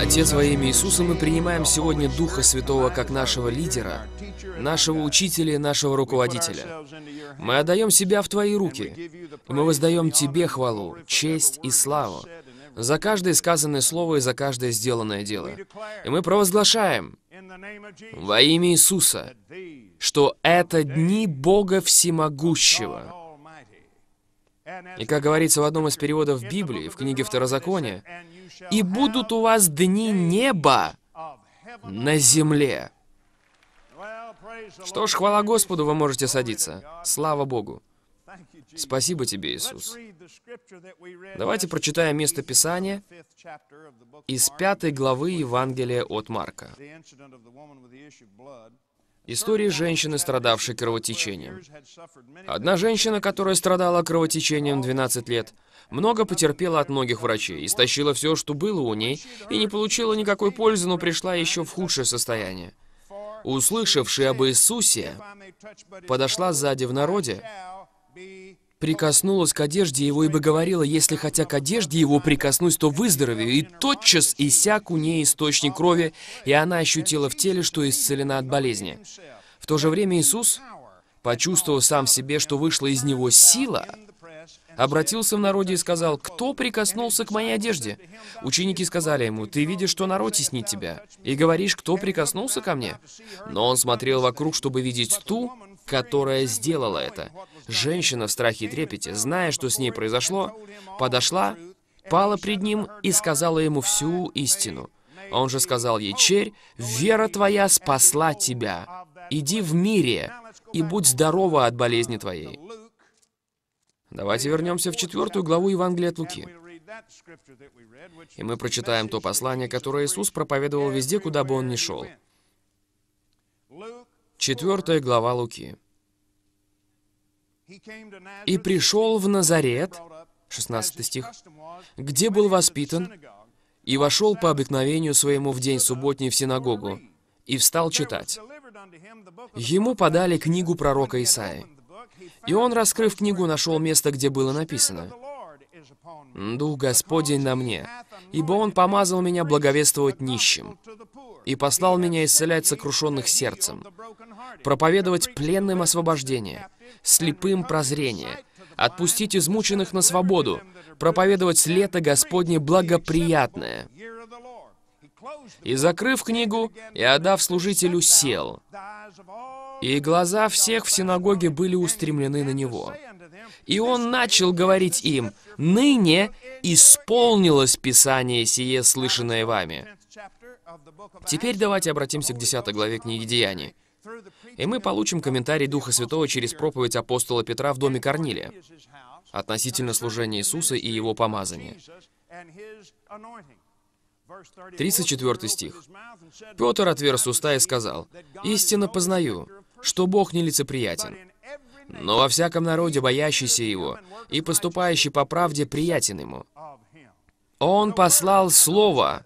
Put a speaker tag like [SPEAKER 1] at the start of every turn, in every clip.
[SPEAKER 1] Отец, во имя Иисуса мы принимаем сегодня Духа Святого как нашего лидера, нашего учителя и нашего руководителя. Мы отдаем себя в Твои руки, мы воздаем Тебе хвалу, честь и славу за каждое сказанное слово и за каждое сделанное дело. И мы провозглашаем во имя Иисуса, что это дни Бога Всемогущего. И как говорится в одном из переводов Библии, в книге Второзакония, и будут у вас дни неба на земле. Что ж, хвала Господу, вы можете садиться. Слава Богу. Спасибо тебе, Иисус. Давайте прочитаем место Писания из пятой главы Евангелия от Марка. Истории женщины, страдавшей кровотечением. Одна женщина, которая страдала кровотечением 12 лет, много потерпела от многих врачей, истощила все, что было у ней, и не получила никакой пользы, но пришла еще в худшее состояние. Услышавши об Иисусе, подошла сзади в народе прикоснулась к одежде его, ибо говорила, если хотя к одежде его прикоснусь, то выздоровею. И тотчас иссяк у ней источник крови, и она ощутила в теле, что исцелена от болезни. В то же время Иисус, почувствовав сам в себе, что вышла из него сила, обратился в народе и сказал, «Кто прикоснулся к моей одежде?» Ученики сказали ему, «Ты видишь, что народ теснит тебя, и говоришь, кто прикоснулся ко мне?» Но он смотрел вокруг, чтобы видеть ту, которая сделала это. Женщина в страхе и трепете, зная, что с ней произошло, подошла, пала пред ним и сказала ему всю истину. Он же сказал ей, «Черь, вера твоя спасла тебя. Иди в мире и будь здорова от болезни твоей». Давайте вернемся в четвертую главу Евангелия от Луки. И мы прочитаем то послание, которое Иисус проповедовал везде, куда бы он ни шел. Четвертая глава Луки и пришел в Назарет, 16 стих, где был воспитан, и вошел по обыкновению своему в день субботний в синагогу, и встал читать. Ему подали книгу пророка Исаи. И он, раскрыв книгу, нашел место, где было написано. Дух Господень на мне, ибо Он помазал меня благовествовать нищим и послал меня исцелять сокрушенных сердцем, проповедовать пленным освобождение, слепым прозрение, отпустить измученных на свободу, проповедовать лето Господне благоприятное». И, закрыв книгу, и отдав служителю, сел. И глаза всех в синагоге были устремлены на него. И он начал говорить им, «Ныне исполнилось Писание сие, слышанное вами». Теперь давайте обратимся к 10 главе книги Деяний. И мы получим комментарий Духа Святого через проповедь апостола Петра в доме Корнилия относительно служения Иисуса и его помазания. 34 стих. «Петр отверз уста и сказал, «Истинно познаю, что Бог нелицеприятен, но во всяком народе боящийся Его и поступающий по правде приятен Ему. Он послал Слово.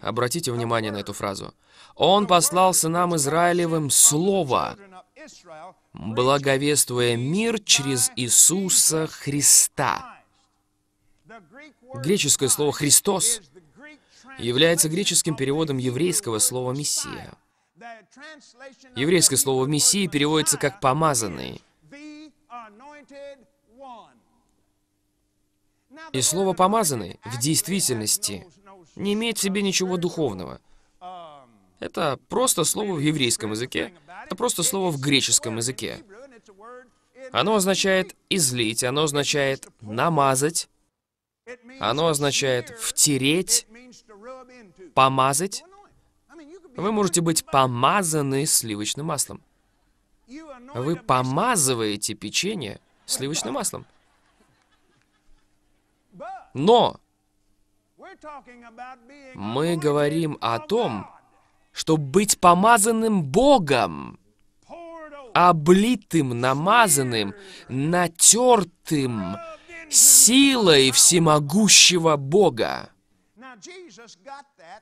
[SPEAKER 1] Обратите внимание на эту фразу. Он послал сынам Израилевым Слово, благовествуя мир через Иисуса Христа. Греческое слово «Христос» является греческим переводом еврейского слова «Мессия». Еврейское слово «Мессия» переводится как «помазанный». И слово «помазанный» в действительности не имеет в себе ничего духовного. Это просто слово в еврейском языке, это просто слово в греческом языке. Оно означает «излить», оно означает «намазать», оно означает «втереть», «помазать». Вы можете быть помазаны сливочным маслом. Вы помазываете печенье сливочным маслом. Но мы говорим о том, что быть помазанным Богом, облитым, намазанным, натертым силой всемогущего Бога.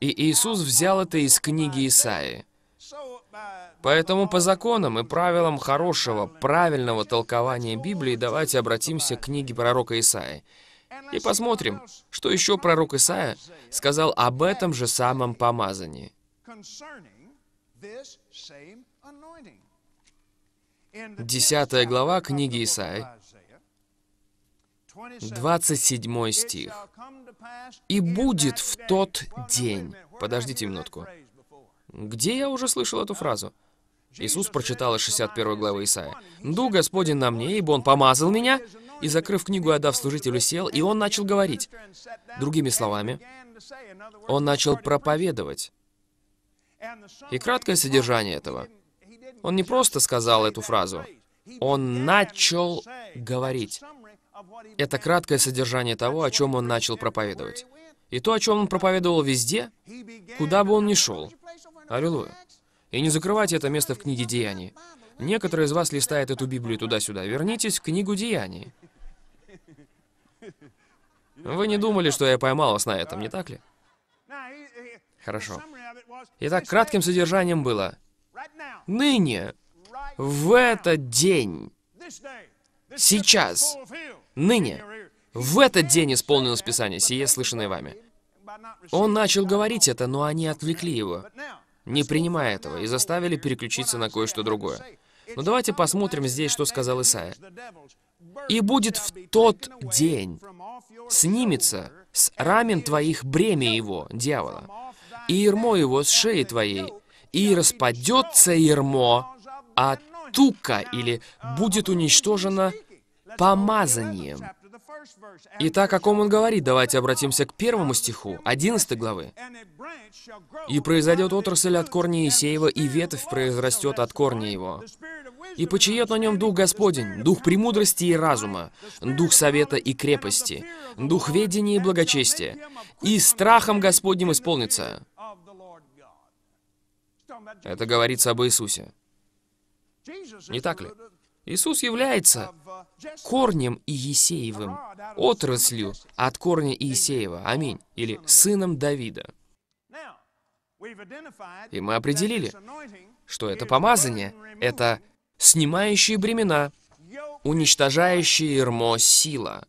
[SPEAKER 1] И Иисус взял это из книги Исаи. Uh, Поэтому по законам и правилам хорошего, правильного толкования Библии давайте обратимся к книге пророка Исаии. И посмотрим, что еще пророк Исаия сказал об этом же самом помазании. Десятая глава книги Исаии, 27 стих. «И будет в тот день...» Подождите минутку. Где я уже слышал эту фразу? Иисус прочитал из 61 главы Исаия. «Ду Господень на мне, ибо Он помазал меня и, закрыв книгу, отдав служителю, сел, и он начал говорить. Другими словами, он начал проповедовать. И краткое содержание этого. Он не просто сказал эту фразу, он начал говорить. Это краткое содержание того, о чем он начал проповедовать. И то, о чем он проповедовал везде, куда бы он ни шел. Аллилуйя. И не закрывайте это место в книге Деяний. Некоторые из вас листают эту Библию туда-сюда. Вернитесь в книгу Деяний. Вы не думали, что я поймалась на этом, не так ли? Хорошо. Итак, кратким содержанием было. Ныне, в этот день, сейчас, ныне, в этот день исполнилось Писание, сие слышанное вами. Он начал говорить это, но они отвлекли его, не принимая этого, и заставили переключиться на кое-что другое. Но ну, давайте посмотрим здесь, что сказал Исаия и будет в тот день снимется с рамен твоих бремя его, дьявола, и ермо его с шеи твоей, и распадется ермо от тука, или будет уничтожено помазанием. Итак, о ком он говорит? Давайте обратимся к первому стиху, 11 главы. «И произойдет отрасль от корня Исеева, и ветвь произрастет от корня его. И почиет на нем Дух Господень, Дух премудрости и разума, Дух совета и крепости, Дух ведения и благочестия, и страхом Господним исполнится». Это говорится об Иисусе. Не так ли? Иисус является корнем Иесеевым, отраслью от корня Иесеева, аминь, или сыном Давида. И мы определили, что это помазание, это снимающие бремена, уничтожающие ермо сила,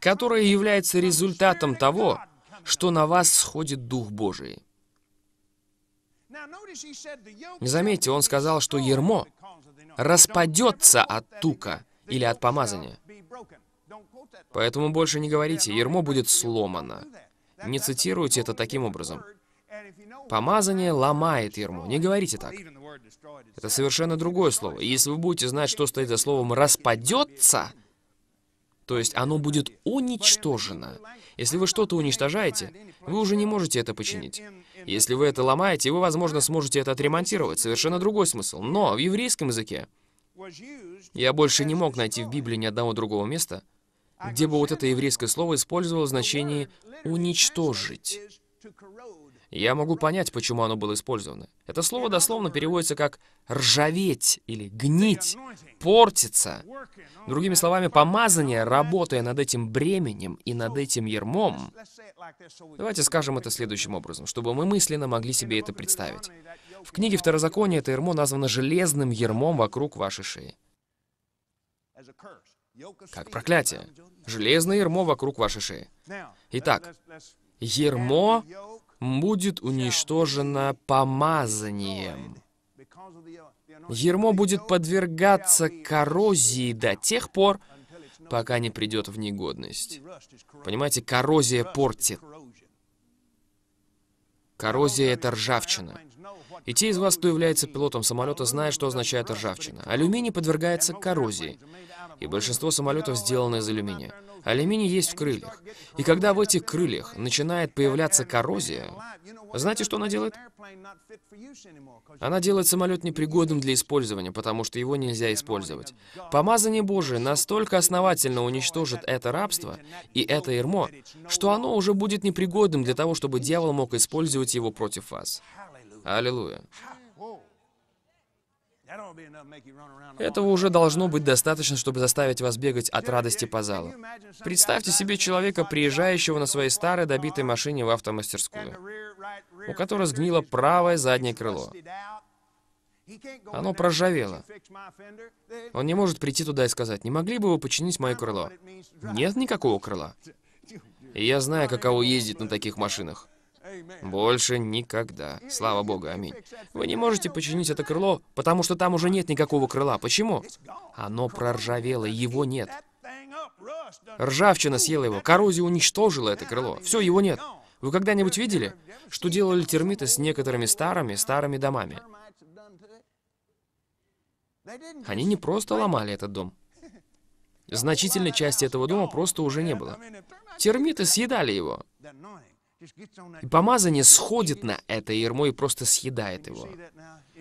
[SPEAKER 1] которая является результатом того, что на вас сходит Дух Божий. Заметьте, он сказал, что ермо распадется от тука или от помазания. Поэтому больше не говорите, ермо будет сломано. Не цитируйте это таким образом. Помазание ломает ерму. Не говорите так. Это совершенно другое слово. И если вы будете знать, что стоит за словом «распадется», то есть оно будет уничтожено. Если вы что-то уничтожаете, вы уже не можете это починить. Если вы это ломаете, вы, возможно, сможете это отремонтировать. Совершенно другой смысл. Но в еврейском языке я больше не мог найти в Библии ни одного другого места, где бы вот это еврейское слово использовало значение «уничтожить». Я могу понять, почему оно было использовано. Это слово дословно переводится как «ржаветь» или «гнить», «портиться». Другими словами, помазание, работая над этим бременем и над этим ермом. Давайте скажем это следующим образом, чтобы мы мысленно могли себе это представить. В книге Второзакония это ермо названо «железным ермом вокруг вашей шеи». Как проклятие. Железное ермо вокруг вашей шеи. Итак, ермо будет уничтожено помазанием. Ермо будет подвергаться коррозии до тех пор, пока не придет в негодность. Понимаете, коррозия портит. Коррозия — это ржавчина. И те из вас, кто является пилотом самолета, знают, что означает ржавчина. Алюминий подвергается коррозии и большинство самолетов сделано из алюминия. Алюминий есть в крыльях. И когда в этих крыльях начинает появляться коррозия, знаете, что она делает? Она делает самолет непригодным для использования, потому что его нельзя использовать. Помазание Божие настолько основательно уничтожит это рабство и это ермо, что оно уже будет непригодным для того, чтобы дьявол мог использовать его против вас. Аллилуйя. Этого уже должно быть достаточно, чтобы заставить вас бегать от радости по залу. Представьте себе человека, приезжающего на своей старой добитой машине в автомастерскую, у которой сгнило правое заднее крыло. Оно проржавело. Он не может прийти туда и сказать, не могли бы вы починить мое крыло? Нет никакого крыла. И я знаю, каково ездить на таких машинах. Больше никогда. Слава Богу, аминь. Вы не можете починить это крыло, потому что там уже нет никакого крыла. Почему? Оно проржавело, его нет. Ржавчина съела его, коррозия уничтожила это крыло. Все, его нет. Вы когда-нибудь видели, что делали термиты с некоторыми старыми, старыми домами? Они не просто ломали этот дом. Значительной части этого дома просто уже не было. Термиты съедали его помазание сходит на это ермо и просто съедает его.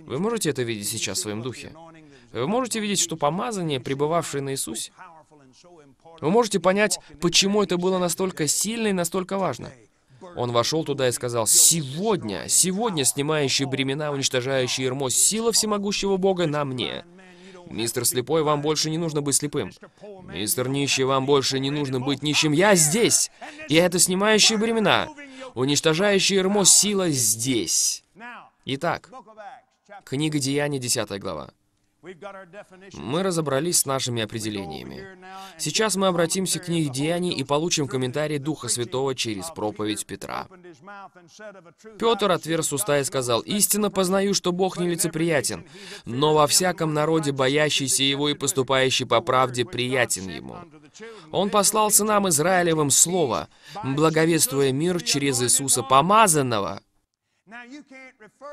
[SPEAKER 1] Вы можете это видеть сейчас в своем духе? Вы можете видеть, что помазание, пребывавшее на Иисусе, вы можете понять, почему это было настолько сильно и настолько важно. Он вошел туда и сказал, «Сегодня, сегодня снимающий бремена, уничтожающий ермо, сила всемогущего Бога на мне». Мистер Слепой, вам больше не нужно быть слепым. Мистер Нищий, вам больше не нужно быть нищим. Я здесь! Я это снимающие бремена. Уничтожающая Ирмос сила здесь. Итак, книга Деяний, 10 глава. Мы разобрались с нашими определениями. Сейчас мы обратимся к книге Деяний и получим комментарий Духа Святого uh, через проповедь Петра. Петр отверз уста и сказал, «Истинно познаю, что Бог нелицеприятен, но во всяком народе, боящийся Его и поступающий по правде, приятен Ему. Он послал сынам Израилевым Слово, благовествуя мир через Иисуса Помазанного».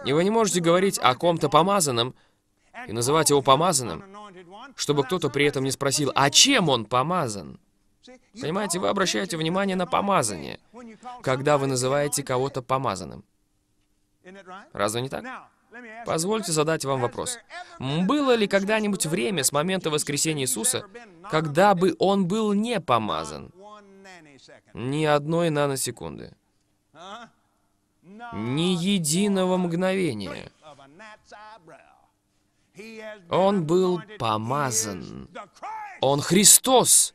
[SPEAKER 1] И вы не можете говорить о ком-то помазанном, и называть его помазанным, чтобы кто-то при этом не спросил, а чем он помазан? Понимаете, вы обращаете внимание на помазание, когда вы называете кого-то помазанным. Разве не так? Позвольте задать вам вопрос. Было ли когда-нибудь время с момента воскресения Иисуса, когда бы он был не помазан? Ни одной наносекунды. Ни единого мгновения. Он был помазан. Он Христос,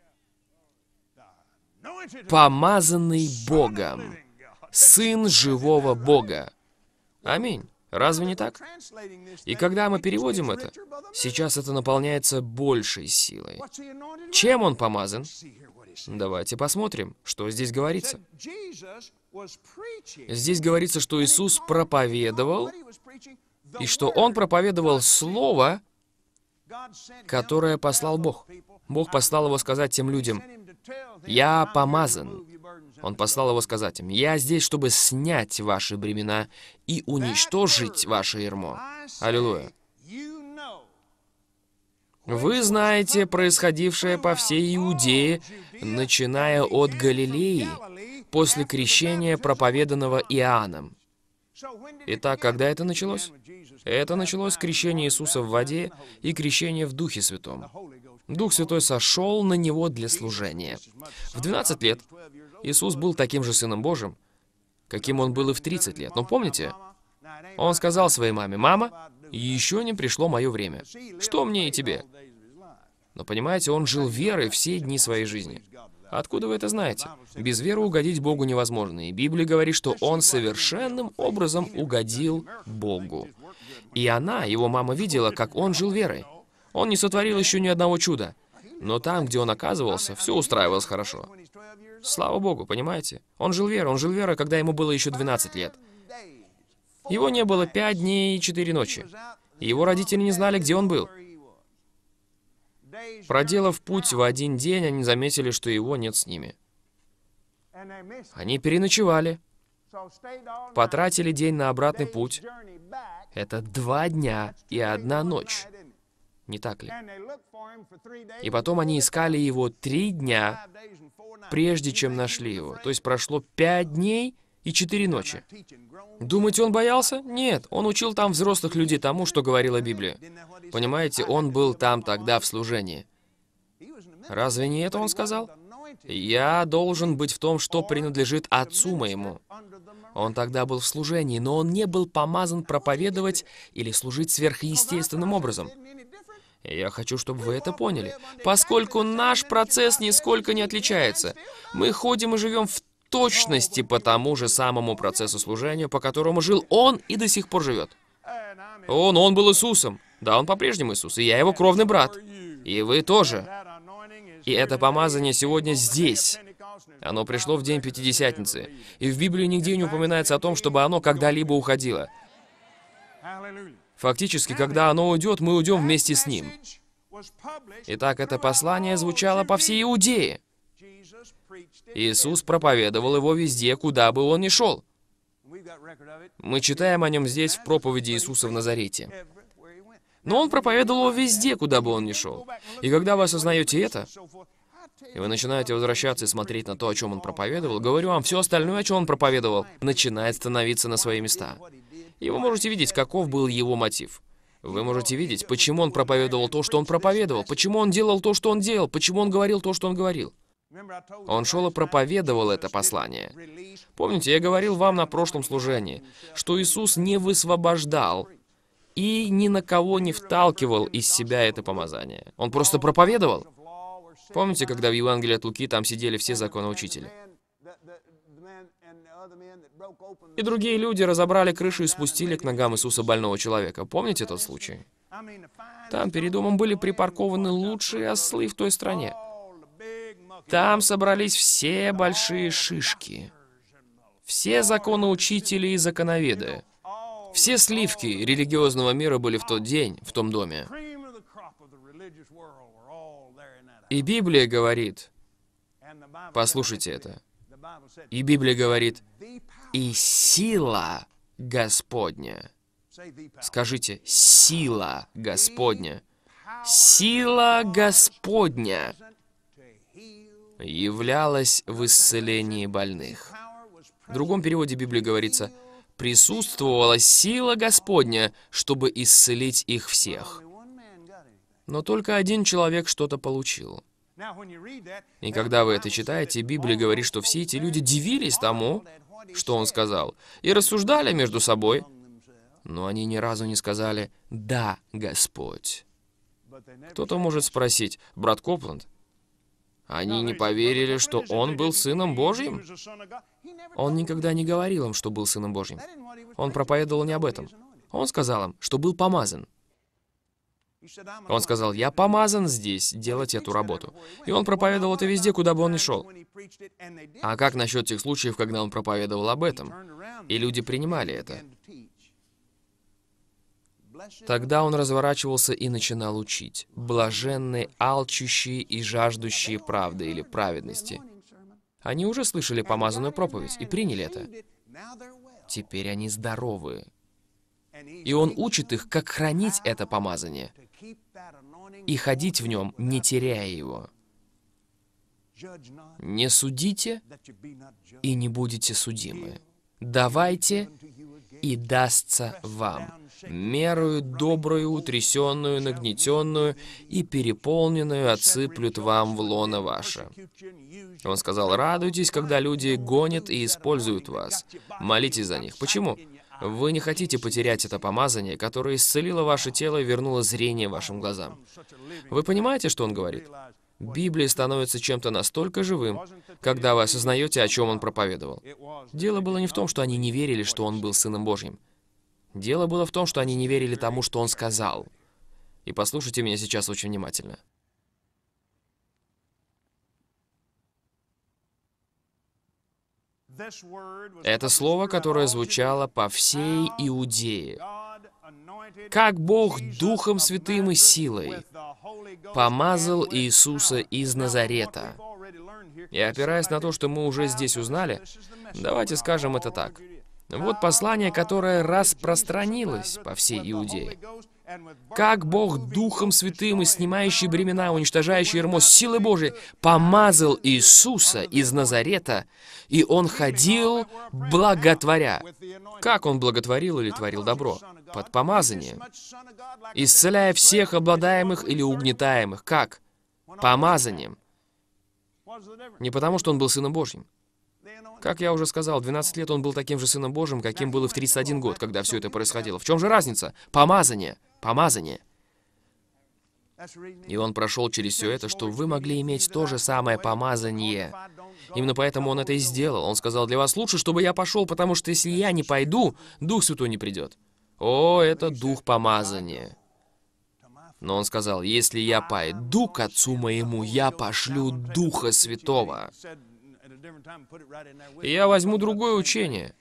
[SPEAKER 1] помазанный Богом, Сын живого Бога. Аминь. Разве не так? И когда мы переводим это, сейчас это наполняется большей силой. Чем он помазан? Давайте посмотрим, что здесь говорится. Здесь говорится, что Иисус проповедовал, и что он проповедовал слово, которое послал Бог. Бог послал его сказать тем людям, «Я помазан». Он послал его сказать им, «Я здесь, чтобы снять ваши бремена и уничтожить ваше ермо». Аллилуйя. Вы знаете происходившее по всей Иудее, начиная от Галилеи, после крещения, проповеданного Иоанном. Итак, когда это началось? Это началось с крещения Иисуса в воде и крещения в Духе Святом. Дух Святой сошел на него для служения. В 12 лет Иисус был таким же Сыном Божьим, каким он был и в 30 лет. Но помните, он сказал своей маме, «Мама, еще не пришло мое время. Что мне и тебе?» Но понимаете, он жил верой все дни своей жизни. Откуда вы это знаете? Без веры угодить Богу невозможно. И Библия говорит, что он совершенным образом угодил Богу. И она, его мама, видела, как он жил верой. Он не сотворил еще ни одного чуда. Но там, где он оказывался, все устраивалось хорошо. Слава Богу, понимаете? Он жил верой, он жил верой, когда ему было еще 12 лет. Его не было 5 дней и 4 ночи. Его родители не знали, где он был. Проделав путь в один день, они заметили, что его нет с ними. Они переночевали, потратили день на обратный путь, это два дня и одна ночь. Не так ли? И потом они искали его три дня, прежде чем нашли его. То есть прошло пять дней и четыре ночи. Думаете, он боялся? Нет, он учил там взрослых людей тому, что говорила Библия. Понимаете, он был там тогда в служении. Разве не это он сказал? Я должен быть в том, что принадлежит отцу моему. Он тогда был в служении, но он не был помазан проповедовать или служить сверхъестественным образом. Я хочу, чтобы вы это поняли, поскольку наш процесс нисколько не отличается. Мы ходим и живем в точности по тому же самому процессу служения, по которому жил он и до сих пор живет. Он, он был Иисусом. Да, он по-прежнему Иисус, и я его кровный брат. И вы тоже. И это помазание сегодня здесь. Оно пришло в день Пятидесятницы. И в Библии нигде не упоминается о том, чтобы оно когда-либо уходило. Фактически, когда оно уйдет, мы уйдем вместе с ним. Итак, это послание звучало по всей Иудее. Иисус проповедовал его везде, куда бы он ни шел. Мы читаем о нем здесь в проповеди Иисуса в Назарете. Но он проповедовал везде, куда бы он ни шел. И когда вы осознаете это, и вы начинаете возвращаться и смотреть на то, о чем он проповедовал, говорю вам, все остальное, о чем он проповедовал, начинает становиться на свои места. И вы можете видеть, каков был его мотив. Вы можете видеть, почему он проповедовал то, что он проповедовал, почему он делал то, что он делал, почему он говорил то, что он говорил. Он шел и проповедовал это послание. Помните, я говорил вам на прошлом служении, что Иисус не высвобождал, и ни на кого не вталкивал из себя это помазание. Он просто проповедовал. Помните, когда в Евангелии от Луки там сидели все законоучители? И другие люди разобрали крышу и спустили к ногам Иисуса больного человека. Помните тот случай? Там перед домом были припаркованы лучшие ослы в той стране. Там собрались все большие шишки. Все законоучители и законоведы. Все сливки религиозного мира были в тот день, в том доме. И Библия говорит, послушайте это, и Библия говорит, и сила Господня. Скажите, сила Господня. Сила Господня являлась в исцелении больных. В другом переводе Библии говорится – присутствовала сила Господня, чтобы исцелить их всех. Но только один человек что-то получил. И когда вы это читаете, Библия говорит, что все эти люди дивились тому, что он сказал, и рассуждали между собой, но они ни разу не сказали «Да, Господь». Кто-то может спросить, «Брат Копланд, они не поверили, что он был Сыном Божьим. Он никогда не говорил им, что был Сыном Божьим. Он проповедовал не об этом. Он сказал им, что был помазан. Он сказал, я помазан здесь делать эту работу. И он проповедовал это везде, куда бы он ни шел. А как насчет тех случаев, когда он проповедовал об этом? И люди принимали это. Тогда он разворачивался и начинал учить. Блаженные, алчущие и жаждущие правды или праведности. Они уже слышали помазанную проповедь и приняли это. Теперь они здоровы. И он учит их, как хранить это помазание и ходить в нем, не теряя его. «Не судите, и не будете судимы. Давайте, и дастся вам. Мерую добрую, утрясенную, нагнетенную и переполненную отсыплют вам в лоно ваше». Он сказал, «Радуйтесь, когда люди гонят и используют вас. Молитесь за них». Почему? Вы не хотите потерять это помазание, которое исцелило ваше тело и вернуло зрение вашим глазам. Вы понимаете, что он говорит? Библия становится чем-то настолько живым, когда вы осознаете, о чем он проповедовал. Дело было не в том, что они не верили, что он был Сыном Божьим. Дело было в том, что они не верили тому, что он сказал. И послушайте меня сейчас очень внимательно. Это слово, которое звучало по всей Иудее как Бог Духом Святым и силой помазал Иисуса из Назарета. И опираясь на то, что мы уже здесь узнали, давайте скажем это так. Вот послание, которое распространилось по всей Иудее. Как Бог Духом Святым и снимающий бремена, уничтожающий ермо силы Божией, помазал Иисуса из Назарета, и Он ходил благотворя. Как Он благотворил или творил добро? Под помазанием. Исцеляя всех обладаемых или угнетаемых. Как? Помазанием. Не потому, что Он был Сыном Божьим. Как я уже сказал, 12 лет он был таким же Сыном Божьим, каким был и в 31 год, когда все это происходило. В чем же разница? Помазание. Помазание. И он прошел через все это, чтобы вы могли иметь то же самое помазание. Именно поэтому он это и сделал. Он сказал, для вас лучше, чтобы я пошел, потому что если я не пойду, Дух Святой не придет. О, это Дух помазания. Но он сказал, если я пойду к Отцу моему, я пошлю Духа Святого я возьму другое учение,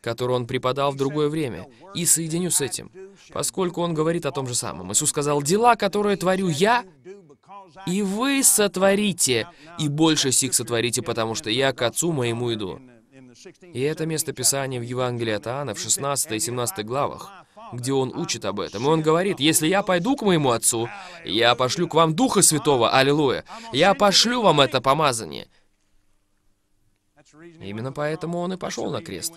[SPEAKER 1] которое он преподал в другое время, и соединю с этим, поскольку он говорит о том же самом. Иисус сказал, «Дела, которые творю я, и вы сотворите, и больше сих сотворите, потому что я к Отцу моему иду». И это место Писания в Евангелии от Иоанна в 16 и 17 главах, где он учит об этом. И он говорит, «Если я пойду к моему Отцу, я пошлю к вам Духа Святого, аллилуйя, я пошлю вам это помазание». Именно поэтому он и пошел на крест.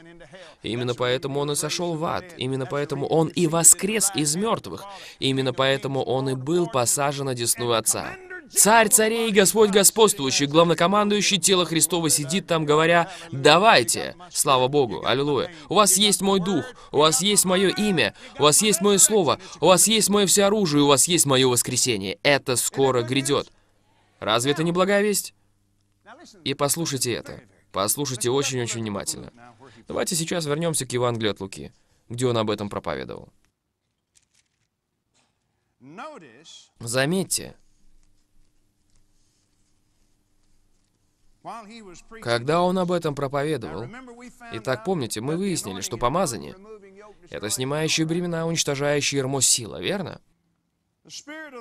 [SPEAKER 1] Именно поэтому он и сошел в ад. Именно поэтому он и воскрес из мертвых. Именно поэтому он и был посажен на десную Отца. Царь царей, Господь господствующий, главнокомандующий тело Христова сидит там, говоря, «Давайте!» Слава Богу! Аллилуйя! У вас есть мой дух, у вас есть мое имя, у вас есть мое слово, у вас есть мое всеоружие, у вас есть мое воскресение. Это скоро грядет. Разве это не благая весть? И послушайте это. Послушайте очень-очень внимательно. Давайте сейчас вернемся к Евангелию от Луки, где он об этом проповедовал. Заметьте, когда он об этом проповедовал, итак, помните, мы выяснили, что помазание — это снимающие бремена, уничтожающие ермо сила, верно?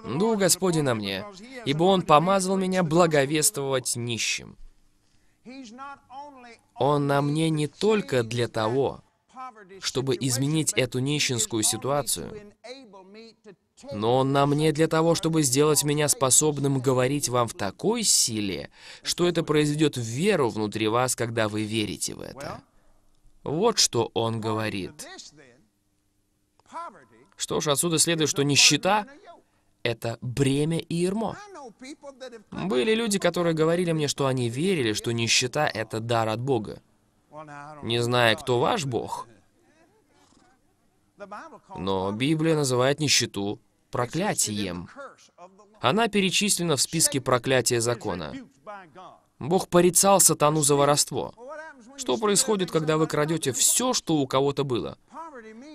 [SPEAKER 1] «Дух Господи на мне, ибо Он помазал меня благовествовать нищим». Он на мне не только для того, чтобы изменить эту нищенскую ситуацию, но Он на мне для того, чтобы сделать меня способным говорить вам в такой силе, что это произведет веру внутри вас, когда вы верите в это. Вот что Он говорит. Что ж, отсюда следует, что нищета — это бремя и ермо. Были люди, которые говорили мне, что они верили, что нищета — это дар от Бога. Не зная, кто ваш Бог. Но Библия называет нищету проклятием. Она перечислена в списке проклятия закона. Бог порицал сатану за воровство. Что происходит, когда вы крадете все, что у кого-то было?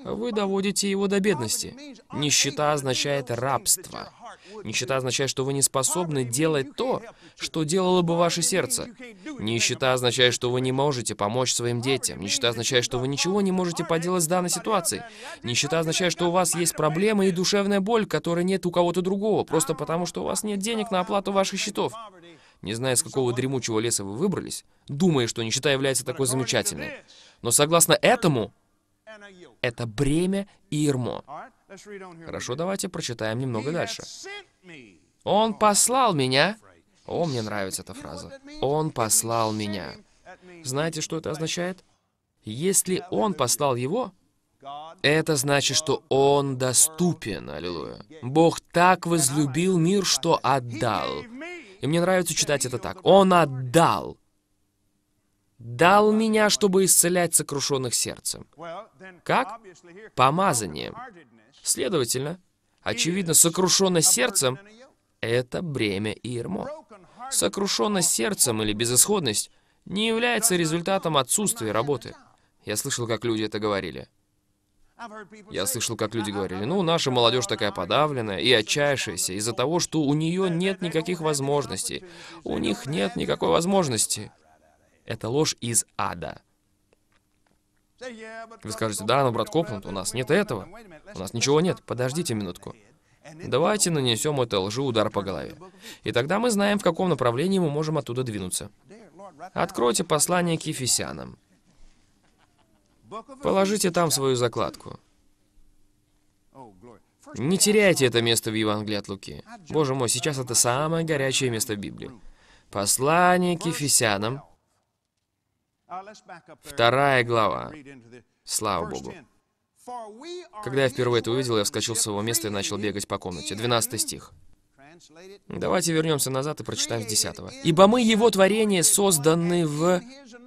[SPEAKER 1] Вы доводите его до бедности. Нищета означает рабство. Нищета означает, что вы не способны делать то, что делало бы ваше сердце. Нищета означает, что вы не можете помочь своим детям. Нищета означает, что вы ничего не можете поделать с данной ситуацией. Нищета означает, что у вас есть проблемы и душевная боль, которой нет у кого-то другого, просто потому что у вас нет денег на оплату ваших счетов. Не зная, с какого дремучего леса вы выбрались, думая, что нищета является такой замечательной. Но согласно этому, это бремя и ермо. Хорошо, давайте прочитаем немного дальше. «Он послал меня». О, мне нравится эта фраза. «Он послал меня». Знаете, что это означает? Если Он послал его, это значит, что Он доступен, аллилуйя. Бог так возлюбил мир, что отдал. И мне нравится читать это так. Он отдал дал меня, чтобы исцелять сокрушенных сердцем. Как? Помазанием. Следовательно, очевидно, сокрушенно сердцем — это бремя и ермо. Сокрушенность сердцем или безысходность не является результатом отсутствия работы. Я слышал, как люди это говорили. Я слышал, как люди говорили, ну, наша молодежь такая подавленная и отчаявшаяся из-за того, что у нее нет никаких возможностей. У них нет никакой возможности. Это ложь из ада. Вы скажете, да, но, брат Копланд, у нас нет этого. У нас ничего нет. Подождите минутку. Давайте нанесем этой лжи удар по голове. И тогда мы знаем, в каком направлении мы можем оттуда двинуться. Откройте послание к Ефесянам. Положите там свою закладку. Не теряйте это место в Евангелии от Луки. Боже мой, сейчас это самое горячее место в Библии. Послание к Ефесянам, Uh, Вторая глава. Слава Богу. Когда я впервые это увидел, я вскочил с своего места и начал бегать по комнате. 12 стих. Давайте вернемся назад и прочитаем с 10. «Ибо мы, Его творение, созданы в...»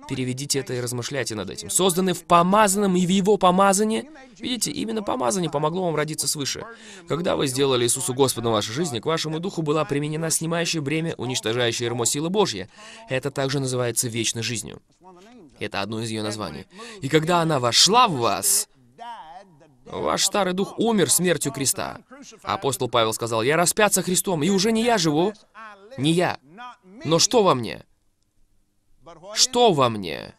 [SPEAKER 1] Переведите это и размышляйте над этим. «Созданы в помазанном и в Его помазании». Видите, именно помазание помогло вам родиться свыше. Когда вы сделали Иисусу Господом вашей жизни, к вашему духу была применена снимающая бремя, уничтожающая ермо сила Божья. Это также называется вечной жизнью. Это одно из ее названий. И когда она вошла в вас, ваш старый дух умер смертью креста. Апостол Павел сказал, «Я распят со Христом, и уже не я живу, не я, но что во мне? Что во мне?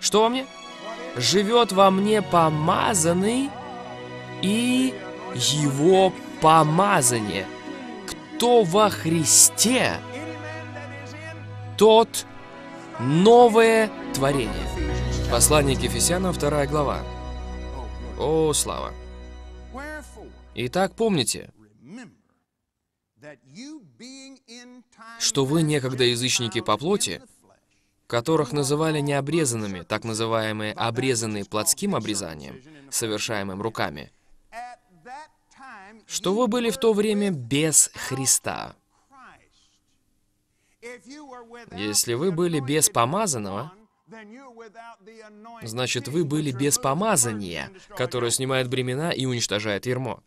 [SPEAKER 1] Что во мне? Живет во мне помазанный и его помазание. Кто во Христе, тот новое творение. Послание к Ефесянам, 2 глава. О, слава! Итак, помните, что вы некогда язычники по плоти, которых называли необрезанными, так называемые обрезанные плотским обрезанием, совершаемым руками, что вы были в то время без Христа, если вы были без помазанного, значит, вы были без помазания, которое снимает бремена и уничтожает ермо.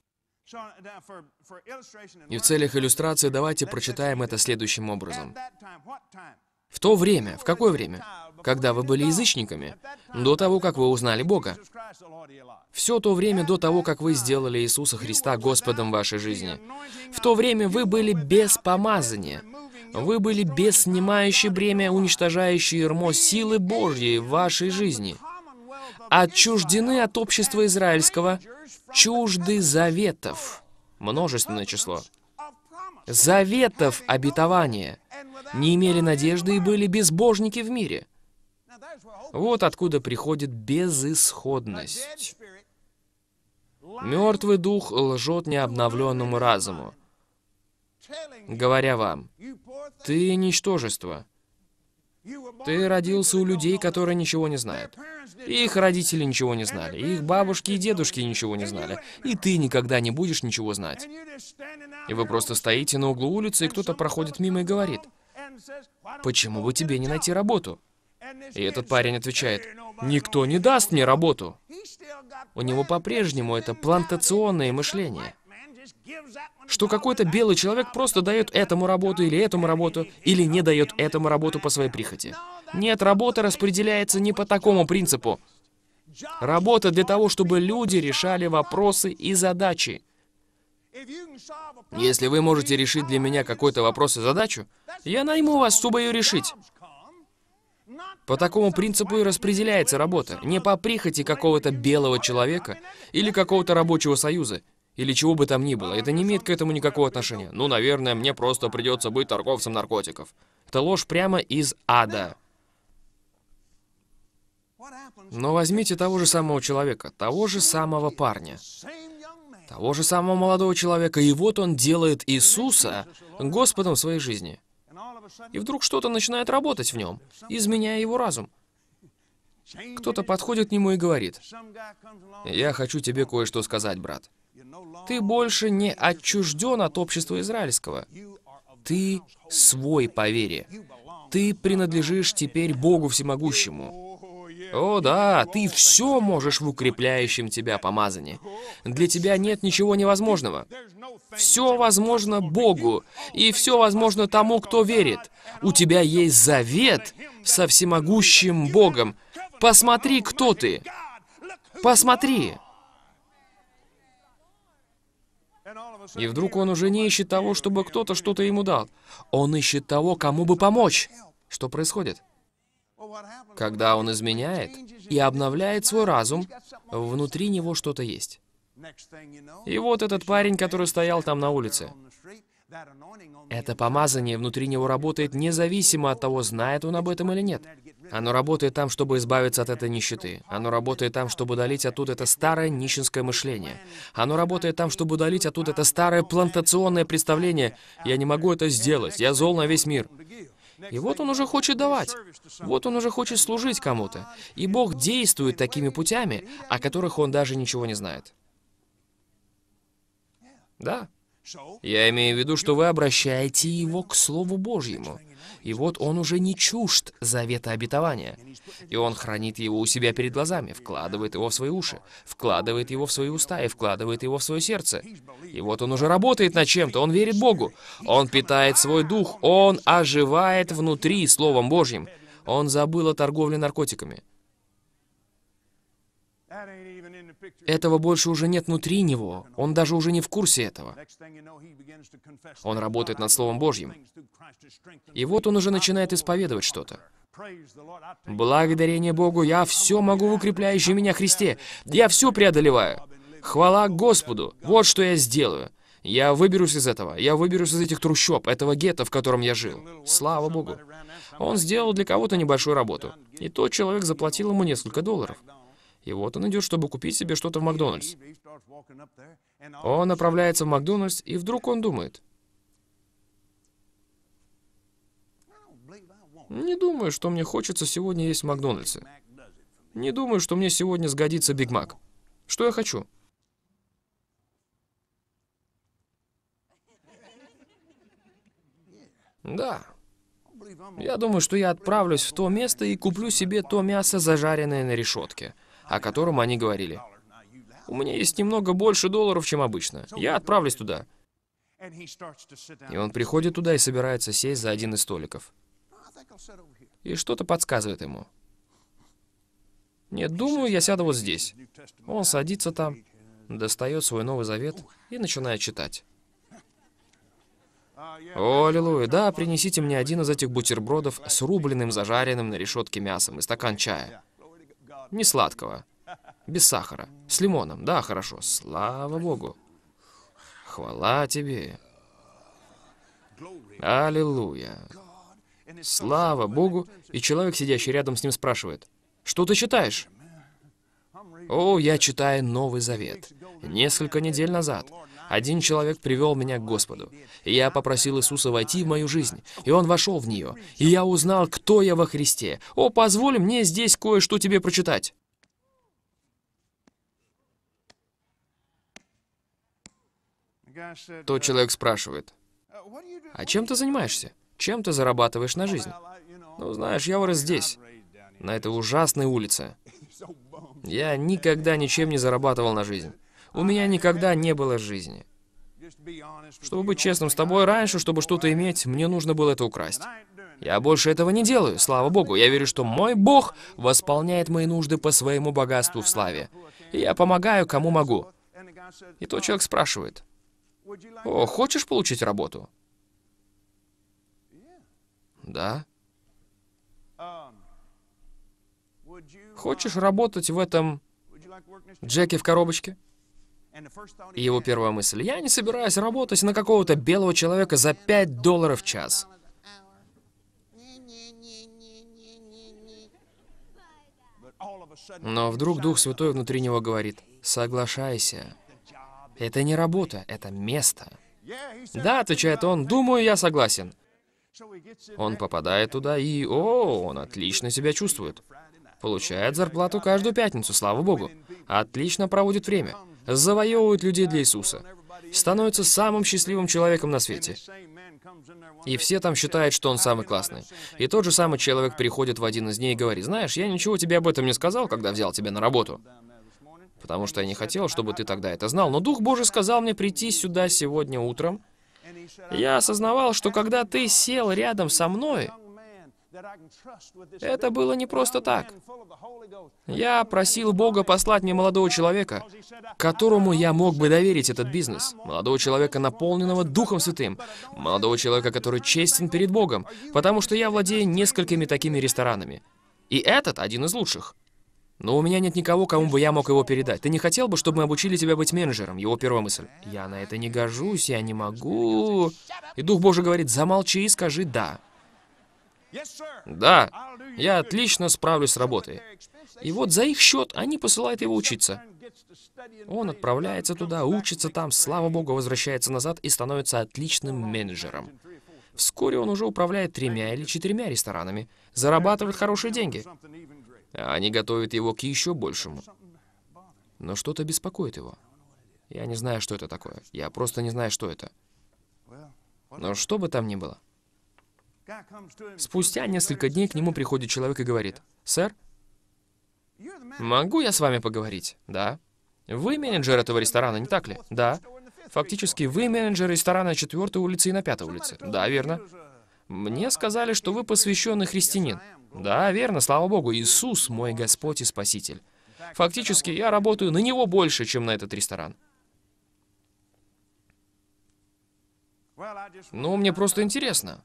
[SPEAKER 1] И в целях иллюстрации давайте прочитаем это следующим образом. В то время, в какое время? Когда вы были язычниками, до того, как вы узнали Бога. Все то время до того, как вы сделали Иисуса Христа Господом вашей жизни. В то время вы были без помазания. Вы были без снимающей бремя, уничтожающей ермо силы Божьей в вашей жизни. Отчуждены от общества израильского, чужды заветов. Множественное число. Заветов обетования. Не имели надежды и были безбожники в мире. Вот откуда приходит безысходность. Мертвый дух лжет необновленному разуму говоря вам, «Ты ничтожество». Ты родился у людей, которые ничего не знают. Их родители ничего не знали, их бабушки и дедушки ничего не знали, и ты никогда не будешь ничего знать. И вы просто стоите на углу улицы, и кто-то проходит мимо и говорит, «Почему бы тебе не найти работу?» И этот парень отвечает, «Никто не даст мне работу». У него по-прежнему это плантационное мышление что какой-то белый человек просто дает этому работу или этому работу, или не дает этому работу по своей прихоти. Нет, работа распределяется не по такому принципу. Работа для того, чтобы люди решали вопросы и задачи. Если вы можете решить для меня какой-то вопрос и задачу, я найму вас, чтобы ее решить. По такому принципу и распределяется работа, не по прихоти какого-то белого человека или какого-то рабочего союза, или чего бы там ни было. Это не имеет к этому никакого отношения. Ну, наверное, мне просто придется быть торговцем наркотиков. Это ложь прямо из ада. Но возьмите того же самого человека, того же самого парня, того же самого молодого человека, и вот он делает Иисуса Господом в своей жизни. И вдруг что-то начинает работать в нем, изменяя его разум. Кто-то подходит к нему и говорит, «Я хочу тебе кое-что сказать, брат». Ты больше не отчужден от общества израильского. Ты свой по вере. Ты принадлежишь теперь Богу Всемогущему. О да, ты все можешь в укрепляющем тебя помазании. Для тебя нет ничего невозможного. Все возможно Богу, и все возможно тому, кто верит. У тебя есть завет со всемогущим Богом. Посмотри, кто ты. Посмотри. И вдруг он уже не ищет того, чтобы кто-то что-то ему дал. Он ищет того, кому бы помочь. Что происходит? Когда он изменяет и обновляет свой разум, внутри него что-то есть. И вот этот парень, который стоял там на улице, это помазание внутри него работает независимо от того, знает он об этом или нет. Оно работает там, чтобы избавиться от этой нищеты. Оно работает там, чтобы удалить оттуда это старое нищенское мышление. Оно работает там, чтобы удалить оттуда это старое плантационное представление «я не могу это сделать, я зол на весь мир». И вот он уже хочет давать. Вот он уже хочет служить кому-то. И Бог действует такими путями, о которых он даже ничего не знает. Да. Я имею в виду, что вы обращаете его к Слову Божьему. И вот он уже не чужд завета обетования. И он хранит его у себя перед глазами, вкладывает его в свои уши, вкладывает его в свои уста и вкладывает его в свое сердце. И вот он уже работает над чем-то, он верит Богу. Он питает свой дух, он оживает внутри Словом Божьим. Он забыл о торговле наркотиками. Этого больше уже нет внутри него. Он даже уже не в курсе этого. Он работает над Словом Божьим. И вот он уже начинает исповедовать что-то. Благодарение Богу, я все могу в укрепляющем меня Христе. Я все преодолеваю. Хвала Господу. Вот что я сделаю. Я выберусь из этого. Я выберусь из этих трущоб, этого гетто, в котором я жил. Слава Богу. Он сделал для кого-то небольшую работу. И тот человек заплатил ему несколько долларов. И вот он идет, чтобы купить себе что-то в Макдональдс. Он направляется в Макдональдс, и вдруг он думает. Не думаю, что мне хочется сегодня есть в Макдональдсе. Не думаю, что мне сегодня сгодится Биг Мак. Что я хочу? Да. Я думаю, что я отправлюсь в то место и куплю себе то мясо, зажаренное на решетке о котором они говорили. У меня есть немного больше долларов, чем обычно. Я отправлюсь туда. И он приходит туда и собирается сесть за один из столиков. И что-то подсказывает ему. Нет, думаю, я сяду вот здесь. Он садится там, достает свой Новый Завет и начинает читать. О, аллилуйя, да, принесите мне один из этих бутербродов с рубленным, зажаренным на решетке мясом и стакан чая. Не сладкого. Без сахара. С лимоном. Да, хорошо. Слава Богу. Хвала тебе. Аллилуйя. Слава Богу. И человек, сидящий рядом с ним, спрашивает, «Что ты читаешь?» «О, я читаю Новый Завет. Несколько недель назад один человек привел меня к Господу. И я попросил Иисуса войти в мою жизнь, и Он вошел в нее. И я узнал, кто я во Христе. О, позволь мне здесь кое-что тебе прочитать. Тот человек спрашивает, «А чем ты занимаешься? Чем ты зарабатываешь на жизнь?» «Ну, знаешь, я вырос здесь, на этой ужасной улице. Я никогда ничем не зарабатывал на жизнь у меня никогда не было жизни. Чтобы быть честным с тобой, раньше, чтобы что-то иметь, мне нужно было это украсть. Я больше этого не делаю, слава Богу. Я верю, что мой Бог восполняет мои нужды по своему богатству в славе. И я помогаю, кому могу. И тот человек спрашивает, «О, хочешь получить работу?» «Да». «Хочешь работать в этом Джеке в коробочке?» И его первая мысль, я не собираюсь работать на какого-то белого человека за 5 долларов в час. Но вдруг Дух Святой внутри него говорит, соглашайся. Это не работа, это место. Да, отвечает он, думаю, я согласен. Он попадает туда и, о, он отлично себя чувствует. Получает зарплату каждую пятницу, слава богу. Отлично проводит время завоевывает людей для Иисуса, становится самым счастливым человеком на свете. И все там считают, что он самый классный. И тот же самый человек приходит в один из дней и говорит, «Знаешь, я ничего тебе об этом не сказал, когда взял тебя на работу, потому что я не хотел, чтобы ты тогда это знал, но Дух Божий сказал мне прийти сюда сегодня утром. Я осознавал, что когда ты сел рядом со мной, это было не просто так. Я просил Бога послать мне молодого человека, которому я мог бы доверить этот бизнес. Молодого человека, наполненного Духом Святым. Молодого человека, который честен перед Богом, потому что я владею несколькими такими ресторанами. И этот один из лучших. Но у меня нет никого, кому бы я мог его передать. Ты не хотел бы, чтобы мы обучили тебя быть менеджером? Его первая мысль. Я на это не гожусь, я не могу. И Дух Божий говорит, замолчи и скажи «да». Да, я отлично справлюсь с работой. И вот за их счет они посылают его учиться. Он отправляется туда, учится там, слава богу, возвращается назад и становится отличным менеджером. Вскоре он уже управляет тремя или четырьмя ресторанами, зарабатывает хорошие деньги. А они готовят его к еще большему. Но что-то беспокоит его. Я не знаю, что это такое. Я просто не знаю, что это. Но что бы там ни было, Спустя несколько дней к нему приходит человек и говорит, «Сэр, могу я с вами поговорить?» «Да». «Вы менеджер этого ресторана, не так ли?» «Да». «Фактически, вы менеджер ресторана 4 улицы и на 5 улице?» «Да, верно». «Мне сказали, что вы посвященный христианин». «Да, верно, слава Богу, Иисус мой Господь и Спаситель». «Фактически, я работаю на него больше, чем на этот ресторан». «Ну, мне просто интересно».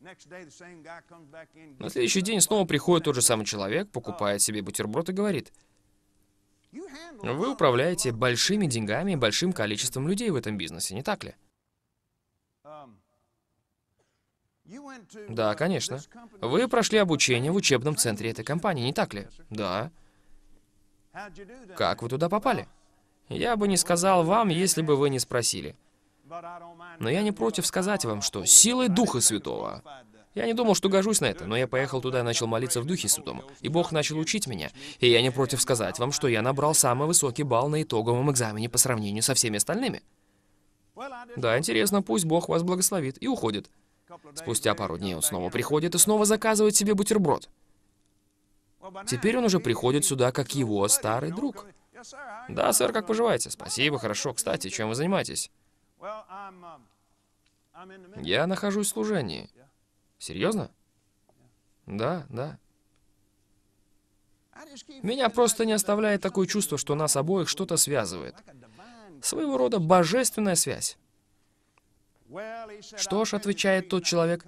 [SPEAKER 1] На следующий день снова приходит тот же самый человек, покупает себе бутерброд и говорит, «Вы управляете большими деньгами и большим количеством людей в этом бизнесе, не так ли?» um, Да, uh, конечно. Вы прошли обучение в учебном центре этой компании, не так ли? Да. Как вы туда попали? Я бы не сказал вам, если бы вы не спросили. Но я не против сказать вам, что силой Духа Святого. Я не думал, что гожусь на это, но я поехал туда и начал молиться в Духе Святом, и Бог начал учить меня. И я не против сказать вам, что я набрал самый высокий балл на итоговом экзамене по сравнению со всеми остальными. Да, интересно, пусть Бог вас благословит, и уходит. Спустя пару дней он снова приходит и снова заказывает себе бутерброд. Теперь он уже приходит сюда как его старый друг. Да, сэр, как поживаете? Спасибо, хорошо. Кстати, чем вы занимаетесь? Um, я нахожусь в служении. Серьезно? Да, да. Меня просто не оставляет такое чувство, что нас обоих что-то связывает. Своего рода божественная связь. Что ж, отвечает тот человек,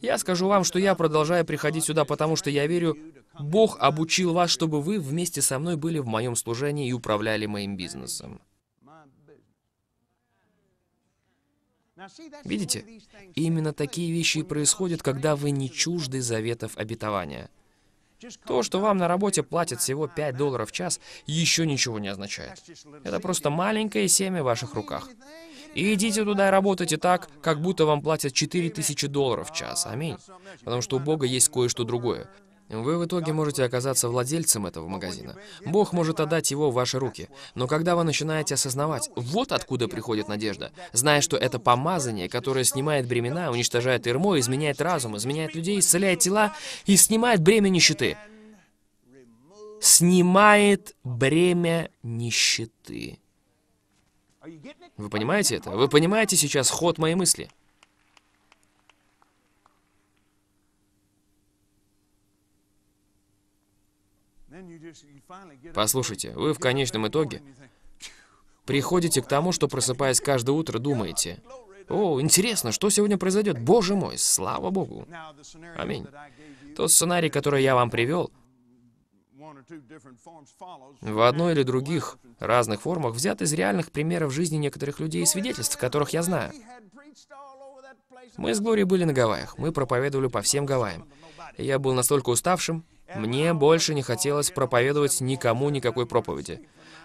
[SPEAKER 1] я скажу вам, что я продолжаю приходить сюда, потому что я верю, Бог обучил вас, чтобы вы вместе со мной были в моем служении и управляли моим бизнесом. Видите? Именно такие вещи и происходят, когда вы не чужды заветов обетования. То, что вам на работе платят всего 5 долларов в час, еще ничего не означает. Это просто маленькое семя в ваших руках. И идите туда и работайте так, как будто вам платят 4000 долларов в час. Аминь. Потому что у Бога есть кое-что другое. Вы в итоге можете оказаться владельцем этого магазина. Бог может отдать его в ваши руки. Но когда вы начинаете осознавать, вот откуда приходит надежда, зная, что это помазание, которое снимает бремена, уничтожает ирмо, изменяет разум, изменяет людей, исцеляет тела и снимает бремя нищеты. Снимает бремя нищеты. Вы понимаете это? Вы понимаете сейчас ход моей мысли? Послушайте, вы в конечном итоге приходите к тому, что, просыпаясь каждое утро, думаете, «О, интересно, что сегодня произойдет? Боже мой, слава Богу!» Аминь. Тот сценарий, который я вам привел, в одной или других разных формах взят из реальных примеров жизни некоторых людей и свидетельств, которых я знаю. Мы с Глорией были на Гавайях, мы проповедовали по всем Гавайям. Я был настолько уставшим, мне больше не хотелось проповедовать никому никакой проповеди.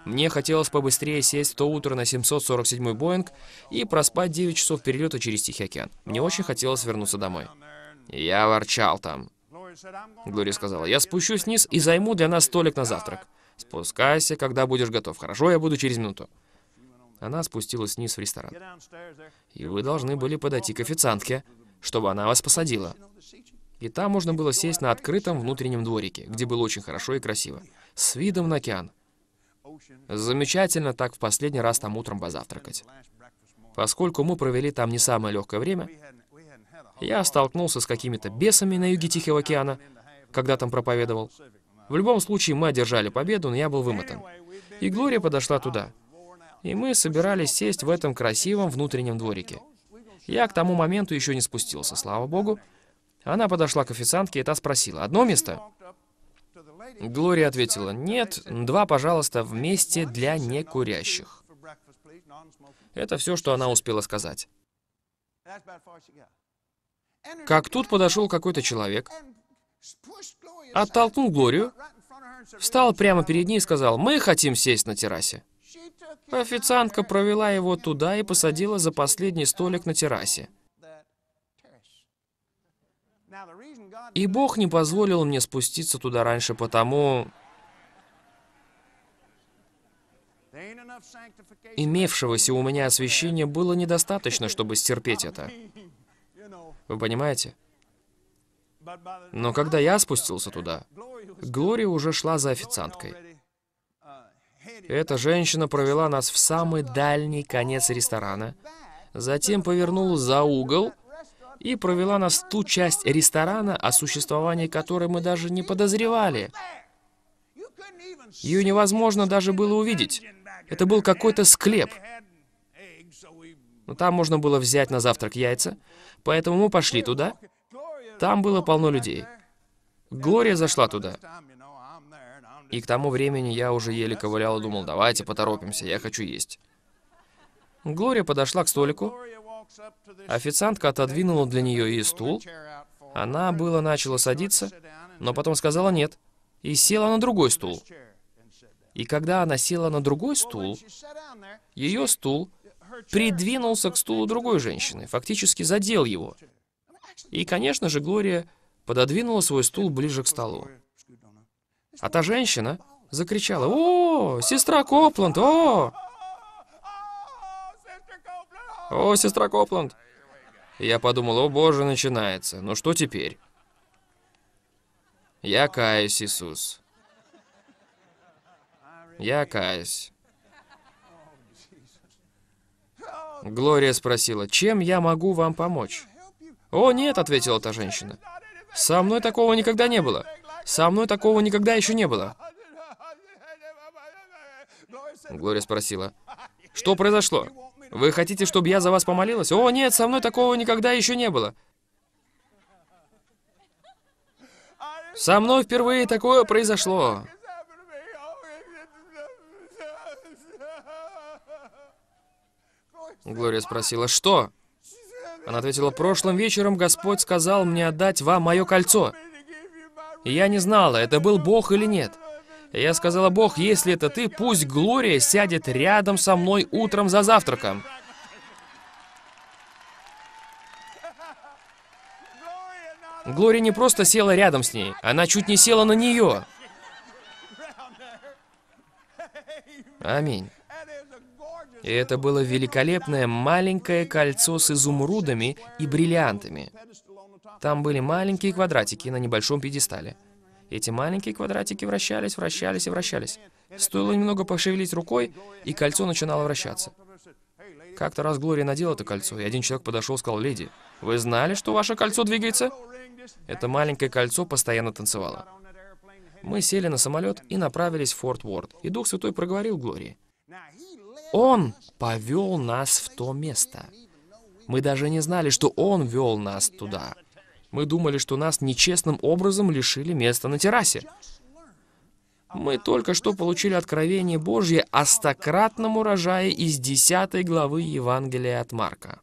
[SPEAKER 1] Мне хотелось побыстрее сесть в то утро на 747-й Боинг и проспать 9 часов перелета через Тихий океан. Мне очень хотелось вернуться домой. Я ворчал там. Глория сказала, я спущусь вниз и займу для нас столик на завтрак. Спускайся, когда будешь готов. Хорошо, я буду через минуту. Она спустилась вниз в ресторан. И вы должны были подойти к официантке, чтобы она вас посадила. И там можно было сесть на открытом внутреннем дворике, где было очень хорошо и красиво, с видом на океан. Замечательно так в последний раз там утром позавтракать. Поскольку мы провели там не самое легкое время, я столкнулся с какими-то бесами на юге Тихого океана, когда там проповедовал. В любом случае, мы одержали победу, но я был вымотан. И Глория подошла туда. И мы собирались сесть в этом красивом внутреннем дворике. Я к тому моменту еще не спустился, слава богу, она подошла к официантке, и та спросила, «Одно место?» Глория ответила, «Нет, два, пожалуйста, вместе для некурящих». Это все, что она успела сказать. Как тут подошел какой-то человек, оттолкнул Глорию, встал прямо перед ней и сказал, «Мы хотим сесть на террасе». Официантка провела его туда и посадила за последний столик на террасе. И Бог не позволил мне спуститься туда раньше, потому... Имевшегося у меня освящения было недостаточно, чтобы стерпеть это. Вы понимаете? Но когда я спустился туда, Глория уже шла за официанткой. Эта женщина провела нас в самый дальний конец ресторана, затем повернула за угол и провела нас в ту часть ресторана, о существовании которой мы даже не подозревали. Ее невозможно даже было увидеть. Это был какой-то склеп. Но там можно было взять на завтрак яйца, поэтому мы пошли туда. Там было полно людей. Глория зашла туда. И к тому времени я уже еле ковылял и думал, давайте поторопимся, я хочу есть. Глория подошла к столику, Официантка отодвинула для нее и стул. Она было начала садиться, но потом сказала «нет» и села на другой стул. И когда она села на другой стул, ее стул придвинулся к стулу другой женщины, фактически задел его. И, конечно же, Глория пододвинула свой стул ближе к столу. А та женщина закричала «О, сестра Копланд, о!» «О, сестра Копланд!» Я подумал, о боже, начинается. Ну что теперь? Я каюсь, Иисус. Я каюсь. Глория спросила, чем я могу вам помочь? «О, нет», — ответила та женщина. «Со мной такого никогда не было. Со мной такого никогда еще не было». Глория спросила, «Что произошло?» Вы хотите, чтобы я за вас помолилась? О, нет, со мной такого никогда еще не было. Со мной впервые такое произошло. Глория спросила, что? Она ответила, прошлым вечером Господь сказал мне отдать вам мое кольцо. И я не знала, это был Бог или нет. Я сказала, Бог, если это ты, пусть Глория сядет рядом со мной утром за завтраком. Глория не просто села рядом с ней, она чуть не села на нее. Аминь. И это было великолепное маленькое кольцо с изумрудами и бриллиантами. Там были маленькие квадратики на небольшом пьедестале. Эти маленькие квадратики вращались, вращались и вращались. Стоило немного пошевелить рукой, и кольцо начинало вращаться. Как-то раз Глория надела это кольцо, и один человек подошел и сказал, «Леди, вы знали, что ваше кольцо двигается?» Это маленькое кольцо постоянно танцевало. Мы сели на самолет и направились в Форт Уорд, и Дух Святой проговорил Глории. Он повел нас в то место. Мы даже не знали, что Он вел нас туда. Мы думали, что нас нечестным образом лишили места на террасе. Мы только что получили откровение Божье о стократном урожае из 10 главы Евангелия от Марка.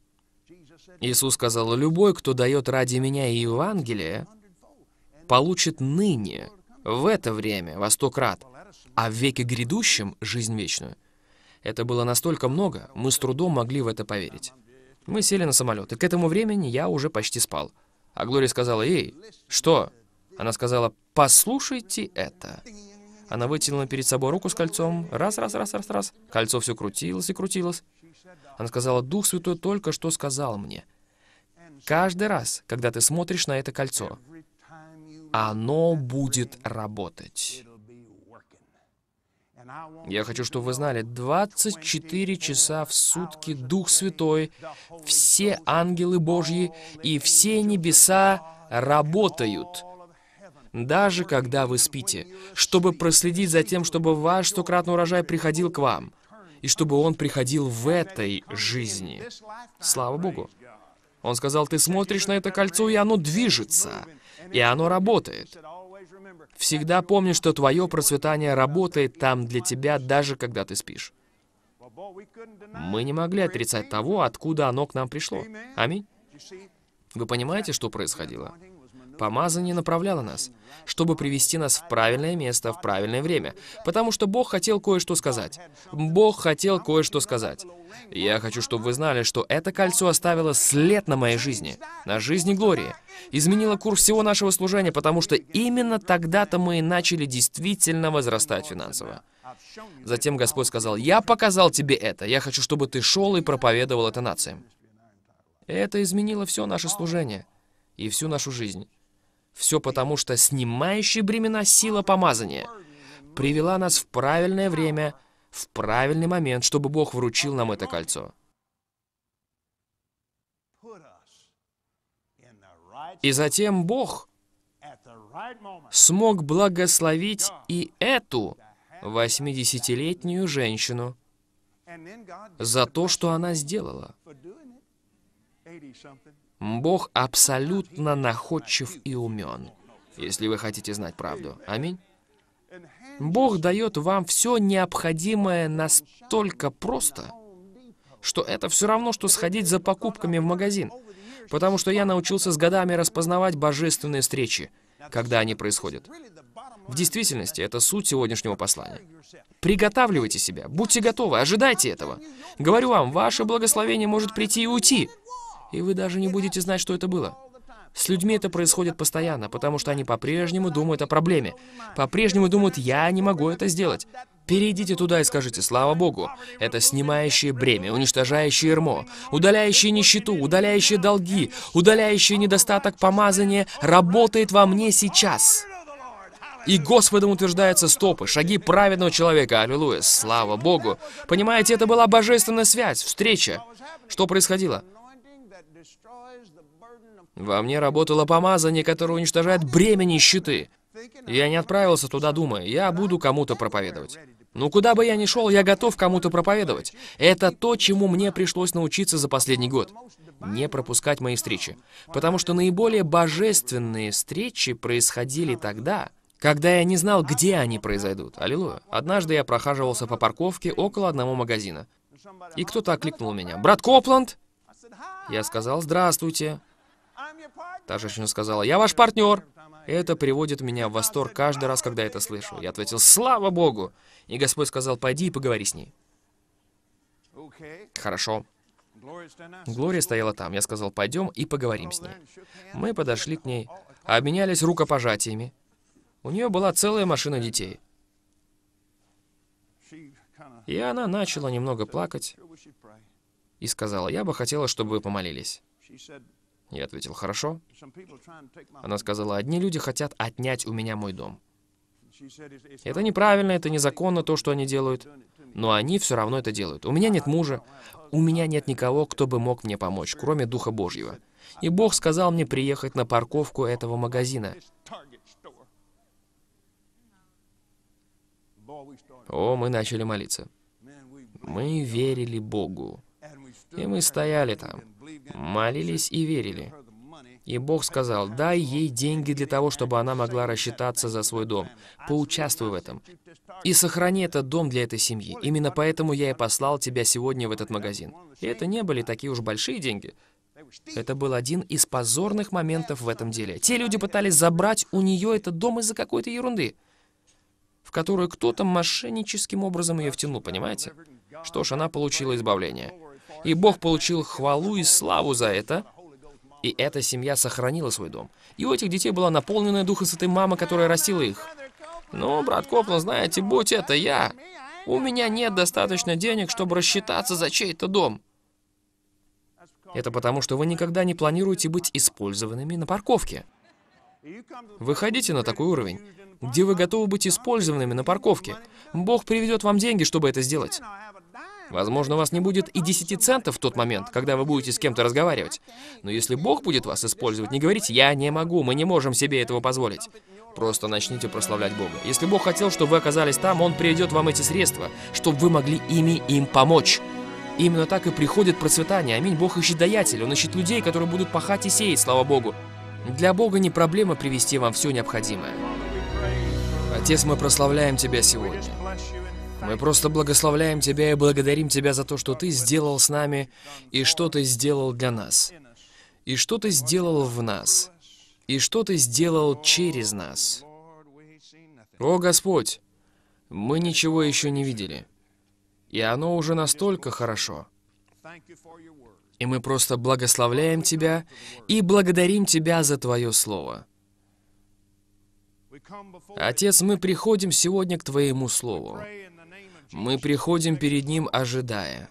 [SPEAKER 1] Иисус сказал, «Любой, кто дает ради меня Евангелие, получит ныне, в это время, во сто крат, а в веке грядущем — жизнь вечную». Это было настолько много, мы с трудом могли в это поверить. Мы сели на самолет, и к этому времени я уже почти спал. А Глория сказала, «Эй, что?» Она сказала, «Послушайте это». Она вытянула перед собой руку с кольцом. Раз, раз, раз, раз, раз. Кольцо все крутилось и крутилось. Она сказала, «Дух Святой только что сказал мне». Каждый раз, когда ты смотришь на это кольцо, оно будет работать. Я хочу, чтобы вы знали, 24 часа в сутки Дух Святой, все ангелы Божьи и все небеса работают, даже когда вы спите, чтобы проследить за тем, чтобы ваш стократный урожай приходил к вам, и чтобы он приходил в этой жизни. Слава Богу! Он сказал, ты смотришь на это кольцо, и оно движется, и оно работает. Всегда помни, что твое процветание работает там для тебя, даже когда ты спишь. Мы не могли отрицать того, откуда оно к нам пришло. Аминь. Вы понимаете, что происходило? Помазание направляло нас, чтобы привести нас в правильное место в правильное время, потому что Бог хотел кое-что сказать. Бог хотел кое-что сказать. Я хочу, чтобы вы знали, что это кольцо оставило след на моей жизни, на жизни Глории. Изменило курс всего нашего служения, потому что именно тогда-то мы и начали действительно возрастать финансово. Затем Господь сказал, «Я показал тебе это. Я хочу, чтобы ты шел и проповедовал это нациям». Это изменило все наше служение и всю нашу жизнь. Все потому, что снимающая бремена сила помазания привела нас в правильное время – в правильный момент, чтобы Бог вручил нам это кольцо.
[SPEAKER 2] И затем Бог
[SPEAKER 1] смог благословить и эту 80-летнюю женщину за то, что она сделала. Бог абсолютно находчив и умен, если вы хотите знать правду. Аминь. Бог дает вам все необходимое настолько просто, что это все равно, что сходить за покупками в магазин. Потому что я научился с годами распознавать божественные встречи, когда они происходят. В действительности, это суть сегодняшнего послания. Приготавливайте себя, будьте готовы, ожидайте этого. Говорю вам, ваше благословение может прийти и уйти, и вы даже не будете знать, что это было. С людьми это происходит постоянно, потому что они по-прежнему думают о проблеме. По-прежнему думают, я не могу это сделать. Перейдите туда и скажите «Слава Богу». Это снимающее бремя, уничтожающее ермо, удаляющее нищету, удаляющее долги, удаляющее недостаток помазания работает во мне сейчас. И Господом утверждаются стопы, шаги праведного человека. Аллилуйя, слава Богу. Понимаете, это была божественная связь, встреча. Что происходило? Во мне работала помазание, которое уничтожает бремя нищеты. Я не отправился туда, думая, я буду кому-то проповедовать. Но ну, куда бы я ни шел, я готов кому-то проповедовать. Это то, чему мне пришлось научиться за последний год. Не пропускать мои встречи. Потому что наиболее божественные встречи происходили тогда, когда я не знал, где они произойдут. Аллилуйя. Однажды я прохаживался по парковке около одного магазина. И кто-то окликнул меня. «Брат Копланд!» Я сказал «Здравствуйте». Та женщина сказала, «Я ваш партнер». Это приводит меня в восторг каждый раз, когда это слышу. Я ответил, «Слава Богу!» И Господь сказал, «Пойди и поговори с ней». Хорошо. Глория стояла там. Я сказал, «Пойдем и поговорим с ней». Мы подошли к ней, обменялись рукопожатиями. У нее была целая машина детей. И она начала немного плакать и сказала, «Я бы хотела, чтобы вы помолились». Я ответил, хорошо. Она сказала, одни люди хотят отнять у меня мой дом. Это неправильно, это незаконно, то, что они делают. Но они все равно это делают. У меня нет мужа, у меня нет никого, кто бы мог мне помочь, кроме Духа Божьего. И Бог сказал мне приехать на парковку этого магазина. О, мы начали молиться. Мы верили Богу. И мы стояли там молились и верили. И Бог сказал, дай ей деньги для того, чтобы она могла рассчитаться за свой дом. Поучаствуй в этом. И сохрани этот дом для этой семьи. Именно поэтому я и послал тебя сегодня в этот магазин. И это не были такие уж большие деньги. Это был один из позорных моментов в этом деле. Те люди пытались забрать у нее этот дом из-за какой-то ерунды, в которую кто-то мошенническим образом ее втянул, понимаете? Что ж, она получила избавление. И Бог получил хвалу и славу за это. И эта семья сохранила свой дом. И у этих детей была наполненная Духом Святым мама, которая растила их. Но, «Ну, брат Коплан, знаете, будь это я, у меня нет достаточно денег, чтобы рассчитаться за чей-то дом. Это потому, что вы никогда не планируете быть использованными на парковке. Выходите на такой уровень, где вы готовы быть использованными на парковке. Бог приведет вам деньги, чтобы это сделать. Возможно, у вас не будет и 10 центов в тот момент, когда вы будете с кем-то разговаривать. Но если Бог будет вас использовать, не говорите «я не могу, мы не можем себе этого позволить». Просто начните прославлять Бога. Если Бог хотел, чтобы вы оказались там, Он приведет вам эти средства, чтобы вы могли ими им помочь. Именно так и приходит процветание. Аминь. Бог ищет даятель. Он ищет людей, которые будут пахать и сеять, слава Богу. Для Бога не проблема привести вам все необходимое. Отец, мы прославляем Тебя сегодня. Мы просто благословляем Тебя и благодарим Тебя за то, что Ты сделал с нами, и что Ты сделал для нас, и что Ты сделал в нас, и что Ты сделал через нас. О Господь, мы ничего еще не видели, и оно уже настолько хорошо. И мы просто благословляем Тебя и благодарим Тебя за Твое Слово. Отец, мы приходим сегодня к Твоему Слову. Мы приходим перед Ним, ожидая.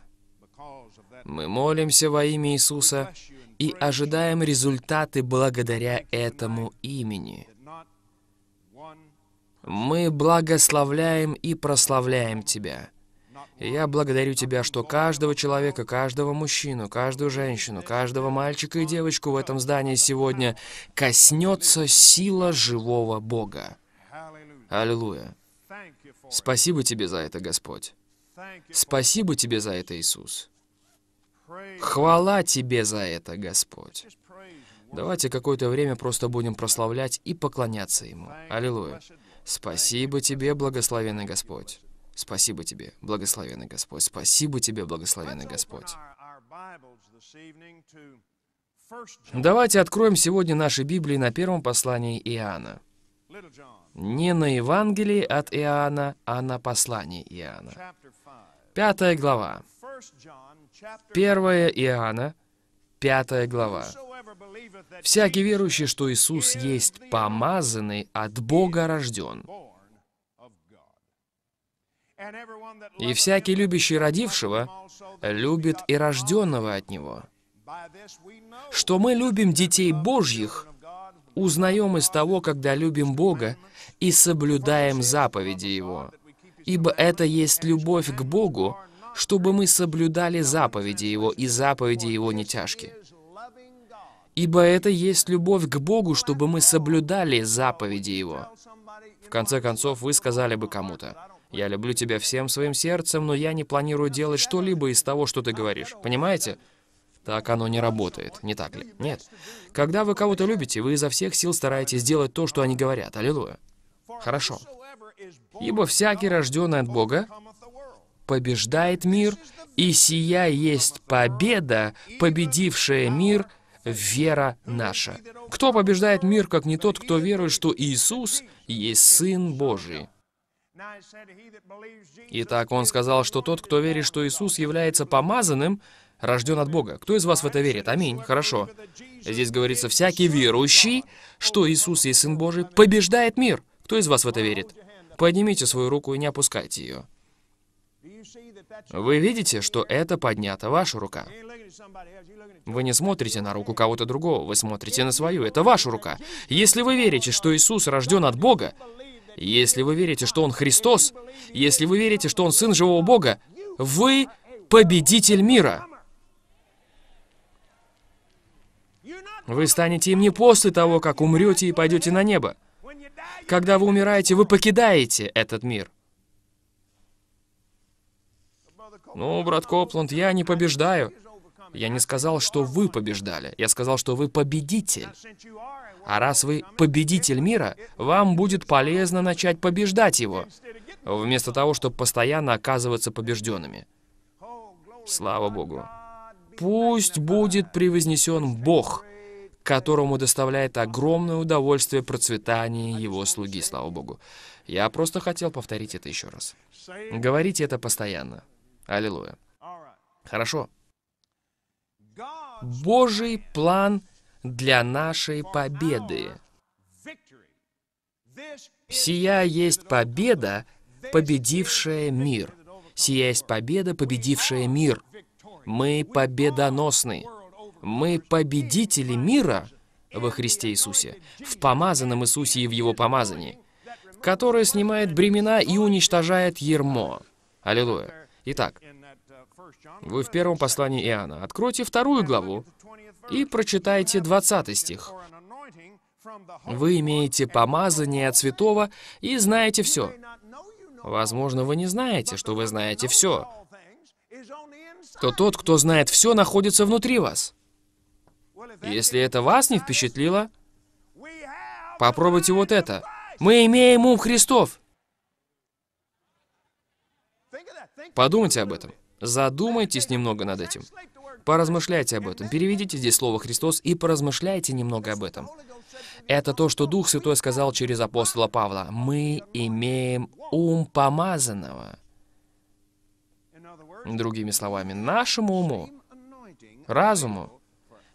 [SPEAKER 1] Мы молимся во имя Иисуса и ожидаем результаты благодаря этому имени. Мы благословляем и прославляем Тебя. я благодарю Тебя, что каждого человека, каждого мужчину, каждую женщину, каждого мальчика и девочку в этом здании сегодня коснется сила живого Бога. Аллилуйя. Спасибо Тебе за это, Господь. Спасибо Тебе за это, Иисус. Хвала Тебе за это, Господь. Давайте какое-то время просто будем прославлять и поклоняться Ему. Аллилуйя. Спасибо Тебе, благословенный Господь. Спасибо Тебе, благословенный Господь. Спасибо Тебе, благословенный Господь. Давайте откроем сегодня наши Библии на первом послании Иоанна не на Евангелии от Иоанна, а на послании Иоанна. Пятая глава. 1 Иоанна, Пятая глава. «Всякий верующий, что Иисус есть помазанный, от Бога рожден. И всякий любящий родившего, любит и рожденного от Него. Что мы любим детей Божьих, узнаем из того, когда любим Бога и соблюдаем заповеди Его. Ибо это есть любовь к Богу, чтобы мы соблюдали заповеди Его, и заповеди Его не тяжкие. Ибо это есть любовь к Богу, чтобы мы соблюдали заповеди Его. В конце концов, вы сказали бы кому-то, «Я люблю тебя всем своим сердцем, но я не планирую делать что-либо из того, что ты говоришь». Понимаете? Так оно не работает, не так ли? Нет. Когда вы кого-то любите, вы изо всех сил стараетесь делать то, что они говорят. Аллилуйя. Хорошо. Ибо всякий, рожденный от Бога, побеждает мир, и сия есть победа, победившая мир, вера наша. Кто побеждает мир, как не тот, кто верует, что Иисус есть Сын Божий? Итак, он сказал, что тот, кто верит, что Иисус является помазанным, рожден от Бога. Кто из вас в это верит? Аминь. Хорошо. Здесь говорится, всякий верующий, что Иисус есть Сын Божий, побеждает мир. Кто из вас в это верит? Поднимите свою руку и не опускайте ее. Вы видите, что это поднята ваша рука. Вы не смотрите на руку кого-то другого, вы смотрите на свою. Это ваша рука. Если вы верите, что Иисус рожден от Бога, если вы верите, что Он Христос, если вы верите, что Он Сын Живого Бога, вы победитель мира. Вы станете им не после того, как умрете и пойдете на небо. Когда вы умираете, вы покидаете этот мир. Ну, брат Копланд, я не побеждаю. Я не сказал, что вы побеждали. Я сказал, что вы победитель. А раз вы победитель мира, вам будет полезно начать побеждать его, вместо того, чтобы постоянно оказываться побежденными. Слава Богу. Пусть будет превознесен Бог, которому доставляет огромное удовольствие процветание его слуги, слава Богу. Я просто хотел повторить это еще раз. Говорите это постоянно. Аллилуйя. Хорошо. Божий план для нашей победы. Сия есть победа, победившая мир. Сия есть победа, победившая мир. Мы победоносны. Мы победители мира во Христе Иисусе, в помазанном Иисусе и в Его помазании, которое снимает бремена и уничтожает ермо. Аллилуйя. Итак, вы в первом послании Иоанна. Откройте вторую главу и прочитайте 20 стих. Вы имеете помазание от святого и знаете все. Возможно, вы не знаете, что вы знаете все. То тот, кто знает все, находится внутри вас. Если это вас не впечатлило, попробуйте вот это. Мы имеем ум Христов. Подумайте об этом. Задумайтесь немного над этим. Поразмышляйте об этом. Переведите здесь слово «Христос» и поразмышляйте немного об этом. Это то, что Дух Святой сказал через апостола Павла. «Мы имеем ум помазанного». Другими словами, нашему уму, разуму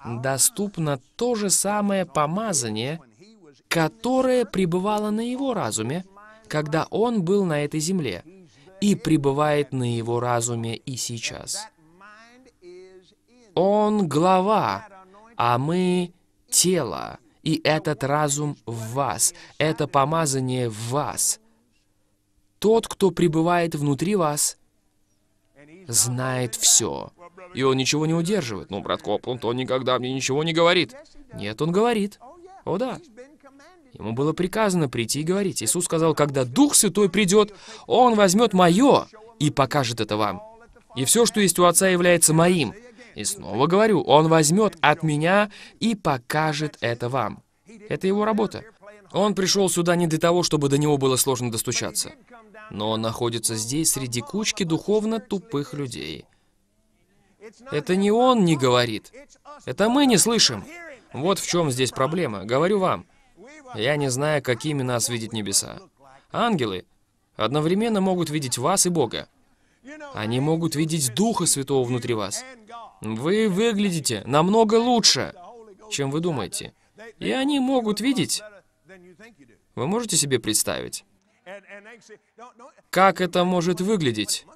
[SPEAKER 1] доступно то же самое помазание, которое пребывало на его разуме, когда он был на этой земле, и пребывает на его разуме и сейчас. Он глава, а мы тело, и этот разум в вас, это помазание в вас. Тот, кто пребывает внутри вас, знает все. И он ничего не удерживает. Ну, брат Копланд, он никогда мне ничего не говорит. Нет, он говорит. О, да. Ему было приказано прийти и говорить. Иисус сказал, когда Дух Святой придет, Он возьмет мое и покажет это вам. И все, что есть у Отца, является моим. И снова говорю, Он возьмет от меня и покажет это вам. Это его работа. Он пришел сюда не для того, чтобы до него было сложно достучаться. Но он находится здесь среди кучки духовно тупых людей. Это не он не говорит. Это мы не слышим. Вот в чем здесь проблема. Говорю вам. Я не знаю, какими нас видят небеса. Ангелы одновременно могут видеть вас и Бога. Они могут видеть Духа Святого внутри вас. Вы выглядите намного лучше, чем вы думаете. И они могут видеть. Вы можете себе представить,
[SPEAKER 2] как это может выглядеть?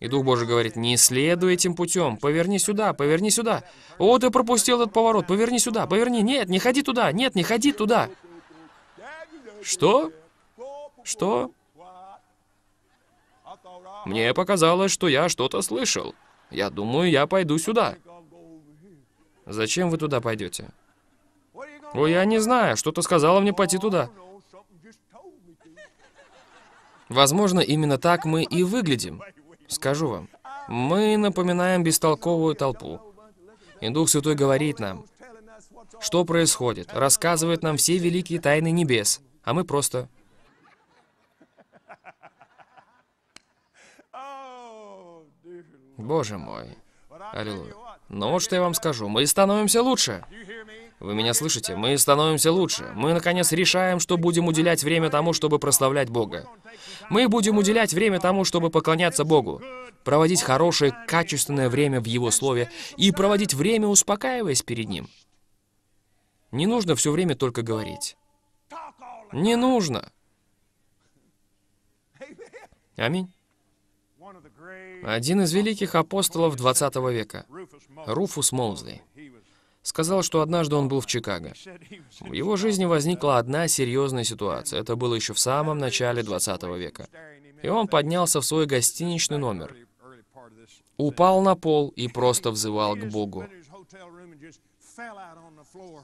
[SPEAKER 1] И Дух Божий говорит, не следуй этим путем, поверни сюда, поверни сюда. О, ты пропустил этот поворот, поверни сюда, поверни. Нет, не ходи туда, нет, не ходи туда. Что? Что? Мне показалось, что я что-то слышал. Я думаю, я пойду сюда. Зачем вы туда пойдете? О, я не знаю, что-то сказала мне пойти туда. Возможно, именно так мы и выглядим. Скажу вам, мы напоминаем бестолковую толпу. И Дух Святой говорит нам, что происходит, рассказывает нам все великие тайны небес, а мы просто... Боже мой. Аллилуйя. Но ну, вот что я вам скажу, мы становимся лучше. Вы меня слышите? Мы становимся лучше. Мы, наконец, решаем, что будем уделять время тому, чтобы прославлять Бога. Мы будем уделять время тому, чтобы поклоняться Богу, проводить хорошее, качественное время в Его Слове и проводить время, успокаиваясь перед Ним. Не нужно все время только говорить. Не нужно. Аминь. Один из великих апостолов 20 века, Руфус Молзли, сказал, что однажды он был в Чикаго. В его жизни возникла одна серьезная ситуация. Это было еще в самом начале 20 века. И он поднялся в свой гостиничный номер, упал на пол и просто взывал к Богу.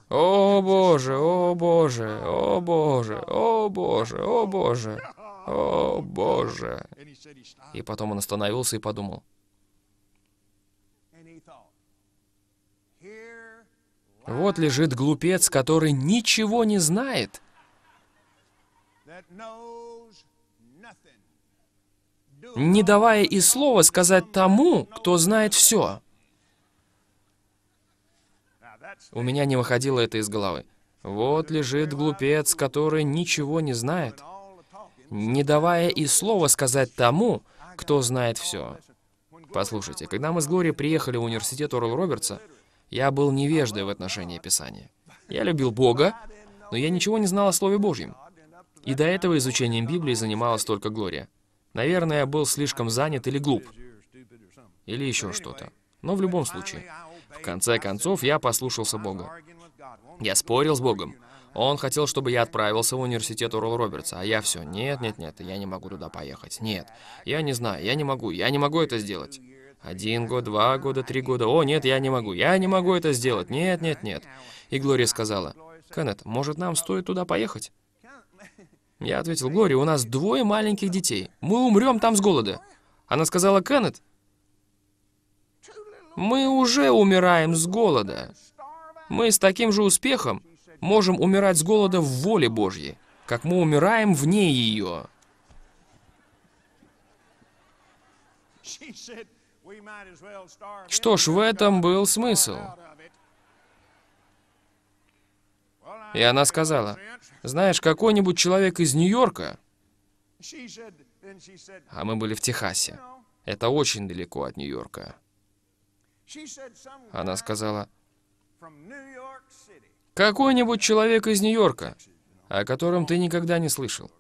[SPEAKER 1] «О Боже, о Боже, о Боже, о Боже, о Боже, о Боже!» И потом он остановился и подумал, Вот лежит глупец, который ничего не знает. Не давая и слова сказать тому, кто знает все. У меня не выходило это из головы. Вот лежит глупец, который ничего не знает, не давая и слова сказать тому, кто знает все. Послушайте, когда мы с Глори приехали в университет Орл Робертса, я был невеждой в отношении Писания. Я любил Бога, но я ничего не знал о Слове Божьем. И до этого изучением Библии занималась только Глория. Наверное, я был слишком занят или глуп. Или еще что-то. Но в любом случае, в конце концов, я послушался Бога. Я спорил с Богом. Он хотел, чтобы я отправился в университет Урал Робертса, а я все, нет, нет, нет, я не могу туда поехать, нет, я не знаю, я не могу, я не могу это сделать. Один год, два года, три года. О, нет, я не могу, я не могу это сделать. Нет, нет, нет. И Глория сказала, «Кеннет, может, нам стоит туда поехать?» Я ответил, «Глория, у нас двое маленьких детей. Мы умрем там с голода». Она сказала, «Кеннет, мы уже умираем с голода. Мы с таким же успехом можем умирать с голода в воле Божьей, как мы умираем вне ее». Что ж, в этом был смысл. И она сказала, знаешь, какой-нибудь человек из Нью-Йорка, а мы были в Техасе, это очень далеко от Нью-Йорка. Она сказала, какой-нибудь человек из Нью-Йорка, о котором ты никогда не слышал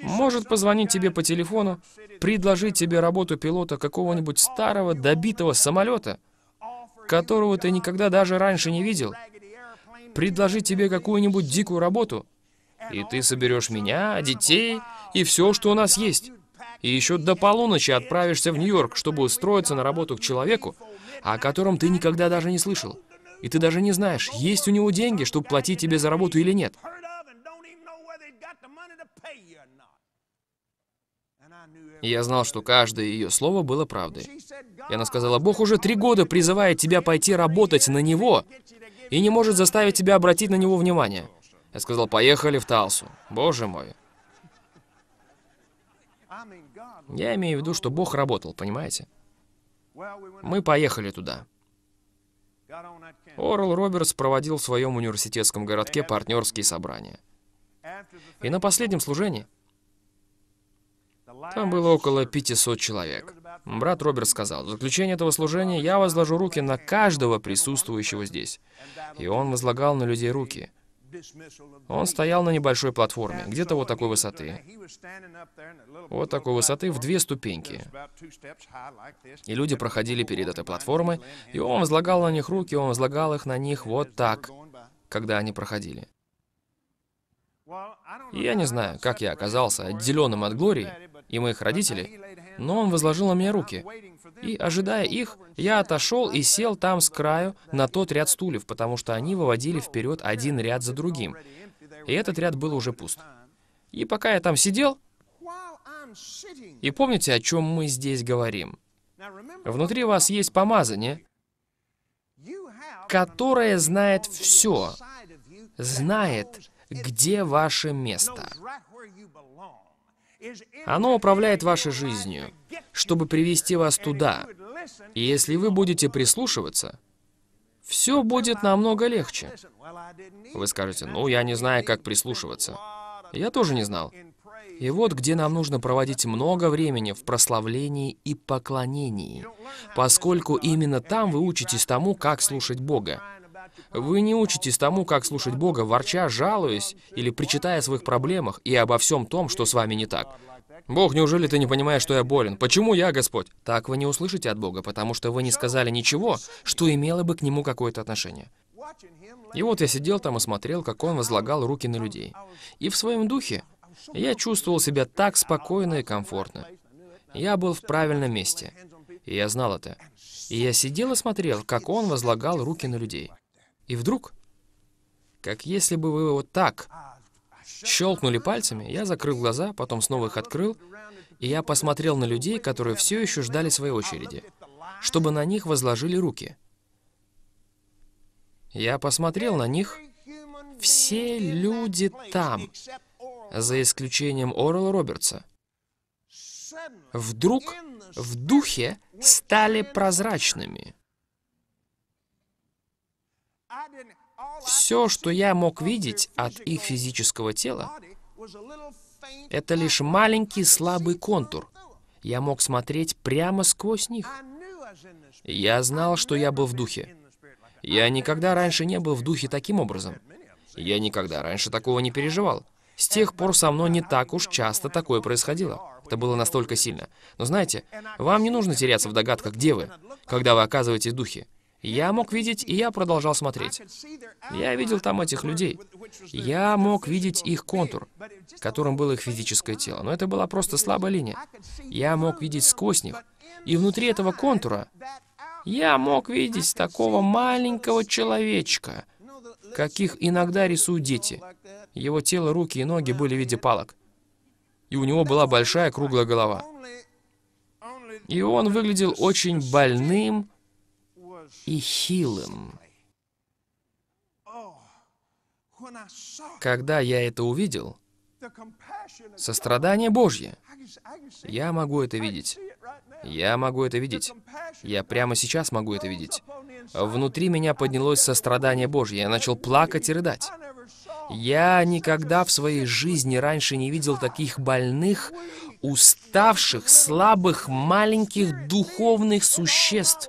[SPEAKER 1] может позвонить тебе по телефону, предложить тебе работу пилота какого-нибудь старого добитого самолета, которого ты никогда даже раньше не видел, предложить тебе какую-нибудь дикую работу, и ты соберешь меня, детей и все, что у нас есть. И еще до полуночи отправишься в Нью-Йорк, чтобы устроиться на работу к человеку, о котором ты никогда даже не слышал. И ты даже не знаешь, есть у него деньги, чтобы платить тебе за работу или нет. И я знал, что каждое ее слово было правдой. И она сказала, «Бог уже три года призывает тебя пойти работать на Него и не может заставить тебя обратить на Него внимание». Я сказал, «Поехали в Талсу». Боже мой. Я имею в виду, что Бог работал, понимаете? Мы поехали туда. Орл Робертс проводил в своем университетском городке партнерские собрания. И на последнем служении там было около 500 человек. Брат Роберт сказал, в заключение этого служения я возложу руки на каждого присутствующего здесь. И он возлагал на людей руки. Он стоял на небольшой платформе, где-то вот такой высоты. Вот такой высоты в две ступеньки. И люди проходили перед этой платформой, и он возлагал на них руки, он возлагал их на них вот так, когда они проходили. И я не знаю, как я оказался отделенным от Глории, и моих родителей, но он возложил на меня руки. И, ожидая их, я отошел и сел там с краю на тот ряд стульев, потому что они выводили вперед один ряд за другим. И этот ряд был уже пуст. И пока я там сидел... И помните, о чем мы здесь говорим? Внутри вас есть помазание, которое знает все, знает, где ваше место. Оно управляет вашей жизнью, чтобы привести вас туда. И если вы будете прислушиваться, все будет намного легче. Вы скажете, ну, я не знаю, как прислушиваться. Я тоже не знал. И вот где нам нужно проводить много времени в прославлении и поклонении, поскольку именно там вы учитесь тому, как слушать Бога. Вы не учитесь тому, как слушать Бога, ворча, жалуясь или причитая о своих проблемах и обо всем том, что с вами не так. «Бог, неужели ты не понимаешь, что я болен? Почему я Господь?» Так вы не услышите от Бога, потому что вы не сказали ничего, что имело бы к Нему какое-то отношение. И вот я сидел там и смотрел, как он возлагал руки на людей. И в своем духе я чувствовал себя так спокойно и комфортно. Я был в правильном месте, и я знал это. И я сидел и смотрел, как он возлагал руки на людей. И вдруг, как если бы вы вот так щелкнули пальцами, я закрыл глаза, потом снова их открыл, и я посмотрел на людей, которые все еще ждали своей очереди, чтобы на них возложили руки. Я посмотрел на них, все люди там, за исключением Орла Робертса. Вдруг в духе стали прозрачными. Все, что я мог видеть от их физического тела, это лишь маленький слабый контур. Я мог смотреть прямо сквозь них. Я знал, что я был в духе. Я никогда раньше не был в духе таким образом. Я никогда раньше такого не переживал. С тех пор со мной не так уж часто такое происходило. Это было настолько сильно. Но знаете, вам не нужно теряться в догадках, где вы, когда вы оказываетесь в духе. Я мог видеть, и я продолжал смотреть. Я видел там этих людей. Я мог видеть их контур, которым было их физическое тело, но это была просто слабая линия. Я мог видеть сквозь них. И внутри этого контура я мог видеть такого маленького человечка, каких иногда рисуют дети. Его тело, руки и ноги были в виде палок. И у него была большая круглая голова. И он выглядел очень больным, и хилым. Когда я это увидел, сострадание Божье, я могу это видеть. Я могу это видеть. Я прямо сейчас могу это видеть. Внутри меня поднялось сострадание Божье. Я начал плакать и рыдать. Я никогда в своей жизни раньше не видел таких больных, уставших, слабых, маленьких духовных существ,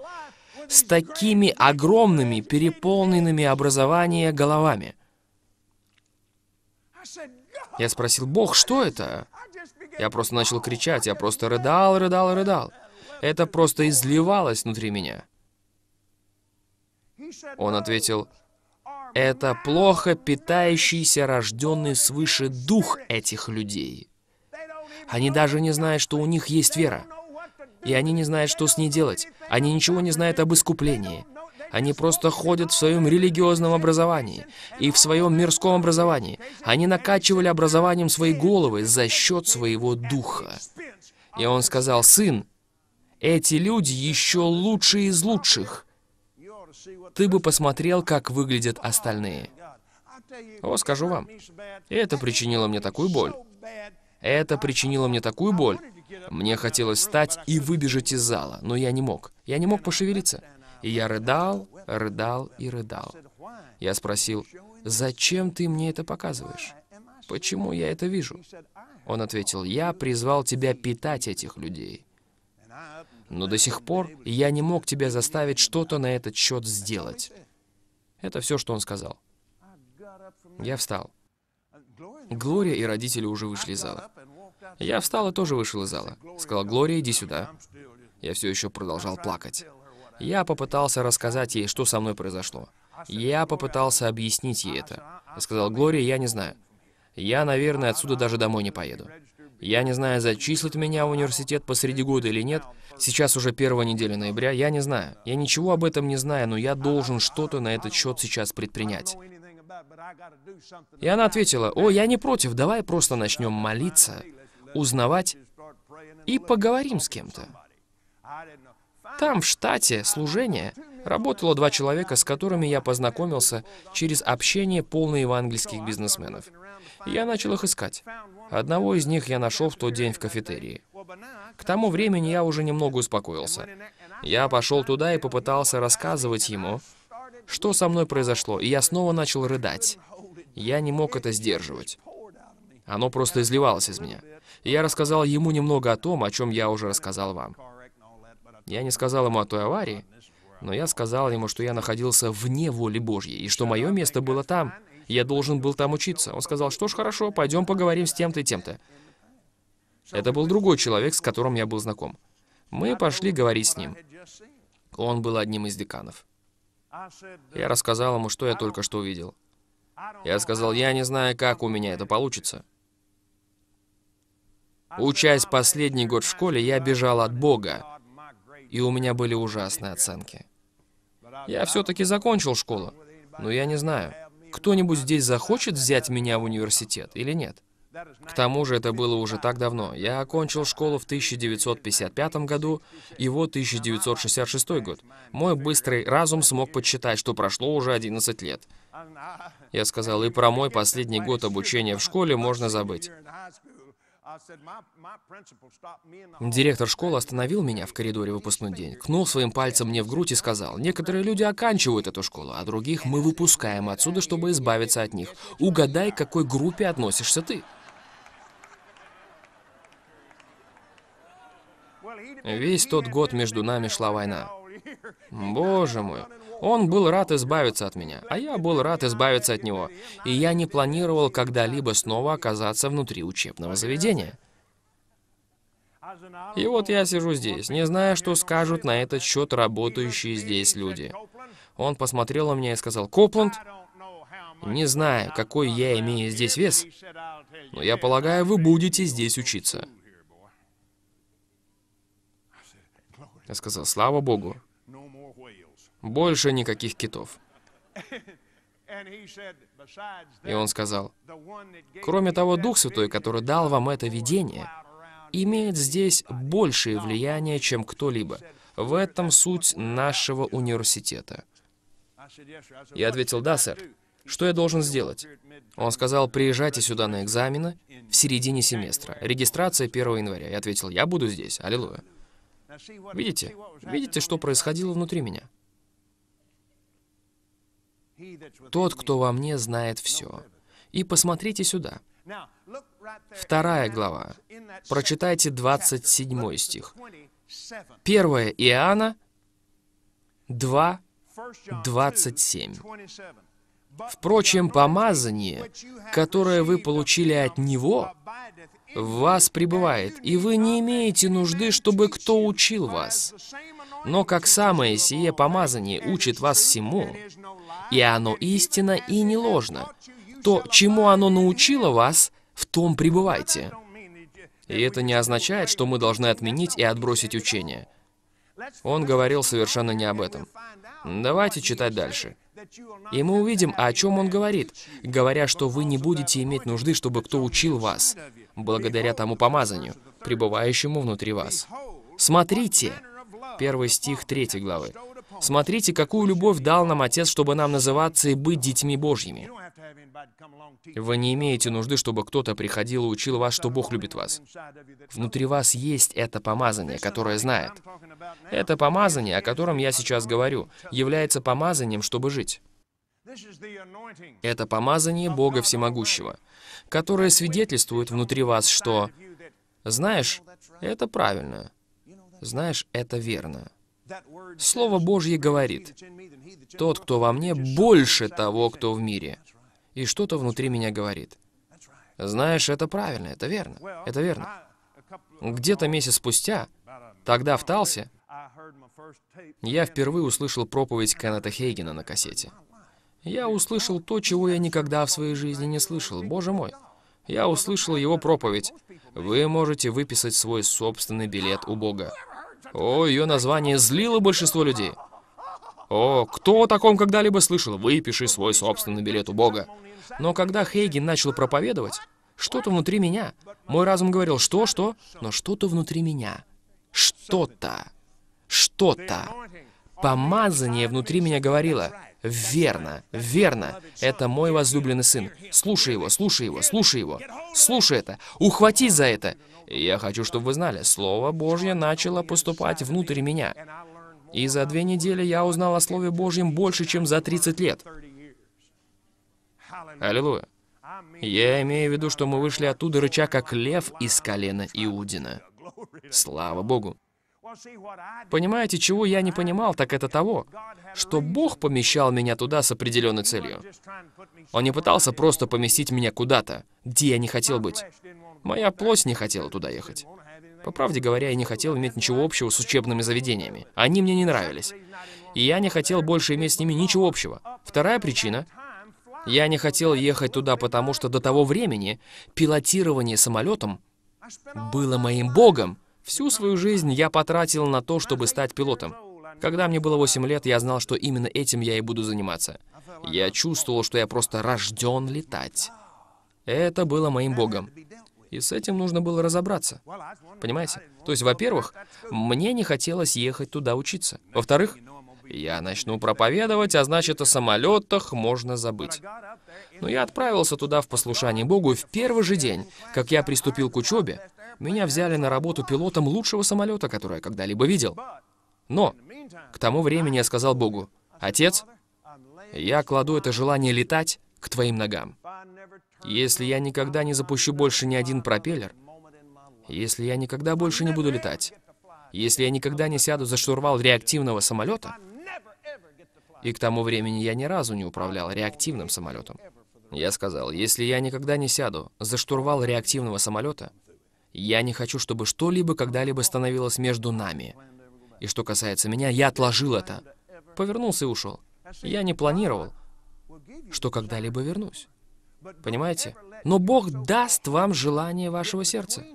[SPEAKER 1] с такими огромными, переполненными образования головами? Я спросил, Бог, что это? Я просто начал кричать, я просто рыдал, рыдал, рыдал. Это просто изливалось внутри меня. Он ответил, это плохо питающийся рожденный свыше дух этих людей. Они даже не знают, что у них есть вера. И они не знают, что с ней делать. Они ничего не знают об искуплении. Они просто ходят в своем религиозном образовании и в своем мирском образовании. Они накачивали образованием свои головы за счет своего духа. И он сказал, «Сын, эти люди еще лучше из лучших. Ты бы посмотрел, как выглядят остальные». О, скажу вам, это причинило мне такую боль. Это причинило мне такую боль. Мне хотелось встать и выбежать из зала, но я не мог. Я не мог пошевелиться. И я рыдал, рыдал и рыдал. Я спросил, «Зачем ты мне это показываешь? Почему я это вижу?» Он ответил, «Я призвал тебя питать этих людей». Но до сих пор я не мог тебя заставить что-то на этот счет сделать. Это все, что он сказал. Я встал. Глория и родители уже вышли из зала. Я встал и тоже вышел из зала. Сказал, «Глория, иди сюда». Я все еще продолжал плакать. Я попытался рассказать ей, что со мной произошло. Я попытался объяснить ей это. Я сказал, «Глория, я не знаю. Я, наверное, отсюда даже домой не поеду. Я не знаю, зачислят меня в университет посреди года или нет. Сейчас уже первая неделя ноября, я не знаю. Я ничего об этом не знаю, но я должен что-то на этот счет сейчас предпринять. И она ответила, «О, я не против, давай просто начнем молиться, узнавать и поговорим с кем-то. Там, в штате, служение, работало два человека, с которыми я познакомился через общение полно евангельских бизнесменов. Я начал их искать. Одного из них я нашел в тот день в кафетерии. К тому времени я уже немного успокоился. Я пошел туда и попытался рассказывать ему, что со мной произошло, и я снова начал рыдать. Я не мог это сдерживать. Оно просто изливалось из меня. И я рассказал ему немного о том, о чем я уже рассказал вам. Я не сказал ему о той аварии, но я сказал ему, что я находился вне воли Божьей, и что мое место было там. Я должен был там учиться. Он сказал, что ж, хорошо, пойдем поговорим с тем-то и тем-то. Это был другой человек, с которым я был знаком. Мы пошли говорить с ним. Он был одним из деканов. Я рассказал ему, что я только что увидел. Я сказал, я не знаю, как у меня это получится. Учась последний год в школе, я бежал от Бога, и у меня были ужасные оценки. Я все-таки закончил школу, но я не знаю, кто-нибудь здесь захочет взять меня в университет или нет. К тому же это было уже так давно. Я окончил школу в 1955 году, и вот 1966 год. Мой быстрый разум смог подсчитать, что прошло уже 11 лет. Я сказал, и про мой последний год обучения в школе можно забыть. Директор школы остановил меня в коридоре выпускной день, кнул своим пальцем мне в грудь и сказал, «Некоторые люди оканчивают эту школу, а других мы выпускаем отсюда, чтобы избавиться от них. Угадай, к какой группе относишься ты». Весь тот год между нами шла война. Боже мой, он был рад избавиться от меня, а я был рад избавиться от него. И я не планировал когда-либо снова оказаться внутри учебного заведения. И вот я сижу здесь, не зная, что скажут на этот счет работающие здесь люди. Он посмотрел на меня и сказал, «Копланд, не знаю, какой я имею здесь вес, но я полагаю, вы будете здесь учиться». Я сказал, «Слава Богу». Больше никаких китов. И он сказал, кроме того, Дух Святой, который дал вам это видение, имеет здесь большее влияние, чем кто-либо. В этом суть нашего университета. Я ответил, да, сэр. Что я должен сделать? Он сказал, приезжайте сюда на экзамены в середине семестра. Регистрация 1 января. Я ответил, я буду здесь. Аллилуйя. Видите? Видите, что происходило внутри меня? Тот, кто во мне, знает все. И посмотрите сюда. Вторая глава. Прочитайте 27 стих. 1 Иоанна 2, 27. Впрочем, помазание, которое вы получили от Него, в вас пребывает, и вы не имеете нужды, чтобы кто учил вас. Но как самое сие помазание учит вас всему, и оно истинно и не ложно. То, чему оно научило вас, в том пребывайте. И это не означает, что мы должны отменить и отбросить учение. Он говорил совершенно не об этом. Давайте читать дальше. И мы увидим, о чем он говорит, говоря, что вы не будете иметь нужды, чтобы кто учил вас, благодаря тому помазанию, пребывающему внутри вас. Смотрите! Первый стих третьей главы. Смотрите, какую любовь дал нам Отец, чтобы нам называться и быть детьми Божьими. Вы не имеете нужды, чтобы кто-то приходил и учил вас, что Бог любит вас. Внутри вас есть это помазание, которое знает. Это помазание, о котором я сейчас говорю, является помазанием, чтобы жить. Это помазание Бога Всемогущего, которое свидетельствует внутри вас, что «Знаешь, это правильно. Знаешь, это верно. Слово Божье говорит, «Тот, кто во мне, больше того, кто в мире». И что-то внутри меня говорит. Знаешь, это правильно, это верно, это верно. Где-то месяц спустя, тогда в Талсе, я впервые услышал проповедь Кеннета Хейгена на кассете. Я услышал то, чего я никогда в своей жизни не слышал. Боже мой! Я услышал его проповедь. Вы можете выписать свой собственный билет у Бога. О, ее название злило большинство людей. О, кто о таком когда-либо слышал? Выпиши свой собственный билет у Бога. Но когда Хейген начал проповедовать, что-то внутри меня. Мой разум говорил, что, что? Но что-то внутри меня. Что-то. Что-то. Помазание внутри меня говорило, верно, верно, это мой возлюбленный сын. Слушай его, слушай его, слушай его. Слушай это, ухватись за это я хочу, чтобы вы знали, Слово Божье начало поступать внутрь меня. И за две недели я узнал о Слове Божьем больше, чем за 30 лет. Аллилуйя. Я имею в виду, что мы вышли оттуда рыча, как лев из колена Иудина. Слава Богу. Понимаете, чего я не понимал, так это того, что Бог помещал меня туда с определенной целью. Он не пытался просто поместить меня куда-то, где я не хотел быть. Моя плоть не хотела туда ехать. По правде говоря, я не хотел иметь ничего общего с учебными заведениями. Они мне не нравились. И я не хотел больше иметь с ними ничего общего. Вторая причина — я не хотел ехать туда, потому что до того времени пилотирование самолетом было моим богом. Всю свою жизнь я потратил на то, чтобы стать пилотом. Когда мне было 8 лет, я знал, что именно этим я и буду заниматься. Я чувствовал, что я просто рожден летать. Это было моим богом. И с этим нужно было разобраться. Понимаете? То есть, во-первых, мне не хотелось ехать туда учиться. Во-вторых, я начну проповедовать, а значит, о самолетах можно забыть. Но я отправился туда в послушание Богу, и в первый же день, как я приступил к учебе, меня взяли на работу пилотом лучшего самолета, который я когда-либо видел. Но к тому времени я сказал Богу, «Отец, я кладу это желание летать к твоим ногам. Если я никогда не запущу больше ни один пропеллер, если я никогда больше не буду летать, если я никогда не сяду за штурвал реактивного самолета, и к тому времени я ни разу не управлял реактивным самолетом, я сказал, если я никогда не сяду за штурвал реактивного самолета, я не хочу, чтобы что-либо когда-либо становилось между нами. И что касается меня, я отложил это. Повернулся и ушел. Я не планировал, что когда-либо вернусь. Понимаете? Но Бог даст вам желание вашего сердца.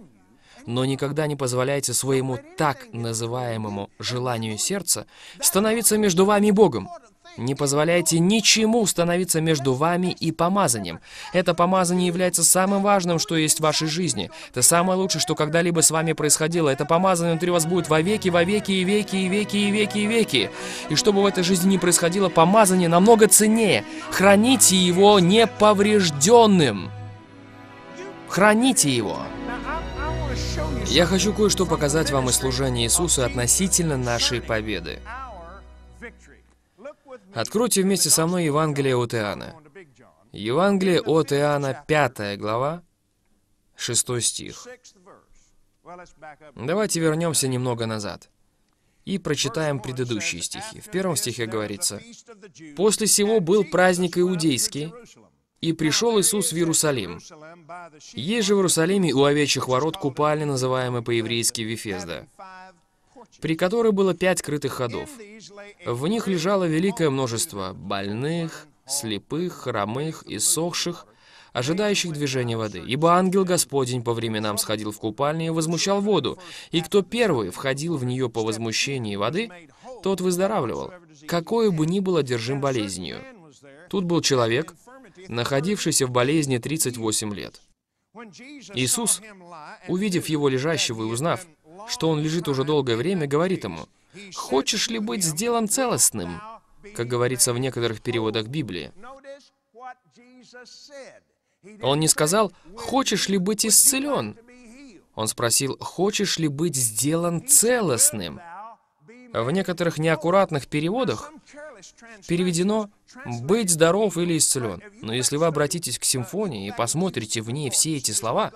[SPEAKER 1] Но никогда не позволяйте своему так называемому желанию сердца становиться между вами и Богом. Не позволяйте ничему становиться между вами и помазанием. Это помазание является самым важным, что есть в вашей жизни. Это самое лучшее, что когда-либо с вами происходило. Это помазание внутри вас будет во веки, во веки и веки, и веки, и веки, и веки. И что бы в этой жизни ни происходило, помазание намного ценнее. Храните его неповрежденным. Храните его. Я хочу кое-что показать вам из служения Иисуса относительно нашей победы. Откройте вместе со мной Евангелие от Иоанна. Евангелие от Иоанна, 5 глава, 6 стих. Давайте вернемся немного назад и прочитаем предыдущие стихи. В первом стихе говорится, «После сего был праздник иудейский, и пришел Иисус в Иерусалим. Есть же в Иерусалиме у овечьих ворот купальня, называемая по-еврейски Вифезда при которой было пять крытых ходов. В них лежало великое множество больных, слепых, хромых, и сохших, ожидающих движения воды. Ибо ангел Господень по временам сходил в купальню и возмущал воду, и кто первый входил в нее по возмущении воды, тот выздоравливал, какое бы ни было держим болезнью. Тут был человек, находившийся в болезни 38 лет. Иисус, увидев его лежащего и узнав, что он лежит уже долгое время, говорит ему, «Хочешь ли быть сделан целостным?» Как говорится в некоторых переводах Библии. Он не сказал, «Хочешь ли быть исцелен?» Он спросил, «Хочешь ли быть сделан целостным?» В некоторых неаккуратных переводах переведено «быть здоров» или «исцелен». Но если вы обратитесь к симфонии и посмотрите в ней все эти слова,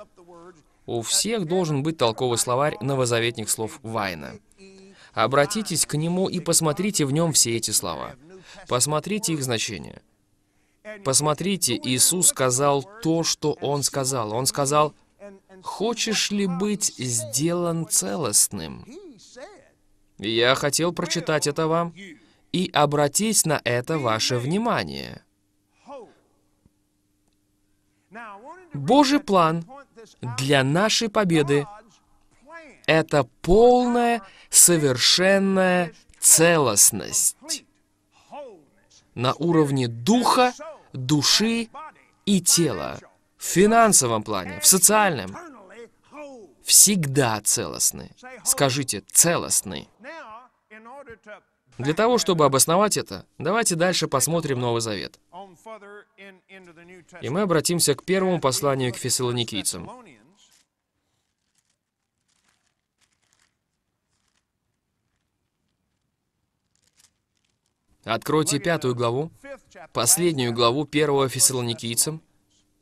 [SPEAKER 1] у всех должен быть толковый словарь новозаветных слов Вайна. Обратитесь к нему и посмотрите в нем все эти слова. Посмотрите их значение. Посмотрите, Иисус сказал то, что Он сказал. Он сказал, «Хочешь ли быть сделан целостным?» Я хотел прочитать это вам и обратить на это ваше внимание. Божий план для нашей победы — это полная, совершенная целостность на уровне духа, души и тела. В финансовом плане, в социальном. Всегда целостны. Скажите, целостны. Для того, чтобы обосновать это, давайте дальше посмотрим Новый Завет. И мы обратимся к первому посланию к фессалоникийцам. Откройте пятую главу, последнюю главу первого Фессалоникийцам,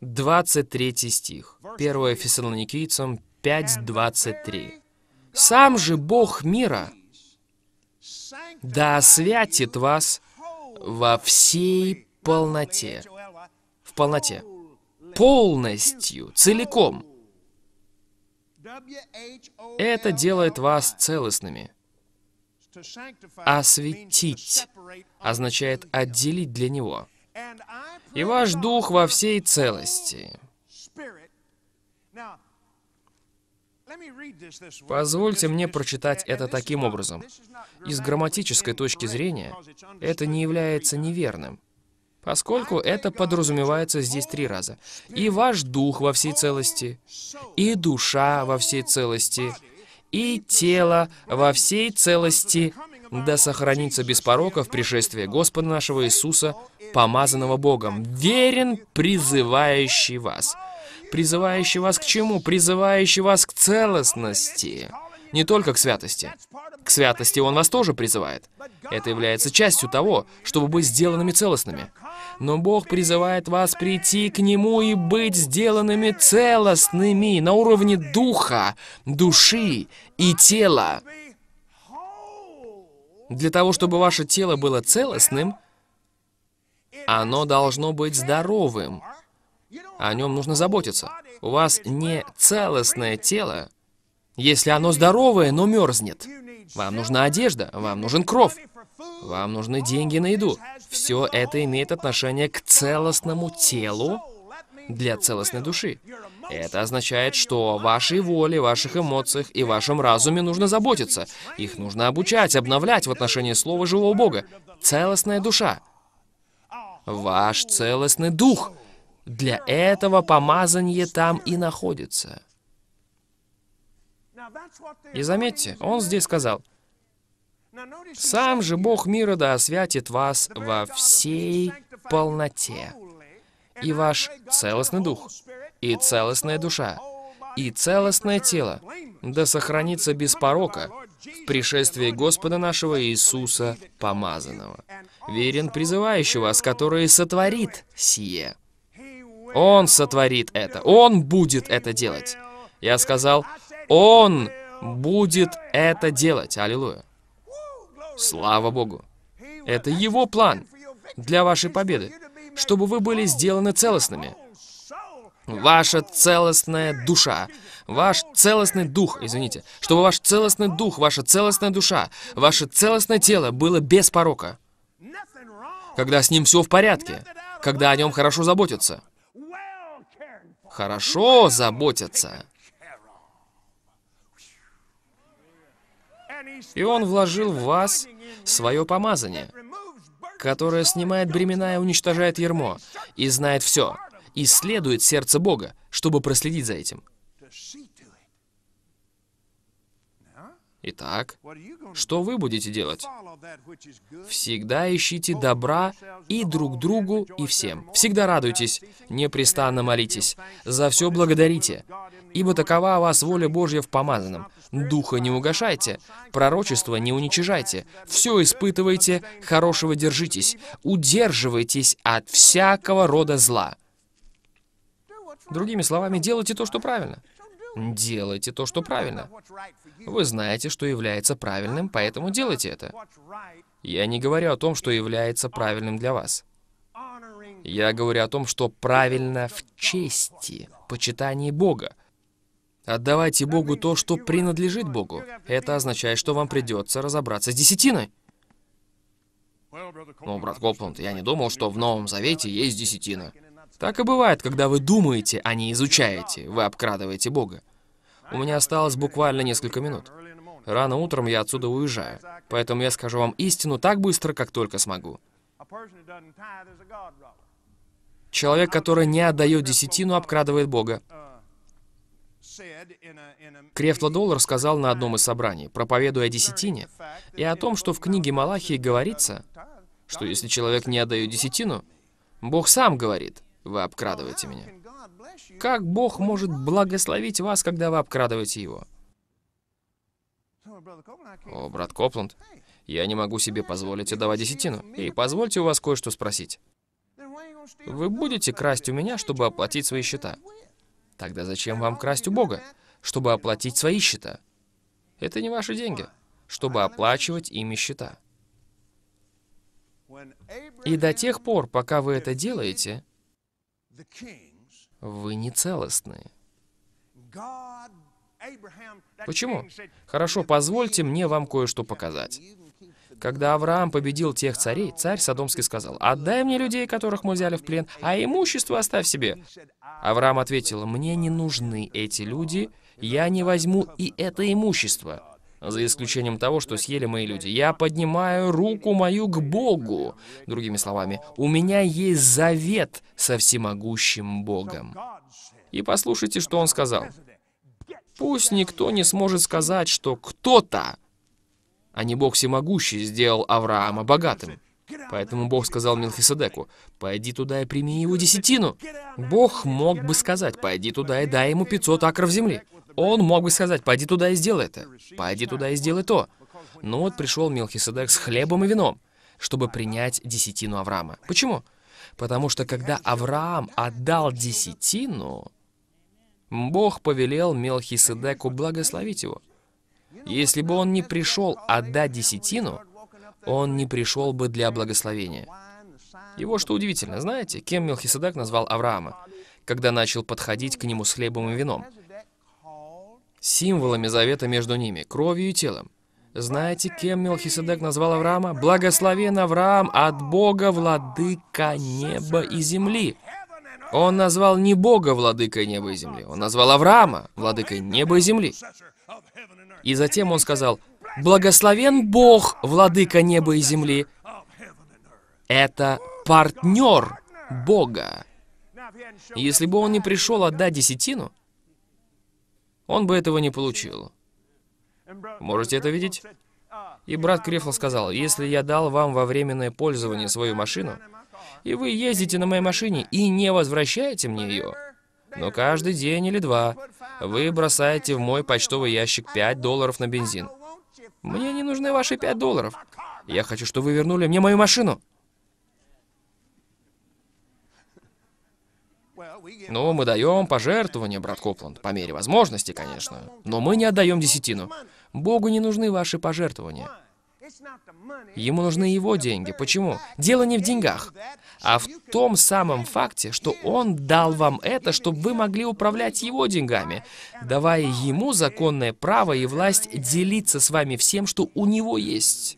[SPEAKER 1] 23 стих. 1 Фессалоникийцам 5.23. «Сам же Бог мира, да святит вас во всей полноте. В полноте. Полностью, целиком. Это делает вас целостными. Осветить означает отделить для Него. И ваш дух во всей целости. Позвольте мне прочитать это таким образом. Из грамматической точки зрения это не является неверным, поскольку это подразумевается здесь три раза. «И ваш дух во всей целости, и душа во всей целости, и тело во всей целости, да сохранится без порока в пришествии Господа нашего Иисуса, помазанного Богом, верен призывающий вас» призывающий вас к чему? Призывающий вас к целостности. Не только к святости. К святости Он вас тоже призывает. Это является частью того, чтобы быть сделанными целостными. Но Бог призывает вас прийти к Нему и быть сделанными целостными на уровне духа, души и тела. Для того, чтобы ваше тело было целостным, оно должно быть здоровым, а о нем нужно заботиться. У вас не целостное тело, если оно здоровое, но мерзнет. Вам нужна одежда, вам нужен кровь, вам нужны деньги на еду. Все это имеет отношение к целостному телу для целостной души. Это означает, что вашей воле, ваших эмоциях и вашем разуме нужно заботиться. Их нужно обучать, обновлять в отношении слова живого Бога. Целостная душа. Ваш целостный дух — для этого помазание там и находится. И заметьте, он здесь сказал, «Сам же Бог мира да освятит вас во всей полноте, и ваш целостный дух, и целостная душа, и целостное тело, да сохранится без порока в пришествии Господа нашего Иисуса Помазанного, верен призывающего, с который сотворит сие». Он сотворит это. Он будет это делать. Я сказал, Он будет это делать. Аллилуйя. Слава Богу. Это Его план для вашей победы, чтобы вы были сделаны целостными. Ваша целостная душа, ваш целостный дух, извините, чтобы ваш целостный дух, ваша целостная душа, ваше целостное тело было без порока. Когда с ним все в порядке, когда о нем хорошо заботятся. Хорошо заботятся. И Он вложил в вас свое помазание, которое снимает бремена и уничтожает ермо, и знает все, исследует сердце Бога, чтобы проследить за этим. Итак, что вы будете делать? Всегда ищите добра и друг другу, и всем. Всегда радуйтесь, непрестанно молитесь, за все благодарите, ибо такова у вас воля Божья в помазанном. Духа не угашайте, пророчество не уничижайте, все испытывайте, хорошего держитесь, удерживайтесь от всякого рода зла. Другими словами, делайте то, что правильно. Делайте то, что правильно. Вы знаете, что является правильным, поэтому делайте это. Я не говорю о том, что является правильным для вас. Я говорю о том, что правильно в чести, почитании Бога. Отдавайте Богу то, что принадлежит Богу. Это означает, что вам придется разобраться с десятиной. Ну, брат Копланд, я не думал, что в Новом Завете есть десятина. Так и бывает, когда вы думаете, а не изучаете, вы обкрадываете Бога. У меня осталось буквально несколько минут. Рано утром я отсюда уезжаю, поэтому я скажу вам истину так быстро, как только смогу. Человек, который не отдает десятину, обкрадывает Бога. Крефтло Доллар сказал на одном из собраний, проповедуя о десятине, и о том, что в книге Малахии говорится, что если человек не отдает десятину, Бог сам говорит, вы обкрадываете меня. Как Бог может благословить вас, когда вы обкрадываете Его? О, брат Копланд, я не могу себе позволить отдавать десятину. И позвольте у вас кое-что спросить. Вы будете красть у меня, чтобы оплатить свои счета? Тогда зачем вам красть у Бога, чтобы оплатить свои счета? Это не ваши деньги, чтобы оплачивать ими счета. И до тех пор, пока вы это делаете, вы не целостны. Почему? Хорошо, позвольте мне вам кое-что показать. Когда Авраам победил тех царей, царь Содомский сказал, «Отдай мне людей, которых мы взяли в плен, а имущество оставь себе». Авраам ответил, «Мне не нужны эти люди, я не возьму и это имущество» за исключением того, что съели мои люди. Я поднимаю руку мою к Богу. Другими словами, у меня есть завет со всемогущим Богом. И послушайте, что он сказал. Пусть никто не сможет сказать, что кто-то, а не Бог всемогущий, сделал Авраама богатым. Поэтому Бог сказал Мелхиседеку, «Пойди туда и прими его десятину». Бог мог бы сказать, «Пойди туда и дай ему 500 акров земли». Он мог бы сказать, пойди туда и сделай это, пойди туда и сделай то. Но ну вот пришел Мелхиседек с хлебом и вином, чтобы принять десятину Авраама. Почему? Потому что когда Авраам отдал десятину, Бог повелел Мелхиседеку благословить его. Если бы он не пришел отдать десятину, он не пришел бы для благословения. Его, что удивительно, знаете, кем Мелхиседек назвал Авраама, когда начал подходить к нему с хлебом и вином? символами завета между ними, кровью и телом. Знаете, кем Мелхиседек назвал Авраама? Благословен Авраам от Бога, владыка неба и земли. Он назвал не Бога владыкой неба и земли, он назвал Авраама владыкой неба и земли. И затем он сказал, «Благословен Бог, владыка неба и земли». Это партнер Бога. Если бы он не пришел отдать десятину, он бы этого не получил. Можете это видеть? И брат Крифл сказал, если я дал вам во временное пользование свою машину, и вы ездите на моей машине и не возвращаете мне ее, но каждый день или два вы бросаете в мой почтовый ящик 5 долларов на бензин. Мне не нужны ваши 5 долларов. Я хочу, чтобы вы вернули мне мою машину. Ну, мы даем пожертвования, брат Копланд, по мере возможности, конечно. Но мы не отдаем десятину. Богу не нужны ваши пожертвования. Ему нужны его деньги. Почему? Дело не в деньгах, а в том самом факте, что он дал вам это, чтобы вы могли управлять его деньгами, давая ему законное право и власть делиться с вами всем, что у него есть.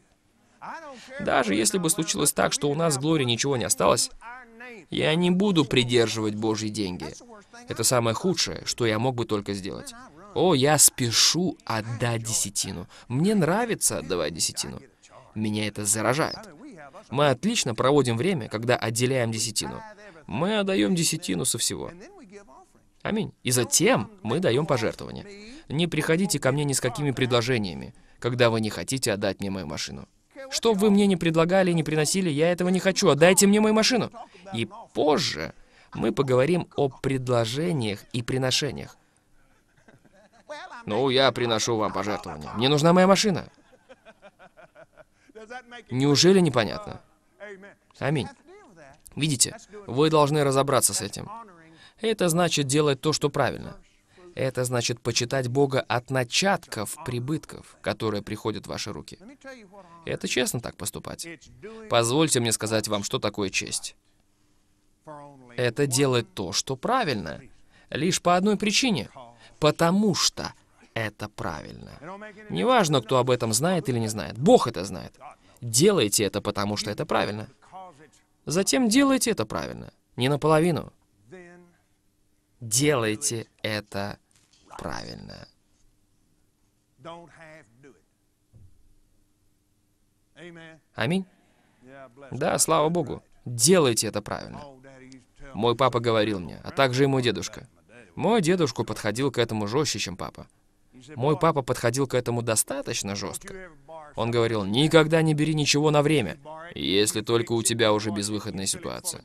[SPEAKER 1] Даже если бы случилось так, что у нас в Глории ничего не осталось, я не буду придерживать Божьи деньги. Это самое худшее, что я мог бы только сделать. О, я спешу отдать десятину. Мне нравится отдавать десятину. Меня это заражает. Мы отлично проводим время, когда отделяем десятину. Мы отдаем десятину со всего. Аминь. И затем мы даем пожертвования. Не приходите ко мне ни с какими предложениями, когда вы не хотите отдать мне мою машину. Что вы мне не предлагали, не приносили, я этого не хочу. Отдайте мне мою машину. И позже мы поговорим о предложениях и приношениях. Ну, я приношу вам пожертвования. Мне нужна моя машина. Неужели непонятно? Аминь. Видите, вы должны разобраться с этим. Это значит делать то, что правильно. Это значит почитать Бога от начатков прибытков, которые приходят в ваши руки. Это честно так поступать. Позвольте мне сказать вам, что такое честь. Это делать то, что правильно. Лишь по одной причине. Потому что это правильно. Неважно, кто об этом знает или не знает. Бог это знает. Делайте это, потому что это правильно. Затем делайте это правильно. Не наполовину. Делайте это Правильно. Аминь. Да, слава Богу. Делайте это правильно. Мой папа говорил мне, а также и мой дедушка. Мой дедушку подходил к этому жестче, чем папа. Мой папа подходил к этому достаточно жестко. Он говорил, никогда не бери ничего на время, если только у тебя уже безвыходная ситуация.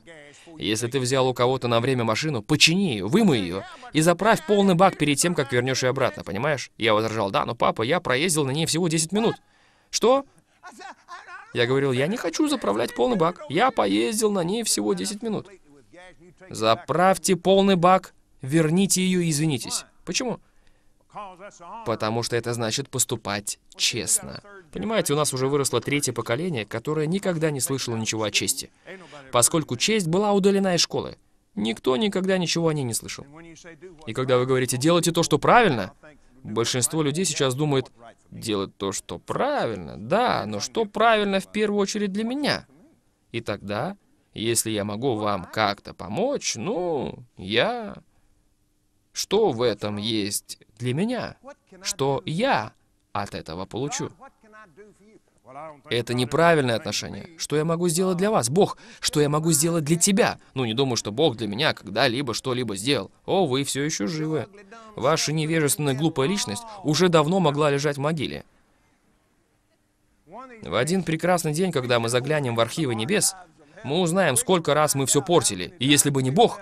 [SPEAKER 1] Если ты взял у кого-то на время машину, почини ее, вымой ее и заправь полный бак перед тем, как вернешь ее обратно, понимаешь? Я возражал, да, но папа, я проездил на ней всего 10 минут. Что? Я говорил, я не хочу заправлять полный бак. Я поездил на ней всего 10 минут. Заправьте полный бак, верните ее и извинитесь. Почему? Потому что это значит поступать честно. Понимаете, у нас уже выросло третье поколение, которое никогда не слышало ничего о чести, поскольку честь была удалена из школы. Никто никогда ничего о ней не слышал. И когда вы говорите «делайте то, что правильно», большинство людей сейчас думает «делать то, что правильно». Да, но что правильно в первую очередь для меня? И тогда, если я могу вам как-то помочь, ну, я... Что в этом есть для меня? Что я от этого получу? Это неправильное отношение. Что я могу сделать для вас? Бог, что я могу сделать для тебя? Ну, не думаю, что Бог для меня когда-либо что-либо сделал. О, вы все еще живы. Ваша невежественная глупая личность уже давно могла лежать в могиле. В один прекрасный день, когда мы заглянем в архивы небес, мы узнаем, сколько раз мы все портили. И если бы не Бог,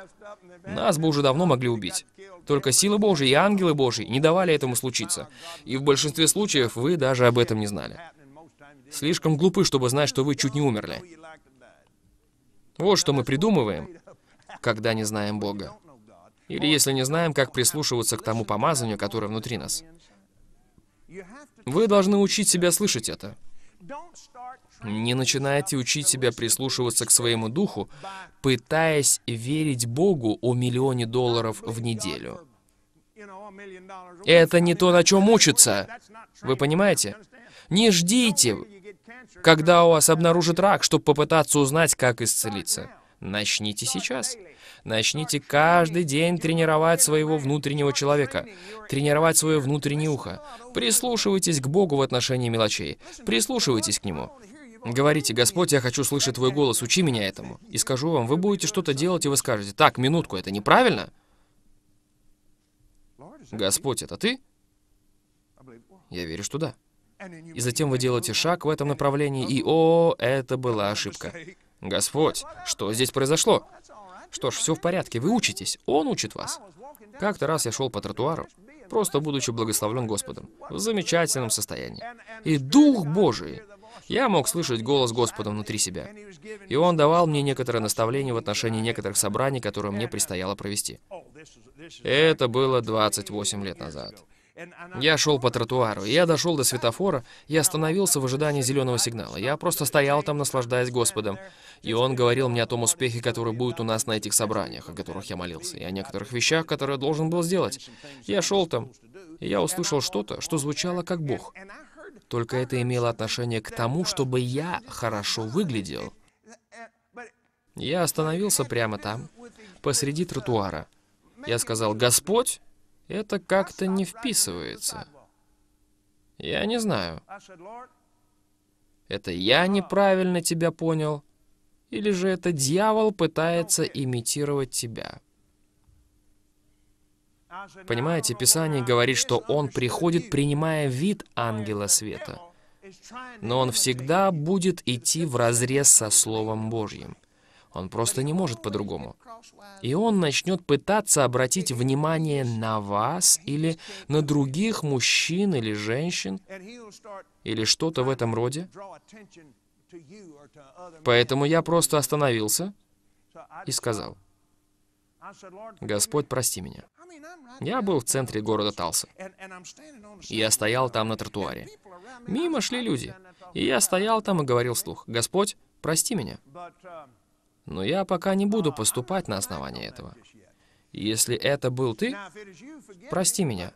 [SPEAKER 1] нас бы уже давно могли убить. Только силы Божьи и ангелы Божьи не давали этому случиться. И в большинстве случаев вы даже об этом не знали. Слишком глупы, чтобы знать, что вы чуть не умерли. Вот что мы придумываем, когда не знаем Бога. Или если не знаем, как прислушиваться к тому помазанию, которое внутри нас. Вы должны учить себя слышать это не начинайте учить себя прислушиваться к своему духу, пытаясь верить Богу о миллионе долларов в неделю. Это не то, на чем учится. Вы понимаете? Не ждите, когда у вас обнаружит рак, чтобы попытаться узнать, как исцелиться. Начните сейчас. Начните каждый день тренировать своего внутреннего человека, тренировать свое внутреннее ухо. Прислушивайтесь к Богу в отношении мелочей. Прислушивайтесь к Нему. Говорите, Господь, я хочу слышать Твой голос, учи меня этому. И скажу вам, вы будете что-то делать, и вы скажете, так, минутку, это неправильно? Господь, это Ты? Я верю, что да. И затем вы делаете шаг в этом направлении, и о, это была ошибка. Господь, что здесь произошло? Что ж, все в порядке, вы учитесь, Он учит вас. Как-то раз я шел по тротуару, просто будучи благословлен Господом, в замечательном состоянии. И Дух Божий я мог слышать голос Господа внутри себя. И Он давал мне некоторые наставления в отношении некоторых собраний, которые мне предстояло провести. Это было 28 лет назад. Я шел по тротуару, я дошел до светофора, я остановился в ожидании зеленого сигнала. Я просто стоял там, наслаждаясь Господом. И Он говорил мне о том успехе, который будет у нас на этих собраниях, о которых я молился, и о некоторых вещах, которые я должен был сделать. Я шел там, и я услышал что-то, что звучало как Бог. Только это имело отношение к тому, чтобы я хорошо выглядел. Я остановился прямо там, посреди тротуара. Я сказал, «Господь, это как-то не вписывается». Я не знаю. Это я неправильно тебя понял, или же это дьявол пытается имитировать тебя. Понимаете, Писание говорит, что Он приходит, принимая вид ангела света. Но Он всегда будет идти в разрез со Словом Божьим. Он просто не может по-другому. И он начнет пытаться обратить внимание на вас или на других мужчин или женщин или что-то в этом роде. Поэтому я просто остановился и сказал, «Господь, прости меня». Я был в центре города Талса. Я стоял там на тротуаре. Мимо шли люди. И я стоял там и говорил вслух, «Господь, прости меня». Но я пока не буду поступать на основании этого. Если это был ты, прости меня.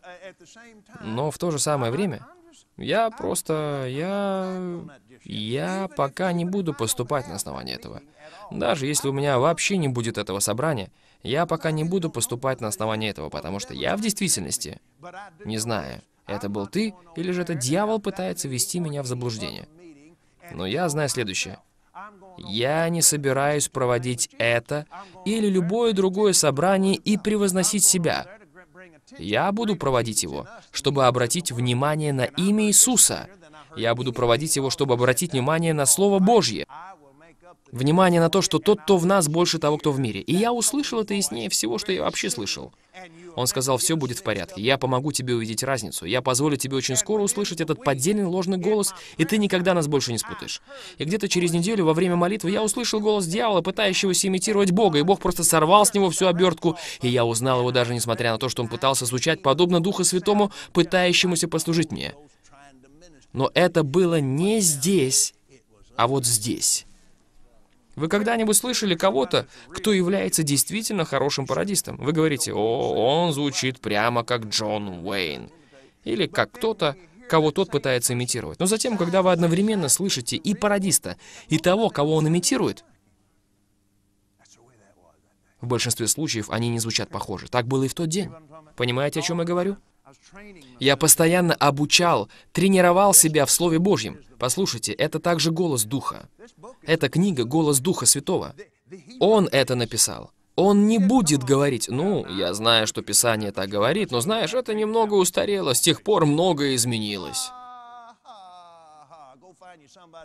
[SPEAKER 1] Но в то же самое время я просто... Я... Я пока не буду поступать на основании этого. Даже если у меня вообще не будет этого собрания, я пока не буду поступать на основании этого, потому что я в действительности не знаю, это был ты или же это дьявол пытается вести меня в заблуждение. Но я знаю следующее. Я не собираюсь проводить это или любое другое собрание и превозносить себя. Я буду проводить его, чтобы обратить внимание на имя Иисуса. Я буду проводить его, чтобы обратить внимание на Слово Божье. Внимание на то, что тот, кто в нас, больше того, кто в мире. И я услышал это яснее всего, что я вообще слышал. Он сказал, все будет в порядке, я помогу тебе увидеть разницу, я позволю тебе очень скоро услышать этот поддельный ложный голос, и ты никогда нас больше не спутаешь. И где-то через неделю во время молитвы я услышал голос дьявола, пытающегося имитировать Бога, и Бог просто сорвал с него всю обертку, и я узнал его даже несмотря на то, что он пытался звучать подобно Духу Святому, пытающемуся послужить мне. Но это было не здесь, а вот здесь. Вы когда-нибудь слышали кого-то, кто является действительно хорошим пародистом? Вы говорите, о, он звучит прямо как Джон Уэйн. Или как кто-то, кого тот пытается имитировать. Но затем, когда вы одновременно слышите и пародиста, и того, кого он имитирует, в большинстве случаев они не звучат похоже. Так было и в тот день. Понимаете, о чем я говорю? Я постоянно обучал, тренировал себя в Слове Божьем. Послушайте, это также голос Духа. Эта книга — голос Духа Святого. Он это написал. Он не будет говорить, ну, я знаю, что Писание так говорит, но знаешь, это немного устарело, с тех пор многое изменилось.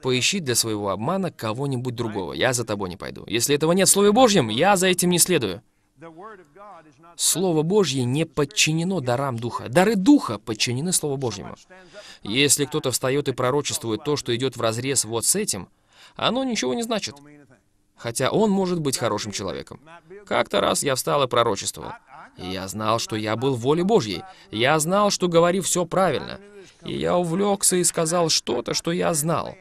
[SPEAKER 1] Поищи для своего обмана кого-нибудь другого, я за тобой не пойду. Если этого нет в Слове Божьем, я за этим не следую. Слово Божье не подчинено дарам Духа. Дары Духа подчинены Слову Божьему. Если кто-то встает и пророчествует то, что идет вразрез вот с этим, оно ничего не значит. Хотя он может быть хорошим человеком. Как-то раз я встал и пророчествовал. я знал, что я был в воле Божьей. Я знал, что говорю все правильно. И я увлекся и сказал что-то, что я знал.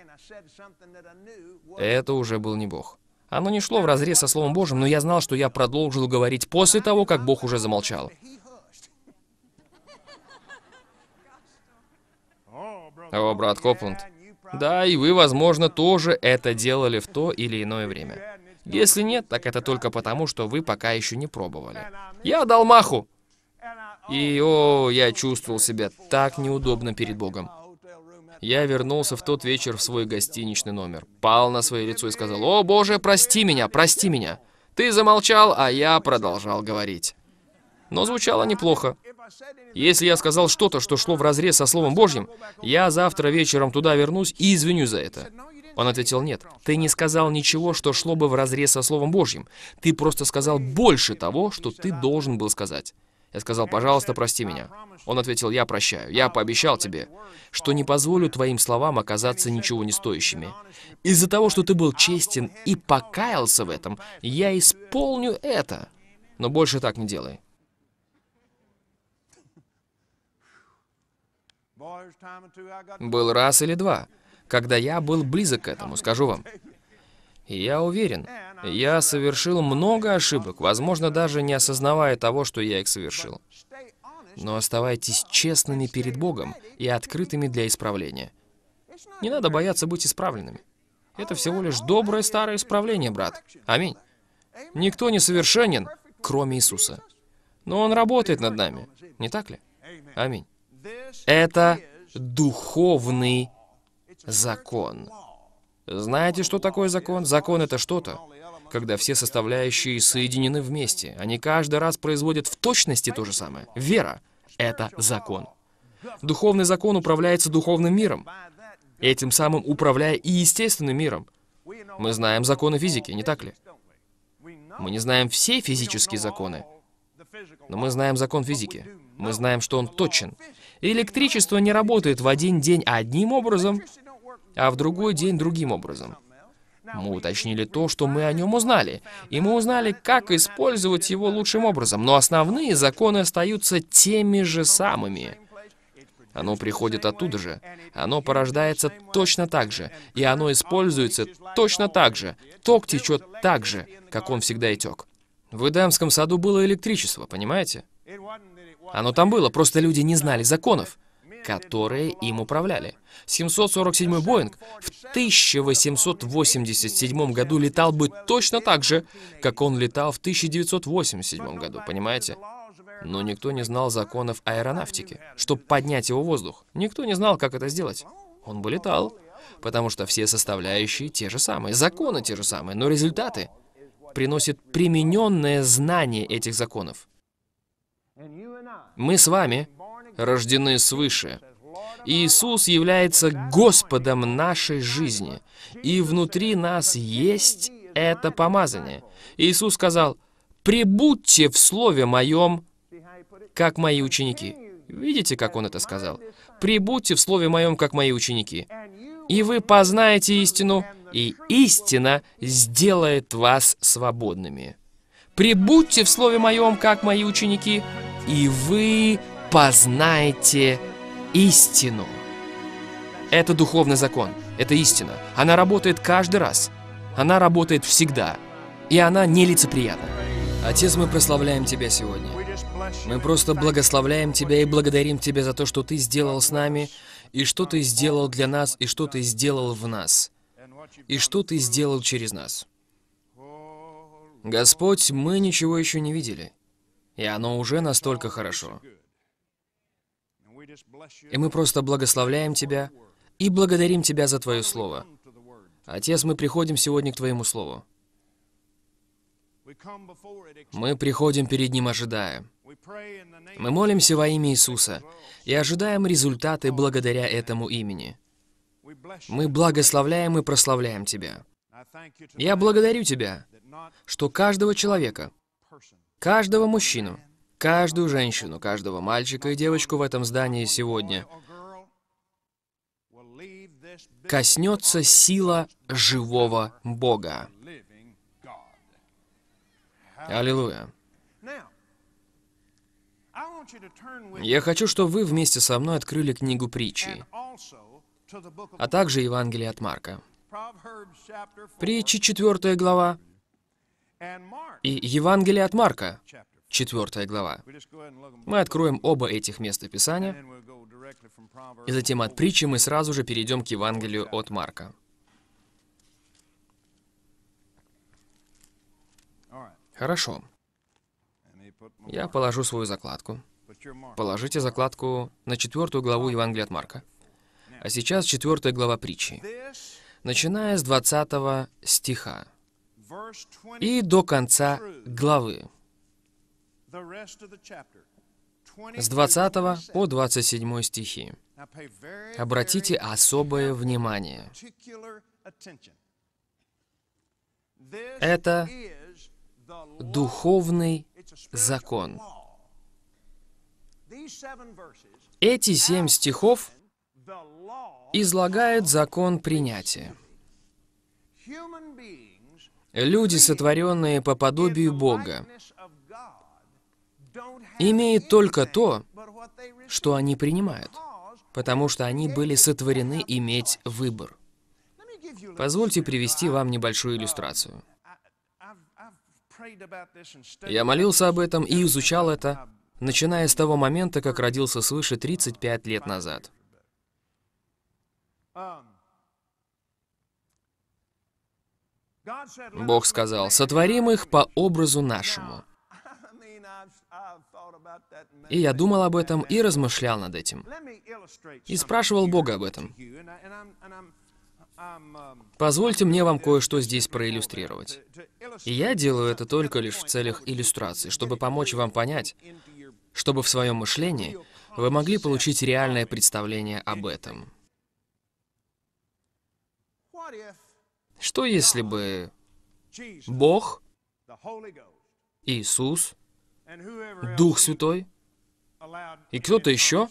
[SPEAKER 1] Это уже был не Бог. Оно не шло вразрез со Словом Божьим, но я знал, что я продолжил говорить после того, как Бог уже замолчал. О, брат Копланд, да, и вы, возможно, тоже это делали в то или иное время. Если нет, так это только потому, что вы пока еще не пробовали. Я дал маху! И, о, я чувствовал себя так неудобно перед Богом. Я вернулся в тот вечер в свой гостиничный номер, пал на свое лицо и сказал, «О, Боже, прости меня, прости меня!» Ты замолчал, а я продолжал говорить. Но звучало неплохо. Если я сказал что-то, что шло вразрез со Словом Божьим, я завтра вечером туда вернусь и извинюсь за это. Он ответил, нет, ты не сказал ничего, что шло бы вразрез со Словом Божьим. Ты просто сказал больше того, что ты должен был сказать. Я сказал, пожалуйста, прости меня. Он ответил, я прощаю, я пообещал тебе, что не позволю твоим словам оказаться ничего не стоящими. Из-за того, что ты был честен и покаялся в этом, я исполню это. Но больше так не делай. Был раз или два, когда я был близок к этому, скажу вам. Я уверен, я совершил много ошибок, возможно, даже не осознавая того, что я их совершил. Но оставайтесь честными перед Богом и открытыми для исправления. Не надо бояться быть исправленными. Это всего лишь доброе старое исправление, брат. Аминь. Никто не совершенен, кроме Иисуса. Но Он работает над нами, не так ли? Аминь. Это духовный закон. Знаете, что такое закон? Закон — это что-то, когда все составляющие соединены вместе. Они каждый раз производят в точности то же самое. Вера — это закон. Духовный закон управляется духовным миром, этим самым управляя и естественным миром. Мы знаем законы физики, не так ли? Мы не знаем все физические законы, но мы знаем закон физики. Мы знаем, что он точен. Электричество не работает в один день одним образом, а в другой день другим образом. Мы уточнили то, что мы о нем узнали, и мы узнали, как использовать его лучшим образом, но основные законы остаются теми же самыми. Оно приходит оттуда же, оно порождается точно так же, и оно используется точно так же, ток течет так же, как он всегда и тек. В Эдамском саду было электричество, понимаете? Оно там было, просто люди не знали законов, которые им управляли. 747-й Боинг в 1887 году летал бы точно так же, как он летал в 1987 году, понимаете? Но никто не знал законов аэронавтики, чтобы поднять его в воздух. Никто не знал, как это сделать. Он бы летал, потому что все составляющие те же самые, законы те же самые, но результаты приносят примененное знание этих законов. Мы с вами рождены свыше. Иисус является Господом нашей жизни, и внутри нас есть это помазание. Иисус сказал, «Прибудьте в Слове Моем, как Мои ученики». Видите, как Он это сказал? «Прибудьте в Слове Моем, как Мои ученики, и вы познаете истину, и истина сделает вас свободными». Прибудьте в слове моем, как мои ученики, и вы познаете истину. Это духовный закон, это истина. Она работает каждый раз, она работает всегда, и она нелицеприятна. Отец, мы прославляем Тебя сегодня. Мы просто благословляем Тебя и благодарим Тебя за то, что Ты сделал с нами, и что Ты сделал для нас, и что Ты сделал в нас, и что Ты сделал через нас. Господь, мы ничего еще не видели, и оно уже настолько хорошо. И мы просто благословляем Тебя и благодарим Тебя за Твое Слово. Отец, мы приходим сегодня к Твоему Слову. Мы приходим перед Ним, ожидая. Мы молимся во имя Иисуса и ожидаем результаты благодаря этому имени. Мы благословляем и прославляем Тебя. Я благодарю Тебя что каждого человека, каждого мужчину, каждую женщину, каждого мальчика и девочку в этом здании сегодня коснется сила живого Бога. Аллилуйя. Я хочу, чтобы вы вместе со мной открыли книгу притчи, а также Евангелие от Марка. Притчи 4 глава, и Евангелие от Марка, 4 глава. Мы откроем оба этих места Писания, и затем от притчи мы сразу же перейдем к Евангелию от Марка. Хорошо. Я положу свою закладку. Положите закладку на четвертую главу Евангелия от Марка. А сейчас четвертая глава притчи. Начиная с 20 стиха и до конца главы. С 20 по 27 стихи. Обратите особое внимание. Это духовный закон. Эти семь стихов излагают закон принятия люди, сотворенные по подобию Бога, имеют только то, что они принимают, потому что они были сотворены иметь выбор. Позвольте привести вам небольшую иллюстрацию. Я молился об этом и изучал это, начиная с того момента, как родился свыше 35 лет назад. Бог сказал, сотворим их по образу нашему. И я думал об этом и размышлял над этим. И спрашивал Бога об этом. Позвольте мне вам кое-что здесь проиллюстрировать. И я делаю это только лишь в целях иллюстрации, чтобы помочь вам понять, чтобы в своем мышлении вы могли получить реальное представление об этом. Что если бы Бог, Иисус, Дух Святой и кто-то еще,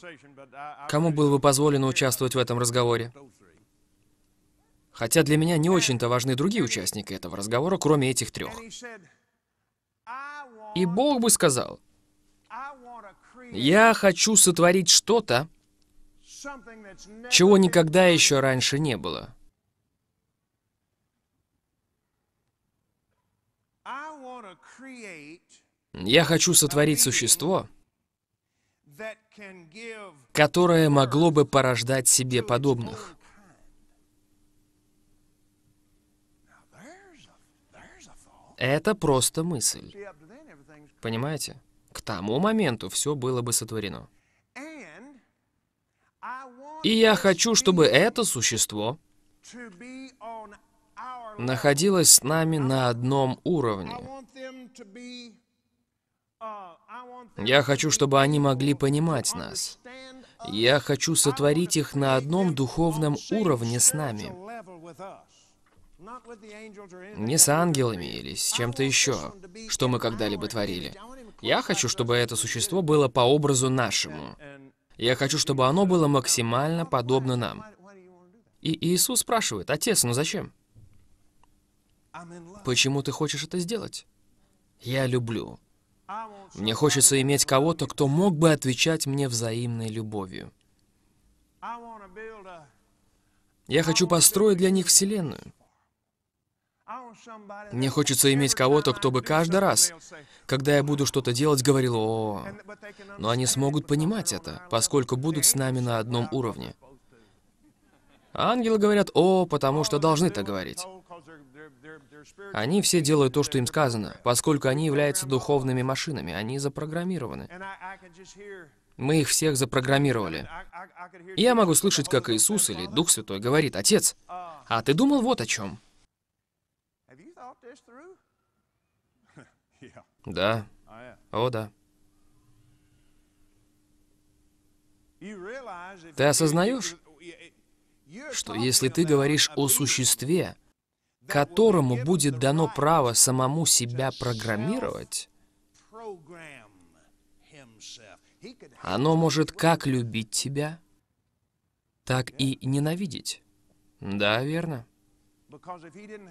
[SPEAKER 1] кому было бы позволено участвовать в этом разговоре? Хотя для меня не очень-то важны другие участники этого разговора, кроме этих трех. И Бог бы сказал, «Я хочу сотворить что-то, чего никогда еще раньше не было». Я хочу сотворить существо, которое могло бы порождать себе подобных. Это просто мысль. Понимаете? К тому моменту все было бы сотворено. И я хочу, чтобы это существо находилось с нами на одном уровне. Uh, Я хочу, чтобы они могли понимать нас. Я хочу сотворить их на одном духовном уровне с нами. Не с ангелами или с чем-то еще, что мы когда-либо творили. Я хочу, чтобы это существо было по образу нашему. Я хочу, чтобы оно было максимально подобно нам. И Иисус спрашивает, «Отец, ну зачем? Почему ты хочешь это сделать?» я люблю. Мне хочется иметь кого-то, кто мог бы отвечать мне взаимной любовью. Я хочу построить для них Вселенную. Мне хочется иметь кого-то, кто бы каждый раз, когда я буду что-то делать, говорил «О». Но они смогут понимать это, поскольку будут с нами на одном уровне. А ангелы говорят «О», потому что должны так говорить. Они все делают то, что им сказано, поскольку они являются духовными машинами, они запрограммированы. Мы их всех запрограммировали. И я могу слышать, как Иисус или Дух Святой говорит, «Отец, а ты думал вот о чем?» Да. А, о, да. Ты осознаешь, что если ты говоришь о существе, которому будет дано право самому себя программировать, оно может как любить тебя, так и ненавидеть. Да, верно.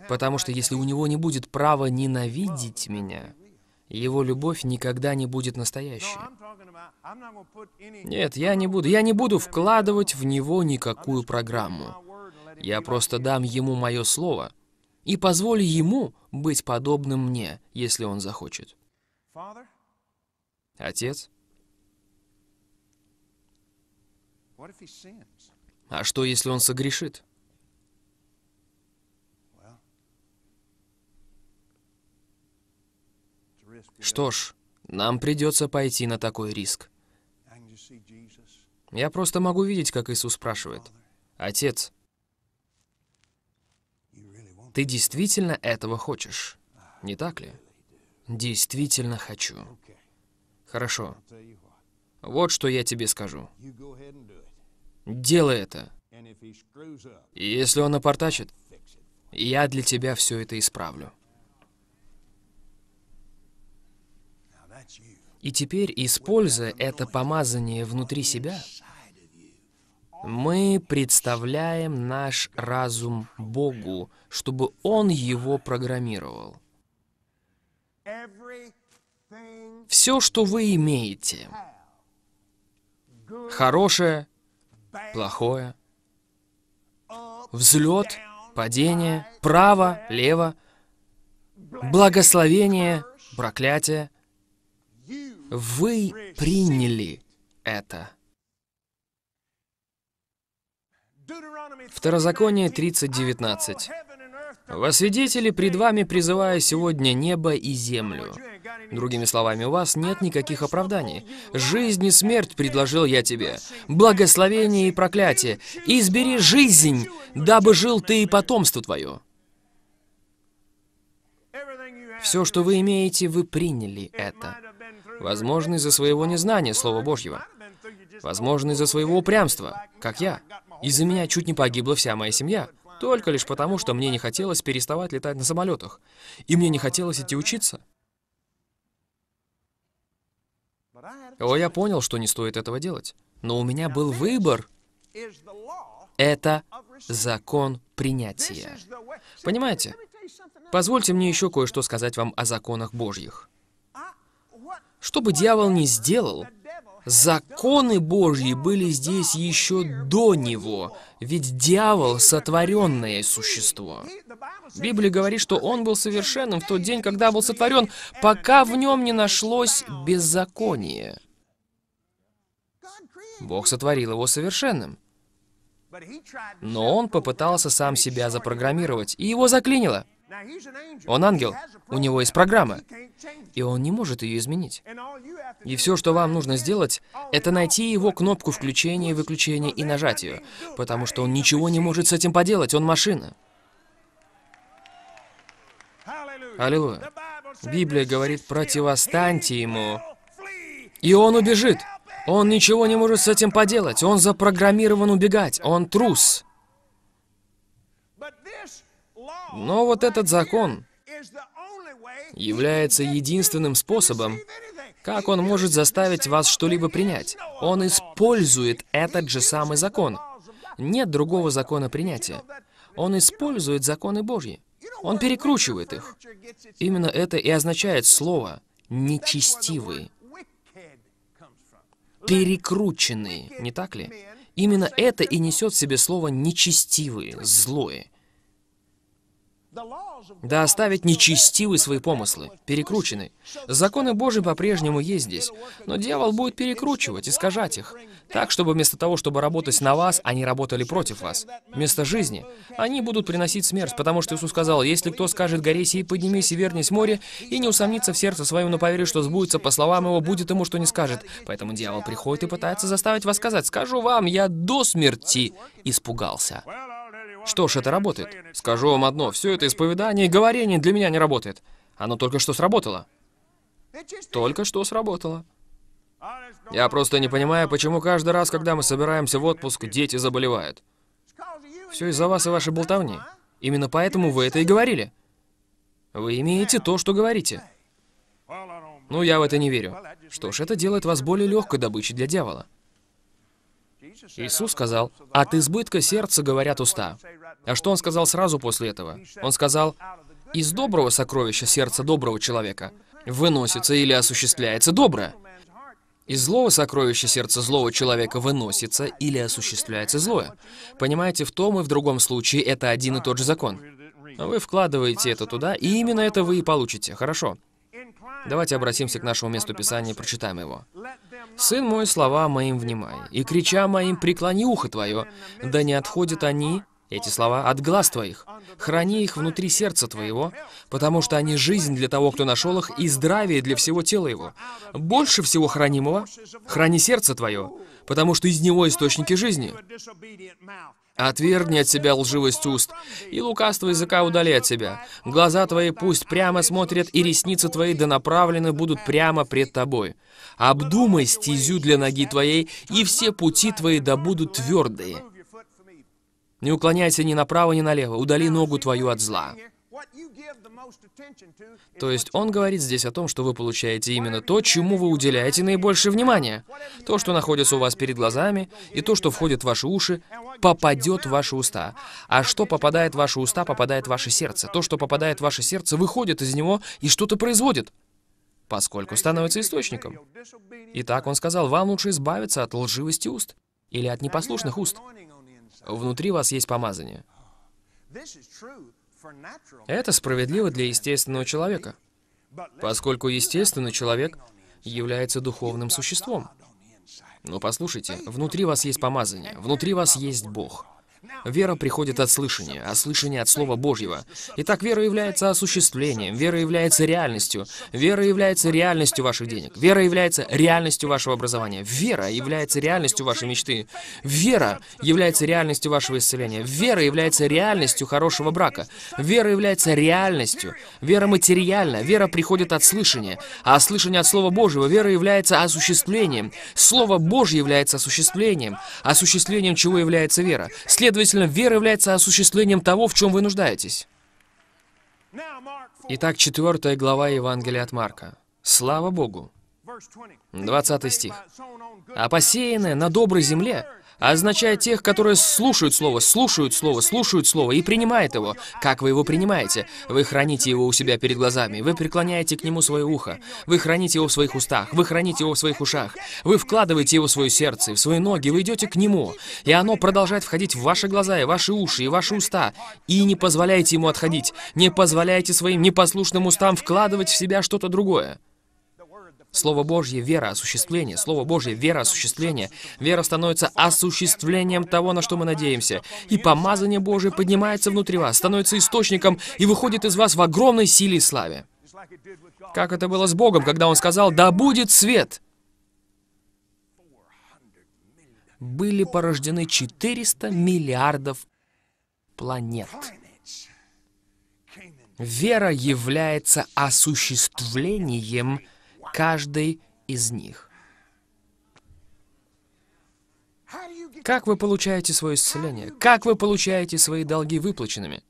[SPEAKER 1] Потому что если у него не будет права ненавидеть меня, его любовь никогда не будет настоящей. Нет, я не буду. Я не буду вкладывать в него никакую программу. Я просто дам ему мое слово — и позволь ему быть подобным мне, если он захочет. Отец? А что, если он согрешит? Что ж, нам придется пойти на такой риск. Я просто могу видеть, как Иисус спрашивает. «Отец, ты действительно этого хочешь, не так ли? Действительно хочу. Хорошо. Вот что я тебе скажу. Делай это. И если он напортачит, я для тебя все это исправлю. И теперь, используя это помазание внутри себя, мы представляем наш разум Богу, чтобы Он его программировал. Все, что вы имеете, хорошее, плохое, взлет, падение, право, лево, благословение, проклятие, вы приняли это. Второзаконие 30.19. «Во свидетели пред вами призываю сегодня небо и землю». Другими словами, у вас нет никаких оправданий. «Жизнь и смерть предложил я тебе, благословение и проклятие, избери жизнь, дабы жил ты и потомство твое». Все, что вы имеете, вы приняли это. Возможно, из-за своего незнания Слова Божьего. Возможно, из-за своего упрямства, как я. Из-за меня чуть не погибла вся моя семья, только лишь потому, что мне не хотелось переставать летать на самолетах, и мне не хотелось идти учиться. О, я понял, что не стоит этого делать. Но у меня был выбор. Это закон принятия. Понимаете? Позвольте мне еще кое-что сказать вам о законах Божьих. Что бы дьявол ни сделал, Законы Божьи были здесь еще до него, ведь дьявол — сотворенное существо. Библия говорит, что он был совершенным в тот день, когда был сотворен, пока в нем не нашлось беззаконие. Бог сотворил его совершенным. Но он попытался сам себя запрограммировать, и его заклинило. Он ангел, у него есть программа, и он не может ее изменить. И все, что вам нужно сделать, это найти его кнопку включения и выключения и нажать ее, потому что он ничего не может с этим поделать, он машина. Аллилуйя. Библия говорит, противостаньте ему, и он убежит. Он ничего не может с этим поделать, он запрограммирован убегать, он трус. Но вот этот закон является единственным способом, как он может заставить вас что-либо принять. Он использует этот же самый закон. Нет другого закона принятия. Он использует законы Божьи. Он перекручивает их. Именно это и означает слово «нечестивый». Перекрученный, не так ли? Именно это и несет в себе слово «нечестивый», «злое». Да оставить нечестивы свои помыслы, перекручены. Законы Божии по-прежнему есть здесь, но дьявол будет перекручивать, искажать их, так, чтобы вместо того, чтобы работать на вас, они работали против вас. Вместо жизни они будут приносить смерть, потому что Иисус сказал, «Если кто скажет горе сей, поднимись и вернись в море, и не усомнится в сердце своем, но поверит, что сбудется, по словам его, будет ему, что не скажет». Поэтому дьявол приходит и пытается заставить вас сказать, «Скажу вам, я до смерти испугался». Что ж, это работает. Скажу вам одно, все это исповедание и говорение для меня не работает. Оно только что сработало. Только что сработало. Я просто не понимаю, почему каждый раз, когда мы собираемся в отпуск, дети заболевают. Все из-за вас и вашей болтовни. Именно поэтому вы это и говорили. Вы имеете то, что говорите. Ну, я в это не верю. Что ж, это делает вас более легкой добычей для дьявола. Иисус сказал, «От избытка сердца говорят уста». А что Он сказал сразу после этого? Он сказал, «Из доброго сокровища сердца доброго человека выносится или осуществляется доброе». Из злого сокровища сердца злого человека выносится или осуществляется злое. Понимаете, в том и в другом случае это один и тот же закон. Вы вкладываете это туда, и именно это вы и получите. Хорошо. Давайте обратимся к нашему месту Писания и прочитаем его. Сын мой, слова моим внимай, и крича моим, преклони ухо твое, да не отходят они, эти слова, от глаз твоих. Храни их внутри сердца твоего, потому что они жизнь для того, кто нашел их, и здравие для всего тела его. Больше всего хранимого храни сердце твое, потому что из него источники жизни. Отвергни от себя лживость уст, и лукавство языка удали от тебя. Глаза твои пусть прямо смотрят, и ресницы твои да направлены будут прямо пред тобой. Обдумай стезю для ноги твоей, и все пути твои да будут твердые. Не уклоняйся ни направо, ни налево, удали ногу твою от зла. То есть он говорит здесь о том, что вы получаете именно то, чему вы уделяете наибольшее внимание. То, что находится у вас перед глазами, и то, что входит в ваши уши, попадет в ваши уста. А что попадает в ваши уста, попадает в ваше сердце. То, что попадает в ваше сердце, выходит из него и что-то производит поскольку становится источником. Итак, он сказал, вам лучше избавиться от лживости уст или от непослушных уст. Внутри вас есть помазание. Это справедливо для естественного человека, поскольку естественный человек является духовным существом. Но послушайте, внутри вас есть помазание, внутри вас есть Бог. Вера приходит от слышания, а слышание от Слова Божьего. Итак, вера является осуществлением, вера является реальностью, вера является реальностью ваших денег, вера является реальностью вашего образования, вера является реальностью вашей мечты, вера является реальностью вашего исцеления, вера является реальностью хорошего брака, вера является реальностью, вера материальна, вера приходит от слышания, а слышание от Слова Божьего, вера является осуществлением, Слово Божье является осуществлением, осуществлением чего является вера. След Следовательно, вера является осуществлением того, в чем вы нуждаетесь. Итак, 4 глава Евангелия от Марка. Слава Богу! 20 стих. «А посеянное на доброй земле а означает тех, которые слушают Слово, слушают Слово, слушают Слово и принимают его. Как вы его принимаете? Вы храните его у себя перед глазами, вы преклоняете к нему свое ухо, вы храните его в своих устах, вы храните его в своих ушах, вы вкладываете его в свое сердце, в свои ноги, вы идете к нему, и оно продолжает входить в ваши глаза, и ваши уши, и ваши уста, и не позволяете ему отходить, не позволяете своим непослушным устам вкладывать в себя что-то другое. Слово Божье — вера, осуществление. Слово Божье — вера, осуществление. Вера становится осуществлением того, на что мы надеемся. И помазание Божье поднимается внутри вас, становится источником и выходит из вас в огромной силе и славе. Как это было с Богом, когда Он сказал «Да будет свет!» Были порождены 400 миллиардов планет. Вера является осуществлением каждый из них. Как вы получаете свое исцеление? Как вы получаете свои долги выплаченными?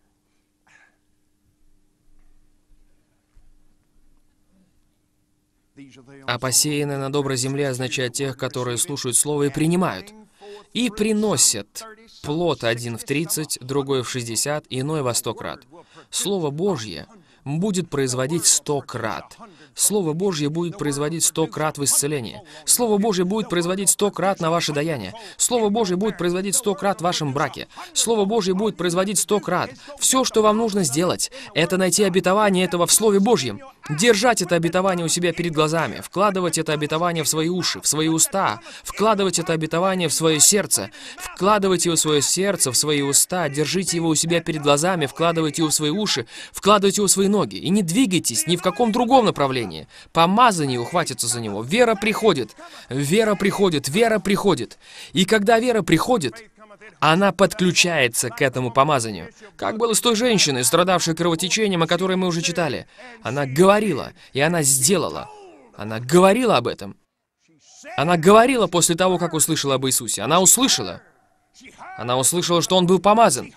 [SPEAKER 1] А посеянное на доброй земле означает тех, которые слушают слово и принимают. И приносят плод один в 30, другой в 60, иной во сто крат. Слово Божье будет производить сто крат. Слово Божье будет производить сто крат в исцелении. Слово Божье будет производить сто крат на ваше даяние. Слово Божье будет производить сто крат в вашем браке. Слово Божье будет производить сто крат. Все, что вам нужно сделать, это найти обетование этого в Слове Божьем. Держать это обетование у себя перед глазами, вкладывать это обетование в свои уши, в свои уста, вкладывать это обетование в свое сердце, вкладывать его в свое сердце, в свои уста, держите его у себя перед глазами, вкладывайте его в свои уши, вкладывайте его в свои ноги и не двигайтесь ни в каком другом направлении. Помазание ухватится за него. Вера приходит, вера приходит, вера приходит. И когда вера приходит, она подключается к этому помазанию. Как было с той женщиной, страдавшей кровотечением, о которой мы уже читали. Она говорила, и она сделала. Она говорила об этом. Она говорила после того, как услышала об Иисусе. Она услышала. Она услышала, что Он был помазан.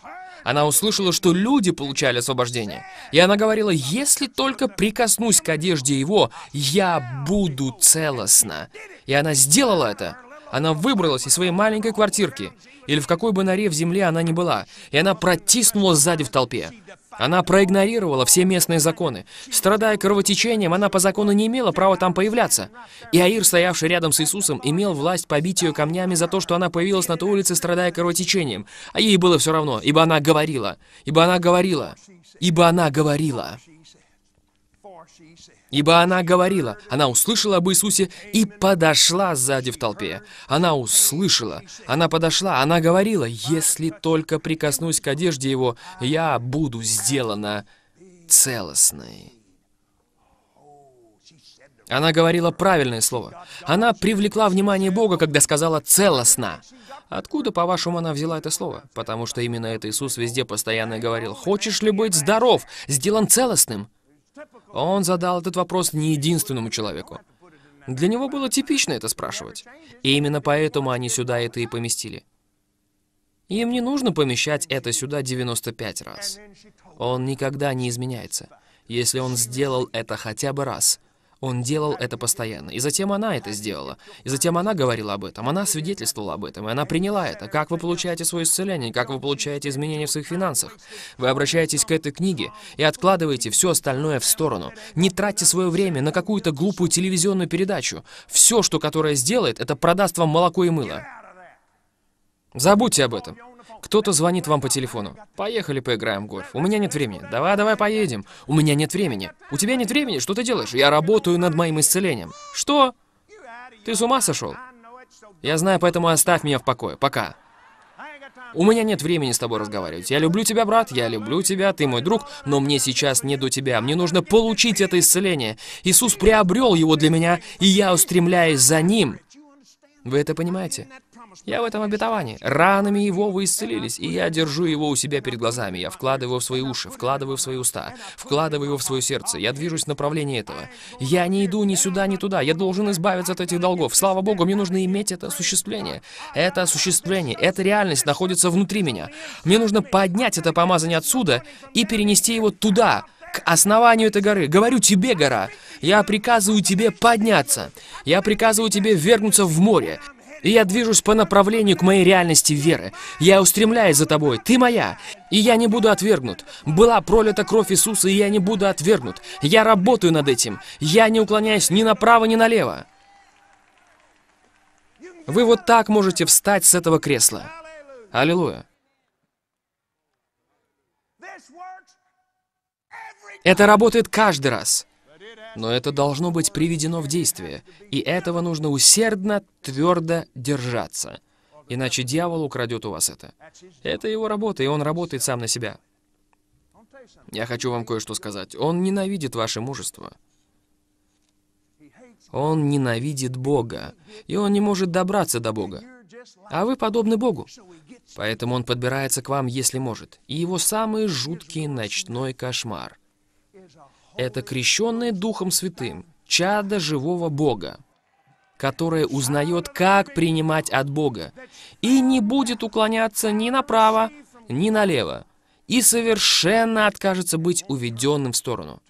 [SPEAKER 1] Она услышала, что люди получали освобождение. И она говорила, если только прикоснусь к одежде его, я буду целостна. И она сделала это. Она выбралась из своей маленькой квартирки, или в какой бы норе в земле она ни была, и она протиснула сзади в толпе. Она проигнорировала все местные законы. Страдая кровотечением, она по закону не имела права там появляться. И Аир, стоявший рядом с Иисусом, имел власть побить ее камнями за то, что она появилась на той улице, страдая кровотечением. А ей было все равно, ибо она говорила. Ибо она говорила. Ибо она говорила. Ибо она говорила, она услышала об Иисусе и подошла сзади в толпе. Она услышала, она подошла, она говорила, «Если только прикоснусь к одежде его, я буду сделана целостной». Она говорила правильное слово. Она привлекла внимание Бога, когда сказала «целостно». Откуда, по-вашему, она взяла это слово? Потому что именно это Иисус везде постоянно говорил. «Хочешь ли быть здоров, сделан целостным?» Он задал этот вопрос не единственному человеку. Для него было типично это спрашивать. И именно поэтому они сюда это и поместили. Им не нужно помещать это сюда 95 раз. Он никогда не изменяется. Если он сделал это хотя бы раз, он делал это постоянно. И затем она это сделала. И затем она говорила об этом. Она свидетельствовала об этом. И она приняла это. Как вы получаете свое исцеление? Как вы получаете изменения в своих финансах? Вы обращаетесь к этой книге и откладываете все остальное в сторону. Не тратьте свое время на какую-то глупую телевизионную передачу. Все, что которая сделает, это продаст вам молоко и мыло. Забудьте об этом. Кто-то звонит вам по телефону. Поехали поиграем в гольф. У меня нет времени. Давай, давай поедем. У меня нет времени. У тебя нет времени? Что ты делаешь? Я работаю над моим исцелением. Что? Ты с ума сошел? Я знаю, поэтому оставь меня в покое. Пока. У меня нет времени с тобой разговаривать. Я люблю тебя, брат, я люблю тебя, ты мой друг, но мне сейчас не до тебя. Мне нужно получить это исцеление. Иисус приобрел его для меня, и я устремляюсь за ним. Вы это понимаете? Я в этом обетовании. Ранами его вы исцелились, и я держу его у себя перед глазами. Я вкладываю его в свои уши, вкладываю в свои уста, вкладываю его в свое сердце. Я движусь в направлении этого. Я не иду ни сюда, ни туда. Я должен избавиться от этих долгов. Слава Богу, мне нужно иметь это осуществление. Это осуществление, эта реальность находится внутри меня. Мне нужно поднять это помазание отсюда и перенести его туда, к основанию этой горы. Говорю тебе, гора, я приказываю тебе подняться. Я приказываю тебе вернуться в море. И я движусь по направлению к моей реальности веры. Я устремляюсь за тобой. Ты моя. И я не буду отвергнут. Была пролита кровь Иисуса, и я не буду отвергнут. Я работаю над этим. Я не уклоняюсь ни направо, ни налево. Вы вот так можете встать с этого кресла. Аллилуйя. Это работает каждый раз. Но это должно быть приведено в действие, и этого нужно усердно, твердо держаться. Иначе дьявол украдет у вас это. Это его работа, и он работает сам на себя. Я хочу вам кое-что сказать. Он ненавидит ваше мужество. Он ненавидит Бога, и он не может добраться до Бога. А вы подобны Богу. Поэтому он подбирается к вам, если может. И его самый жуткий ночной кошмар — это крещенные Духом Святым, чада живого Бога, которое узнает, как принимать от Бога, и не будет уклоняться ни направо, ни налево, и совершенно откажется быть уведенным в сторону.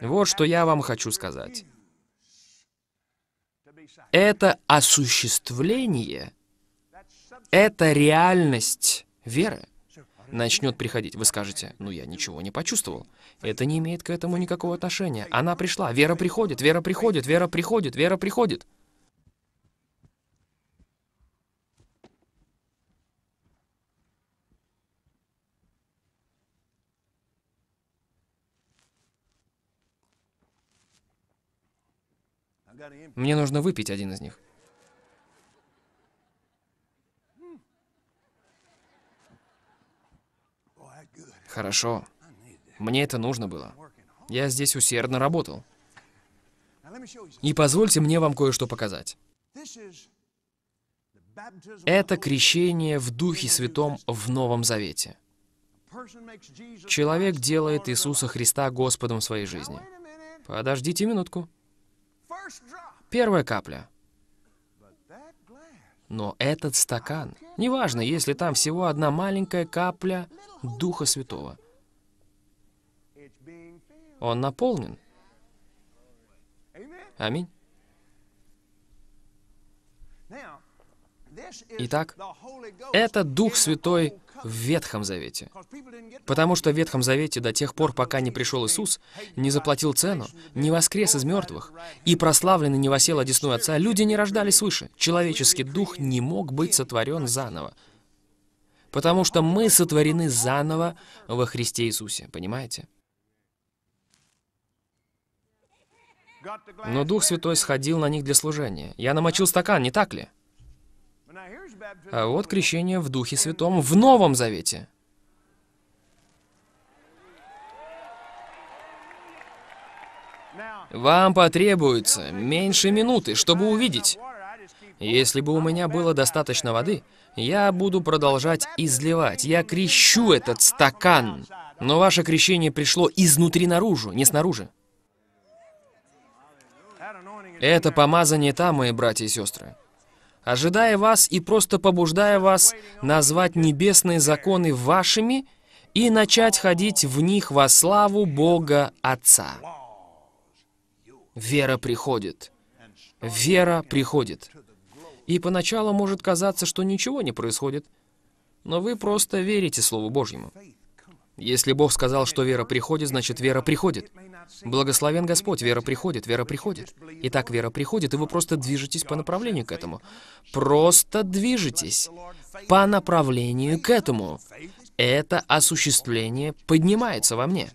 [SPEAKER 1] Вот что я вам хочу сказать. Это осуществление, это реальность веры начнет приходить, вы скажете, ну я ничего не почувствовал. Это не имеет к этому никакого отношения. Она пришла, вера приходит, вера приходит, вера приходит, вера приходит. Мне нужно выпить один из них. Хорошо. Мне это нужно было. Я здесь усердно работал. И позвольте мне вам кое-что показать. Это крещение в Духе Святом в Новом Завете. Человек делает Иисуса Христа Господом своей жизни. Подождите минутку. Первая капля. Но этот стакан, неважно, если там всего одна маленькая капля Духа Святого, он наполнен. Аминь. Итак, этот Дух Святой в Ветхом Завете. Потому что в Ветхом Завете до тех пор, пока не пришел Иисус, не заплатил цену, не воскрес из мертвых, и прославленный не восел одесную Отца, люди не рождались свыше. Человеческий дух не мог быть сотворен заново. Потому что мы сотворены заново во Христе Иисусе, понимаете? Но Дух Святой сходил на них для служения. Я намочил стакан, не так ли? А вот крещение в Духе Святом в Новом Завете. Вам потребуется меньше минуты, чтобы увидеть. Если бы у меня было достаточно воды, я буду продолжать изливать. Я крещу этот стакан. Но ваше крещение пришло изнутри наружу, не снаружи. Это помазание там, мои братья и сестры ожидая вас и просто побуждая вас назвать небесные законы вашими и начать ходить в них во славу Бога Отца. Вера приходит. Вера приходит. И поначалу может казаться, что ничего не происходит, но вы просто верите Слову Божьему. Если Бог сказал, что вера приходит, значит вера приходит. Благословен Господь, вера приходит, вера приходит. Итак, вера приходит, и вы просто движетесь по направлению к этому. Просто движетесь по направлению к этому. Это осуществление поднимается во мне.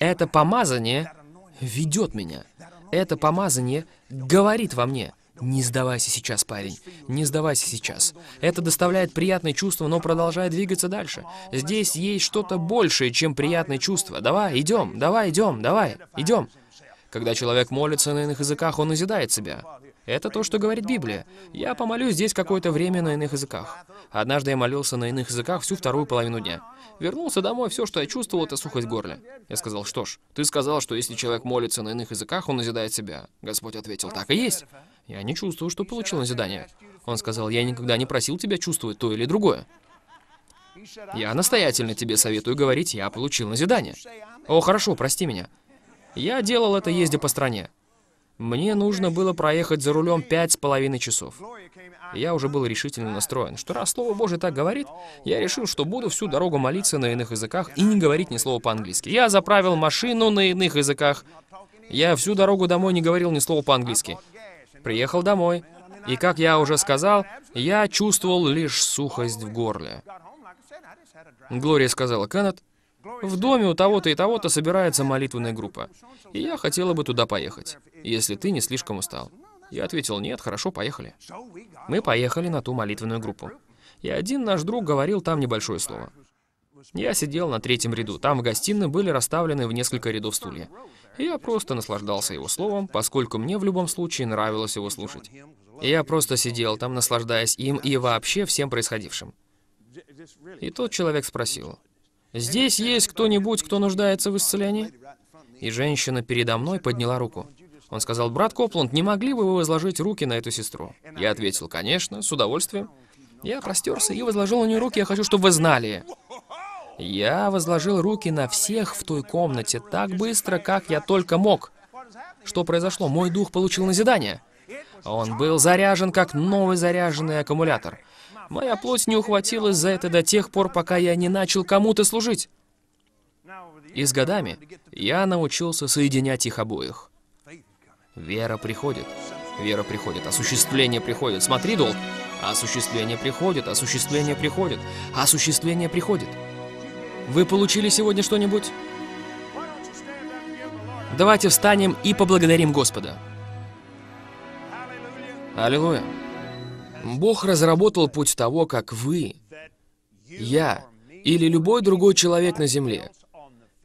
[SPEAKER 1] Это помазание ведет меня. Это помазание говорит во мне. Не сдавайся сейчас, парень. Не сдавайся сейчас. Это доставляет приятное чувство, но продолжай двигаться дальше. Здесь есть что-то большее, чем приятное чувство. Давай, идем, давай, идем, давай, идем. Когда человек молится на иных языках, он назидает себя. Это то, что говорит Библия. Я помолюсь здесь какое-то время на иных языках. Однажды я молился на иных языках всю вторую половину дня. Вернулся домой, все, что я чувствовал, это сухость горла. Я сказал, что ж, ты сказал, что если человек молится на иных языках, он назидает себя. Господь ответил, так и есть. Я не чувствую, что получил назидание. Он сказал, я никогда не просил тебя чувствовать то или другое. Я настоятельно тебе советую говорить, я получил назидание. О, хорошо, прости меня. Я делал это, ездя по стране. Мне нужно было проехать за рулем пять с половиной часов. Я уже был решительно настроен, что раз Слово Божье так говорит, я решил, что буду всю дорогу молиться на иных языках и не говорить ни слова по-английски. Я заправил машину на иных языках. Я всю дорогу домой не говорил ни слова по-английски приехал домой. И, как я уже сказал, я чувствовал лишь сухость в горле. Глория сказала, Кеннет, в доме у того-то и того-то собирается молитвенная группа, и я хотела бы туда поехать, если ты не слишком устал. Я ответил, нет, хорошо, поехали. Мы поехали на ту молитвенную группу. И один наш друг говорил там небольшое слово. Я сидел на третьем ряду. Там в гостиной были расставлены в несколько рядов стулья. Я просто наслаждался его словом, поскольку мне в любом случае нравилось его слушать. Я просто сидел там, наслаждаясь им и вообще всем происходившим. И тот человек спросил, «Здесь есть кто-нибудь, кто нуждается в исцелении?» И женщина передо мной подняла руку. Он сказал, «Брат Копланд, не могли бы вы возложить руки на эту сестру?» Я ответил, «Конечно, с удовольствием». Я простерся и возложил на нее руки, я хочу, чтобы вы знали. Я возложил руки на всех в той комнате так быстро, как я только мог. Что произошло? Мой дух получил назидание. Он был заряжен, как новый заряженный аккумулятор. Моя плоть не ухватилась за это до тех пор, пока я не начал кому-то служить. И с годами я научился соединять их обоих. Вера приходит. Вера приходит. Осуществление приходит. Смотри, долг. Осуществление приходит. Осуществление приходит. Осуществление приходит. Вы получили сегодня что-нибудь? Давайте встанем и поблагодарим Господа. Аллилуйя. Бог разработал путь того, как вы, я или любой другой человек на земле,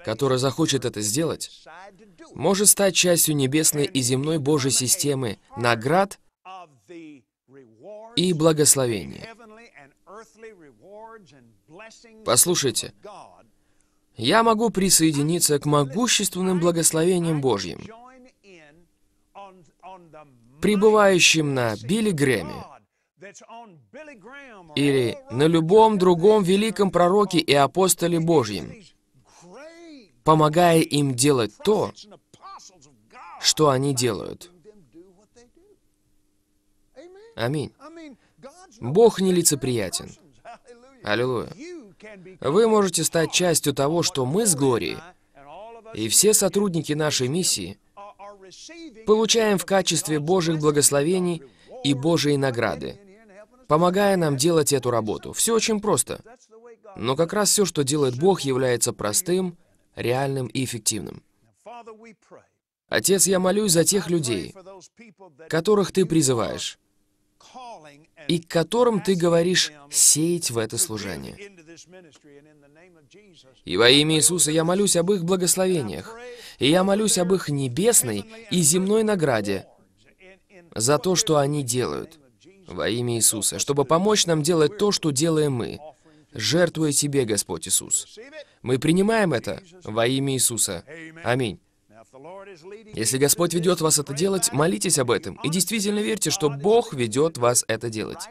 [SPEAKER 1] который захочет это сделать, может стать частью небесной и земной Божьей системы наград и благословения. Послушайте, я могу присоединиться к могущественным благословениям Божьим, пребывающим на Билли Грэме или на любом другом великом пророке и апостоле Божьем, помогая им делать то, что они делают. Аминь. Бог не лицеприятен. Аллилуйя. Вы можете стать частью того, что мы с Глорией и все сотрудники нашей миссии получаем в качестве Божьих благословений и Божьей награды, помогая нам делать эту работу. Все очень просто. Но как раз все, что делает Бог, является простым, реальным и эффективным. Отец, я молюсь за тех людей, которых Ты призываешь, и к которым Ты говоришь сеять в это служение. И во имя Иисуса я молюсь об их благословениях, и я молюсь об их небесной и земной награде за то, что они делают во имя Иисуса, чтобы помочь нам делать то, что делаем мы, жертвуя Тебе, Господь Иисус. Мы принимаем это во имя Иисуса. Аминь. Если Господь ведет вас это делать, молитесь об этом и действительно верьте, что Бог ведет вас это делать.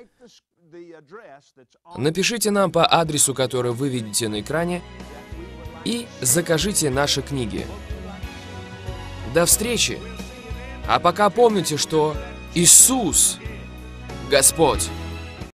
[SPEAKER 1] Напишите нам по адресу, который вы видите на экране, и закажите наши книги. До встречи! А пока помните, что Иисус Господь!